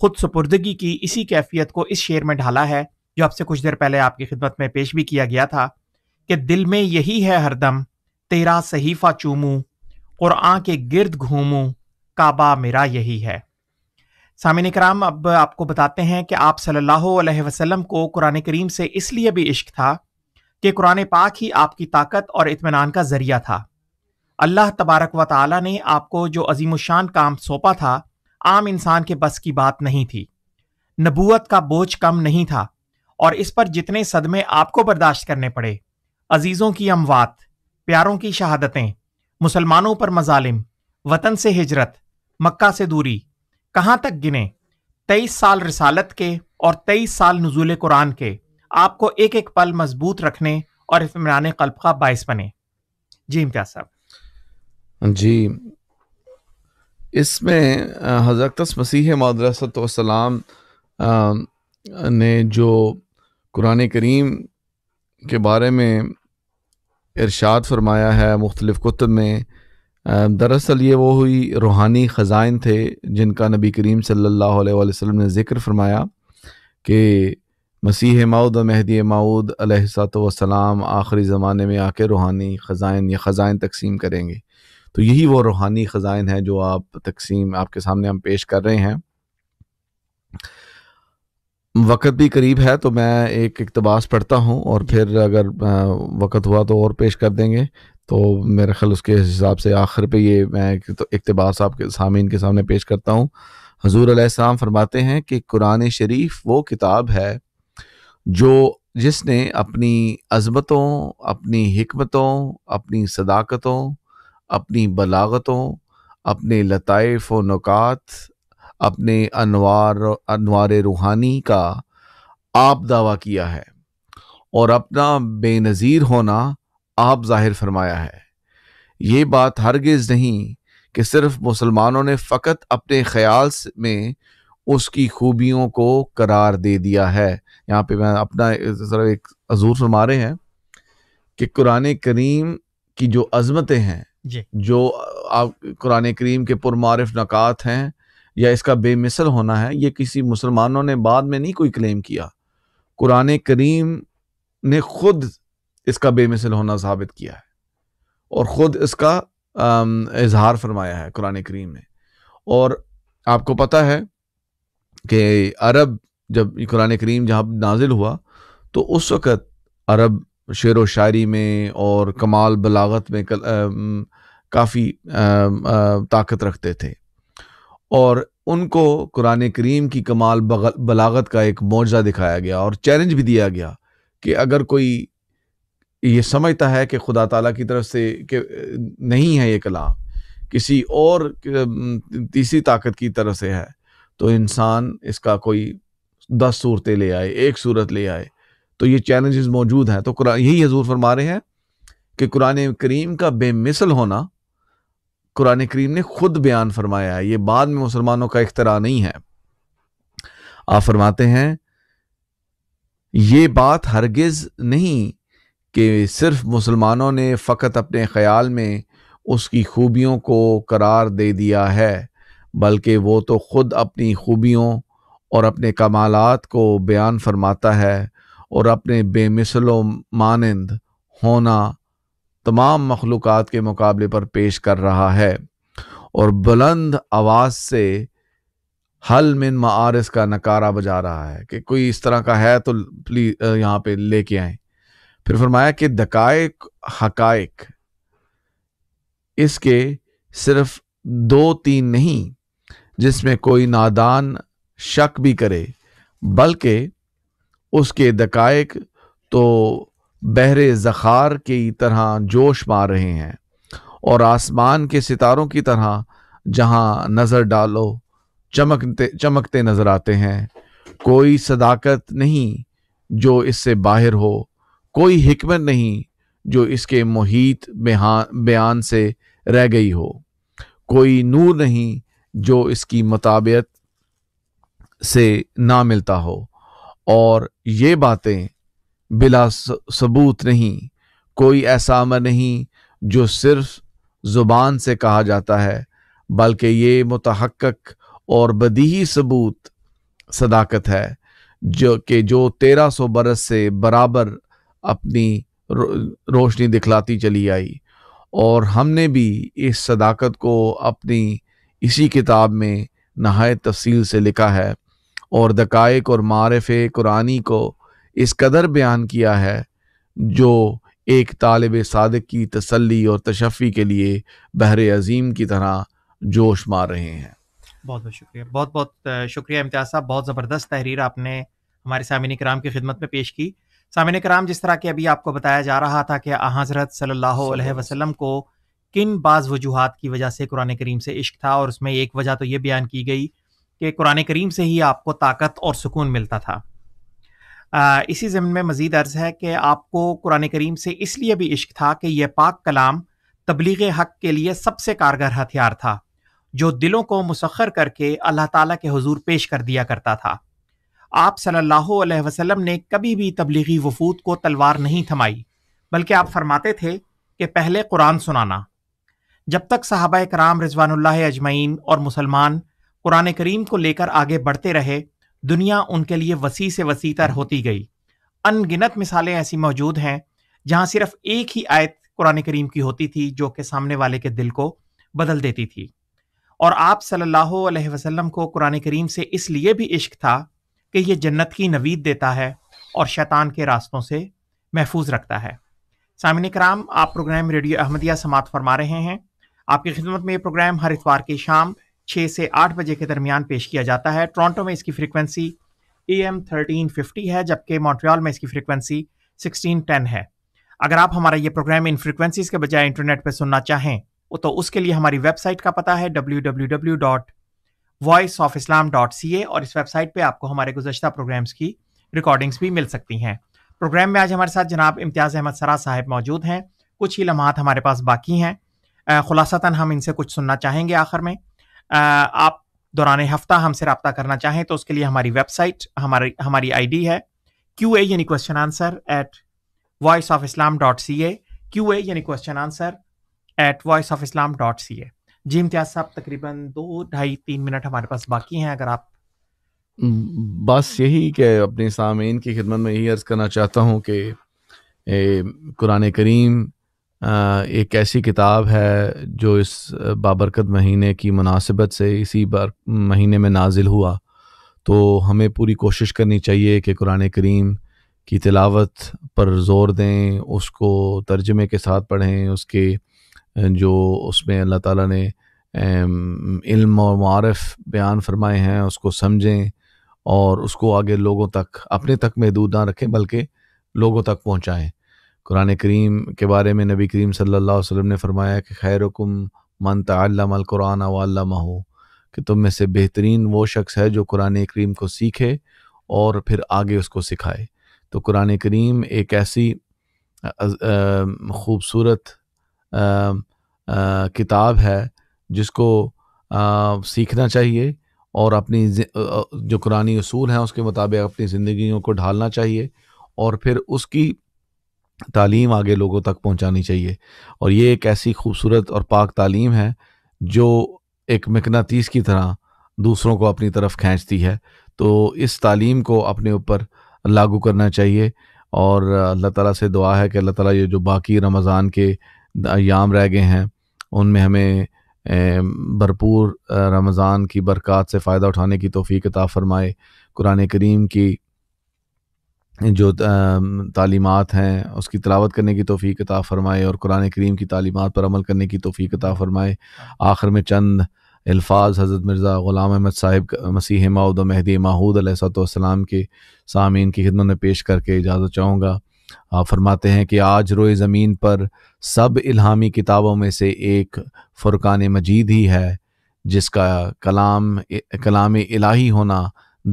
खुद सपुर्दगी की इसी कैफियत को इस शेर में ढाला है जो आपसे कुछ देर पहले आपकी खिदमत में पेश भी किया गया था कि दिल में यही है हरदम तेरा सहीफ़ा चूमूँ कुरआ के गिर्द घूमूं काबा मेरा यही है सामिन कराम अब आपको बताते हैं कि आप सल्लल्लाहु अलैहि वसल्लम को कुरान करीम से इसलिए भी इश्क था कि कुरान पाक ही आपकी ताकत और इतमान का ज़रिया था अल्लाह तबारक व ताली ने आपको जो अजीम शान काम सौंपा था आम इंसान के बस की बात नहीं थी नबूत का बोझ कम नहीं था और इस पर जितने सदमे आपको बर्दाश्त करने पड़े अजीज़ों की अमवात प्यारों की शहादतें मुसलमानों पर मजालिम वतन से हिजरत मक्का से दूरी कहाँ तक गिने तेईस साल रिसालत के और तेईस साल नजूल कुरान के आपको एक एक पल मजबूत रखने और इतमान कल्ब का बायस बने जी इम्तिया साहब जी इसमें हजरत मसीह मदरसतम ने जो कुरान करीम के बारे में इरशाद फरमाया है मुख्तलिफ़ कुतुब में दरअसल ये वो हुई रूहानी ख़ज़ाइन थे जिनका नबी करीम सल्लल्लाहु अलैहि वसल्लम ने ज़िक्र फरमाया कि मसीह माउद महदी माउद वसलाम आखिरी ज़माने में आके रूहानी ख़ज़ाइन या ख़ज़ाइन तकसीम करेंगे तो यही वो रूहानी ख़ज़ाइन है जो आप तकसीम आपके सामने हम पेश कर रहे हैं वक़्त भी करीब है तो मैं एक इकतबास पढ़ता हूँ और फिर अगर वक़्त हुआ तो और पेश कर देंगे तो मेरा ख्याल उसके हिसाब से आखिर पे ये मैं तो इकतबास आपके सामीन के सामने पेश करता हूँ हजूर आसमाम फरमाते हैं कि कुरान शरीफ वो किताब है जो जिसने अपनी अजमतों अपनी हमतों अपनी सदाकतों अपनी बलागतों अपने लताइफ व नुकात अपने अनवार अनवार रूहानी का आप दावा किया है और अपना बेनज़ीर होना आप जाहिर फरमाया है ये बात हरगिज़ नहीं कि सिर्फ मुसलमानों ने फ़कत अपने ख्याल में उसकी खूबियों को करार दे दिया है यहाँ पे मैं अपना सर एक अजूर फरमा रहे हैं कि कुरान करीम की जो अज़मतें हैं जो आप कुरान करीम के पुरमारफ नक़ात हैं या इसका बेमिसल होना है ये किसी मुसलमानों ने बाद में नहीं कोई क्लेम किया कुरान करीम ने खुद इसका बेमिसल होना साबित किया है और ख़ुद इसका इजहार फरमाया है कुरान करीम ने और आपको पता है कि अरब जब कुरान करीम जहाँ नाजिल हुआ तो उस वक़्त अरब शेर व शायरी में और कमाल बलागत में काफ़ी ताकत रखते थे और उनको कुरान करीम की कमाल बलागत का एक मुआवजा दिखाया गया और चैलेंज भी दिया गया कि अगर कोई ये समझता है कि खुदा ताला की तरफ से कि नहीं है ये कलाम किसी और तीसरी ताकत की तरफ से है तो इंसान इसका कोई दस सूरतें ले आए एक सूरत ले आए तो ये चैलेंजेस मौजूद हैं तो यही हजूर फरमा रहे हैं कि कुरान करीम का बेमिसल होना कुरान करीम ने खुद बयान फरमाया है ये बाद में मुसलमानों का इख्तरा नहीं है आप फरमाते हैं ये बात हरगिज़ नहीं कि सिर्फ मुसलमानों ने फ़कत अपने ख्याल में उसकी खूबियों को करार दे दिया है बल्कि वो तो ख़ुद अपनी खूबियों और अपने कमालत को बयान फरमाता है और अपने बेमिसल मानंद होना तमाम मखलूक़ के मुकाबले पर पेश कर रहा है और बुलंद आवाज़ से हल मिन मारस का नकारा बजा रहा है कि कोई इस तरह का है तो प्लीज यहाँ पे लेके आए फिर फरमाया कि दकायक हकायक इसके सिर्फ दो तीन नहीं जिसमें कोई नादान शक भी करे बल्कि उसके दकायक तो बहरे जखार की तरह जोश मार रहे हैं और आसमान के सितारों की तरह जहां नज़र डालो चमकते चमकते नज़र आते हैं कोई सदाकत नहीं जो इससे बाहर हो कोई हिकमत नहीं जो इसके मोहित बयान से रह गई हो कोई नूर नहीं जो इसकी मुताबियत से ना मिलता हो और ये बातें बिला सबूत नहीं कोई ऐसा अमर नहीं जो सिर्फ ज़ुबान से कहा जाता है बल्कि ये मतहक़ और बदी सबूत सदाकत है जो कि जो तेरह सौ बरस से बराबर अपनी रो, रोशनी दिखलाती चली आई और हमने भी इस सदाकत को अपनी इसी किताब में नहायत तफसील से लिखा है और दकायक और मारफ़ कुरानी को इस कदर बयान किया है जो एक तालब सादक की तसल्ली और तशफ़ी के लिए बहर अजीम की तरह जोश मार रहे हैं बहुत बहुत शुक्रिया बहुत बहुत शुक्रिया इम्तियाज़ साहब बहुत ज़बरदस्त तहरीर आपने हमारे सामिन कराम की खिदमत में पेश की सामिन कराम जिस तरह के अभी आपको बताया जा रहा था कि हज़रत सल्लल्लाहु अलैहि वसल्लम को किन बाज़ वजूहत की वजह से कुरान करीम से इश्क था और उसमें एक वजह तो ये बयान की गई कि कुरान करीम से ही आपको ताकत और सुकून मिलता था इसी ज़मन में मज़ीद अर्ज़ है कि आपको कुरान करीम से इसलिए भी इश्क था कि यह पाक कलाम तबलीग हक के लिए सबसे कारगर हथियार था जो दिलों को मुसखर करके अल्लाह ताला के हजूर पेश कर दिया करता था आप सल्लल्लाहु अलैहि वसल्लम ने कभी भी तबलीगी वफूद को तलवार नहीं थमाई बल्कि आप फरमाते थे कि पहले कुरान सुनाना जब तक साहबा कराम रिजवानुल्लाह अजमैन और मुसलमान कुरान करीम को लेकर आगे बढ़ते रहे दुनिया उनके लिए वसी से वसी तर होती गई अनगिनत मिसालें ऐसी मौजूद हैं जहां सिर्फ एक ही आयत कुरान करीम की होती थी जो कि सामने वाले के दिल को बदल देती थी और आप सल्लल्लाहु अलैहि वसल्लम को कुरान करीम से इसलिए भी इश्क था कि यह जन्नत की नवीद देता है और शैतान के रास्तों से महफूज रखता है सामिन कराम आप प्रोग्राम रेडियो अहमदिया समात फरमा रहे हैं आपकी खिदमत में ये प्रोग्राम हर इतवार की शाम छः से आठ बजे के दरमियान पेश किया जाता है टोरंटो में इसकी frequency A M thirteen fifty है जबकि मॉन्ट्रियल में इसकी फ्रीक्वेंसी सिक्सटीन टेन है अगर आप हमारा ये प्रोग्राम इन फ्रिक्वेंसीज़ के बजाय इंटरनेट पर सुनना चाहें तो उसके लिए हमारी वेबसाइट का पता है W W W dot voice of Islam dot C A और इस वेबसाइट पर आपको हमारे गुजशत प्रोग्राम्स की रिकॉर्डिंग्स भी मिल सकती हैं प्रोग्राम में आज हमारे साथ जनाब इम्तियाज़ अहमद सरा साहब मौजूद हैं कुछ ही लम्हात हमारे पास बाकी हैं खुलासा हम इनसे कुछ सुनना चाहेंगे आखिर में आप दौरान हफ्ता हमसे रबता करना चाहें तो उसके लिए हमारी वेबसाइट हमारी हमारी आईडी है क्यू ए यानी question answer at voice of Islam dot C A Q A यानी question answer at voice of Islam dot C A जी इम्तियाज साहब तकरीबन दो ढाई तीन मिनट हमारे पास बाकी हैं अगर आप बस यही कि अपने सामीन की खिदमत में यही अर्ज़ करना चाहता हूँ कि कुरान करीम एक ऐसी किताब है जो इस बाबरकत महीने की मुनासिबत से इसी बार महीने में नाजिल हुआ तो हमें पूरी कोशिश करनी चाहिए कि कुरान करीम की तिलावत पर ज़ोर दें उसको तर्जमे के साथ पढ़ें उसके जो उसमें अल्लाह ताला ने इल्म और मारफ बयान फरमाए हैं उसको समझें और उसको आगे लोगों तक अपने तक महदूद ना रखें बल्कि लोगों तक पहुँचाएँ कुरान करीम के बारे में नबी करीम सल्लल्लाहु अलैहि ने फरमाया कि खैरकुम मन तल्लमकुरान वालम हो कि तुम में से बेहतरीन वो शख्स है जो कुरान करीम को सीखे और फिर आगे उसको सिखाए तो कुरान करीम एक ऐसी खूबसूरत किताब है जिसको आ, सीखना चाहिए और अपनी जो कुरानी असूल हैं उसके मुताबिक अपनी ज़िंदगियों को ढालना चाहिए और फिर उसकी तालीम आगे लोगों तक पहुंचानी चाहिए और ये एक ऐसी खूबसूरत और पाक तालीम है जो एक मकनातीस की तरह दूसरों को अपनी तरफ खींचती है तो इस तालीम को अपने ऊपर लागू करना चाहिए और अल्लाह ताला से दुआ है कि अल्लाह ताला ये जो बाकी रमज़ान के याम रह गए हैं उनमें हमें भरपूर रमज़ान की बरक़ात से फ़ायदा उठाने की तोफ़ी किताब फ़रमाए कुरान करीम की जो तालीमत हैं उसकी तलावत करने की तोफ़ी अता फ़रमाए और कुरान करीम की तालीमत पर अमल करने की तोफ़ी अता फ़रमाए आखिर में चंद अल्फाज हज़रत मिर्ज़ा ग़ुलाम अहमद साहिब मसीह माउद महदी माहूद सलाम के सामीन की खिदमत में पेश करके इजाज़त चाहूँगा आप फरमाते हैं कि आज रोए ज़मीन पर सब इल्हामी किताबों में से एक फ़ुरकान मजीद ही है जिसका कलाम कलाम इलाही होना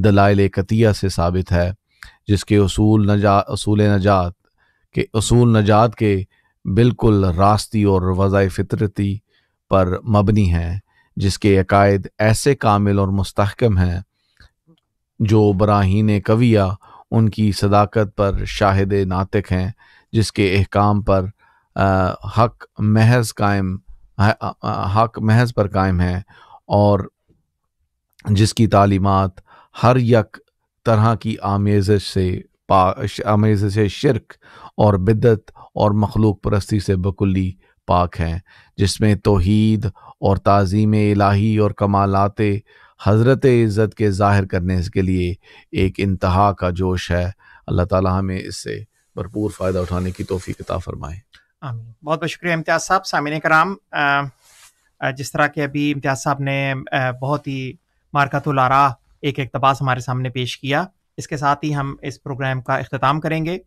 दलाइल कतिया से साबित है जिसके असूल नजा असूल नजात के असूल नजात के बिल्कुल रास्ती और वज़ा फितरती पर मबनी हैं जिसके अकायद ऐसे कामिल और मस्तकम हैं जो बराहीन कविया उनकी सदाकत पर शाहिद नातक हैं जिसके अहकाम पर हक महज कायम हक महज पर कायम है और जिसकी तालीमत हर यक तरह की आमेजश से आमेज से शिरक और बिदत और मखलूक परस्ती से बकुल्ली पाक हैं जिसमें तोहीद और तज़ीम इलाही और कमालत हज़रत इज़्ज़त के ज़ाहिर करने के लिए एक इंतहा का जोश है अल्लाह ताला हमें इससे भरपूर फ़ायदा उठाने की तोफ़ी कता फ़रमाएँ आमीन बहुत बहुत शुक्रिया इम्तियाज़ साहब सामिन कराम जिस तरह के अभी इम्तियाज़ साहब ने बहुत ही मारकतुल आरा एक इकतबास हमारे सामने पेश किया इसके साथ ही हम इस प्रोग्राम का अख्ताम करेंगे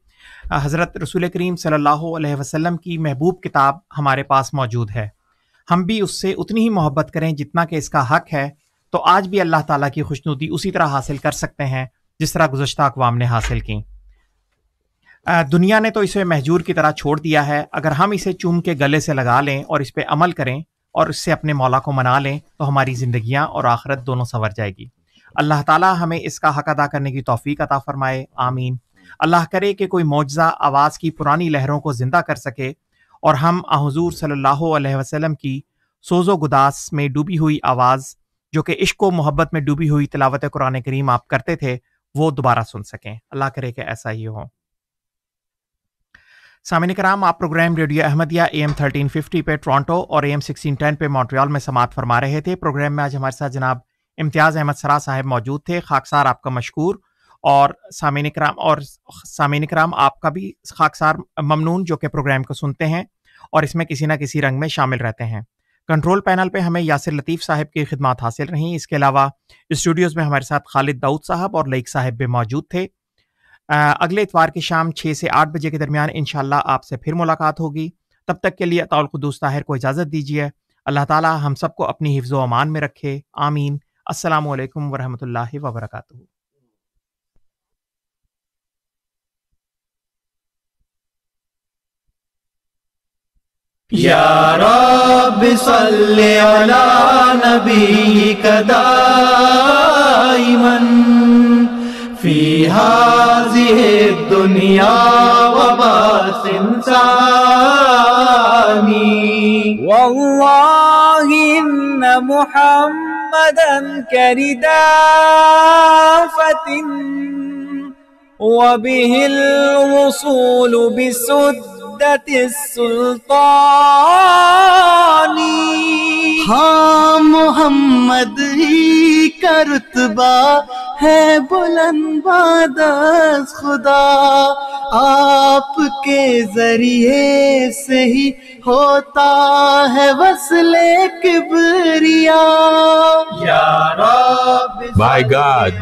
हज़रत रसूल करीम सलील अलैहि वसल्लम की महबूब किताब हमारे पास मौजूद है हम भी उससे उतनी ही मोहब्बत करें जितना कि इसका हक है तो आज भी अल्लाह ताला की खुशनुदी उसी तरह हासिल कर सकते हैं जिस तरह गुजशत अकवाम ने हासिल की दुनिया ने तो इसे महजूर की तरह छोड़ दिया है अगर हम इसे चूम के गले से लगा लें और इस पर अमल करें और इससे अपने मौला को मना लें तो हमारी ज़िंदियाँ और आखरत दोनों संवर जाएगी अल्लाह ताला हमें इसका हक अदा करने की तोफ़ी अता फ़रमाए आमीन अल्लाह करे कि कोई मुआजा आवाज़ की पुरानी लहरों को ज़िंदा कर सके और हम आज़ूर सल्लल्लाहु अलैहि वसल्लम की सोज़ो गुदास में डूबी हुई आवाज़ जो कि इश्क व मोहब्बत में डूबी हुई तिलावत कुरान करीम आप करते थे वो दोबारा सुन सकें अल्लाह करे कि ऐसा ही हो सामिन कराम आप programme radio Ahmadiyya A M thirteen fifty पे टोरंटो और ए एम सिक्सटीन टेन पे मॉन्ट्रियल में समाप्त फरमा रहे थे प्रोग्राम में आज हमारे साथ जनाब इम्तियाज़ अहमद सरा साहब मौजूद थे खाकसार आपका मशहूर और सामिन कराम और सामिन कराम आपका भी खाकसार ममनून जो कि प्रोग्राम को सुनते हैं और इसमें किसी ना किसी रंग में शामिल रहते हैं कंट्रोल पैनल पे हमें यासिर लतीफ़ साहब की खिदमत हासिल रहीं इसके अलावा स्टूडियोज़ में हमारे साथ खालिद दाऊद साहब और लईक साहब भी मौजूद थे आ, अगले इतवार की शाम छः से आठ बजे के दरमियान इन आपसे फिर मुलाकात होगी तब तक के लिए अताउलकदूस ताहिर को इजाज़त दीजिए अल्लाह ताली हम सबको अपनी हिफ्ज़ अमान में रखे आमीन السلام عليكم ورحمة الله وبركاته يا رب صل على نبيك دائما في هذه الدنيا وباس ثاني والله إن محمد محمدا كردافة وبه الوصول بسد مدة السلطان हाँ मोहम्मद ही का रुतबा है बुलंद बादस खुदा आपके जरिए से ही By God,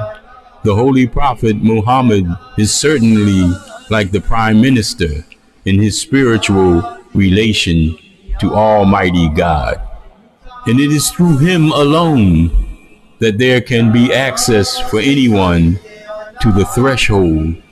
the Holy Prophet Muhammad is certainly like the Prime Minister in his spiritual relation to Almighty God. And it is through him alone that there can be access for anyone to the threshold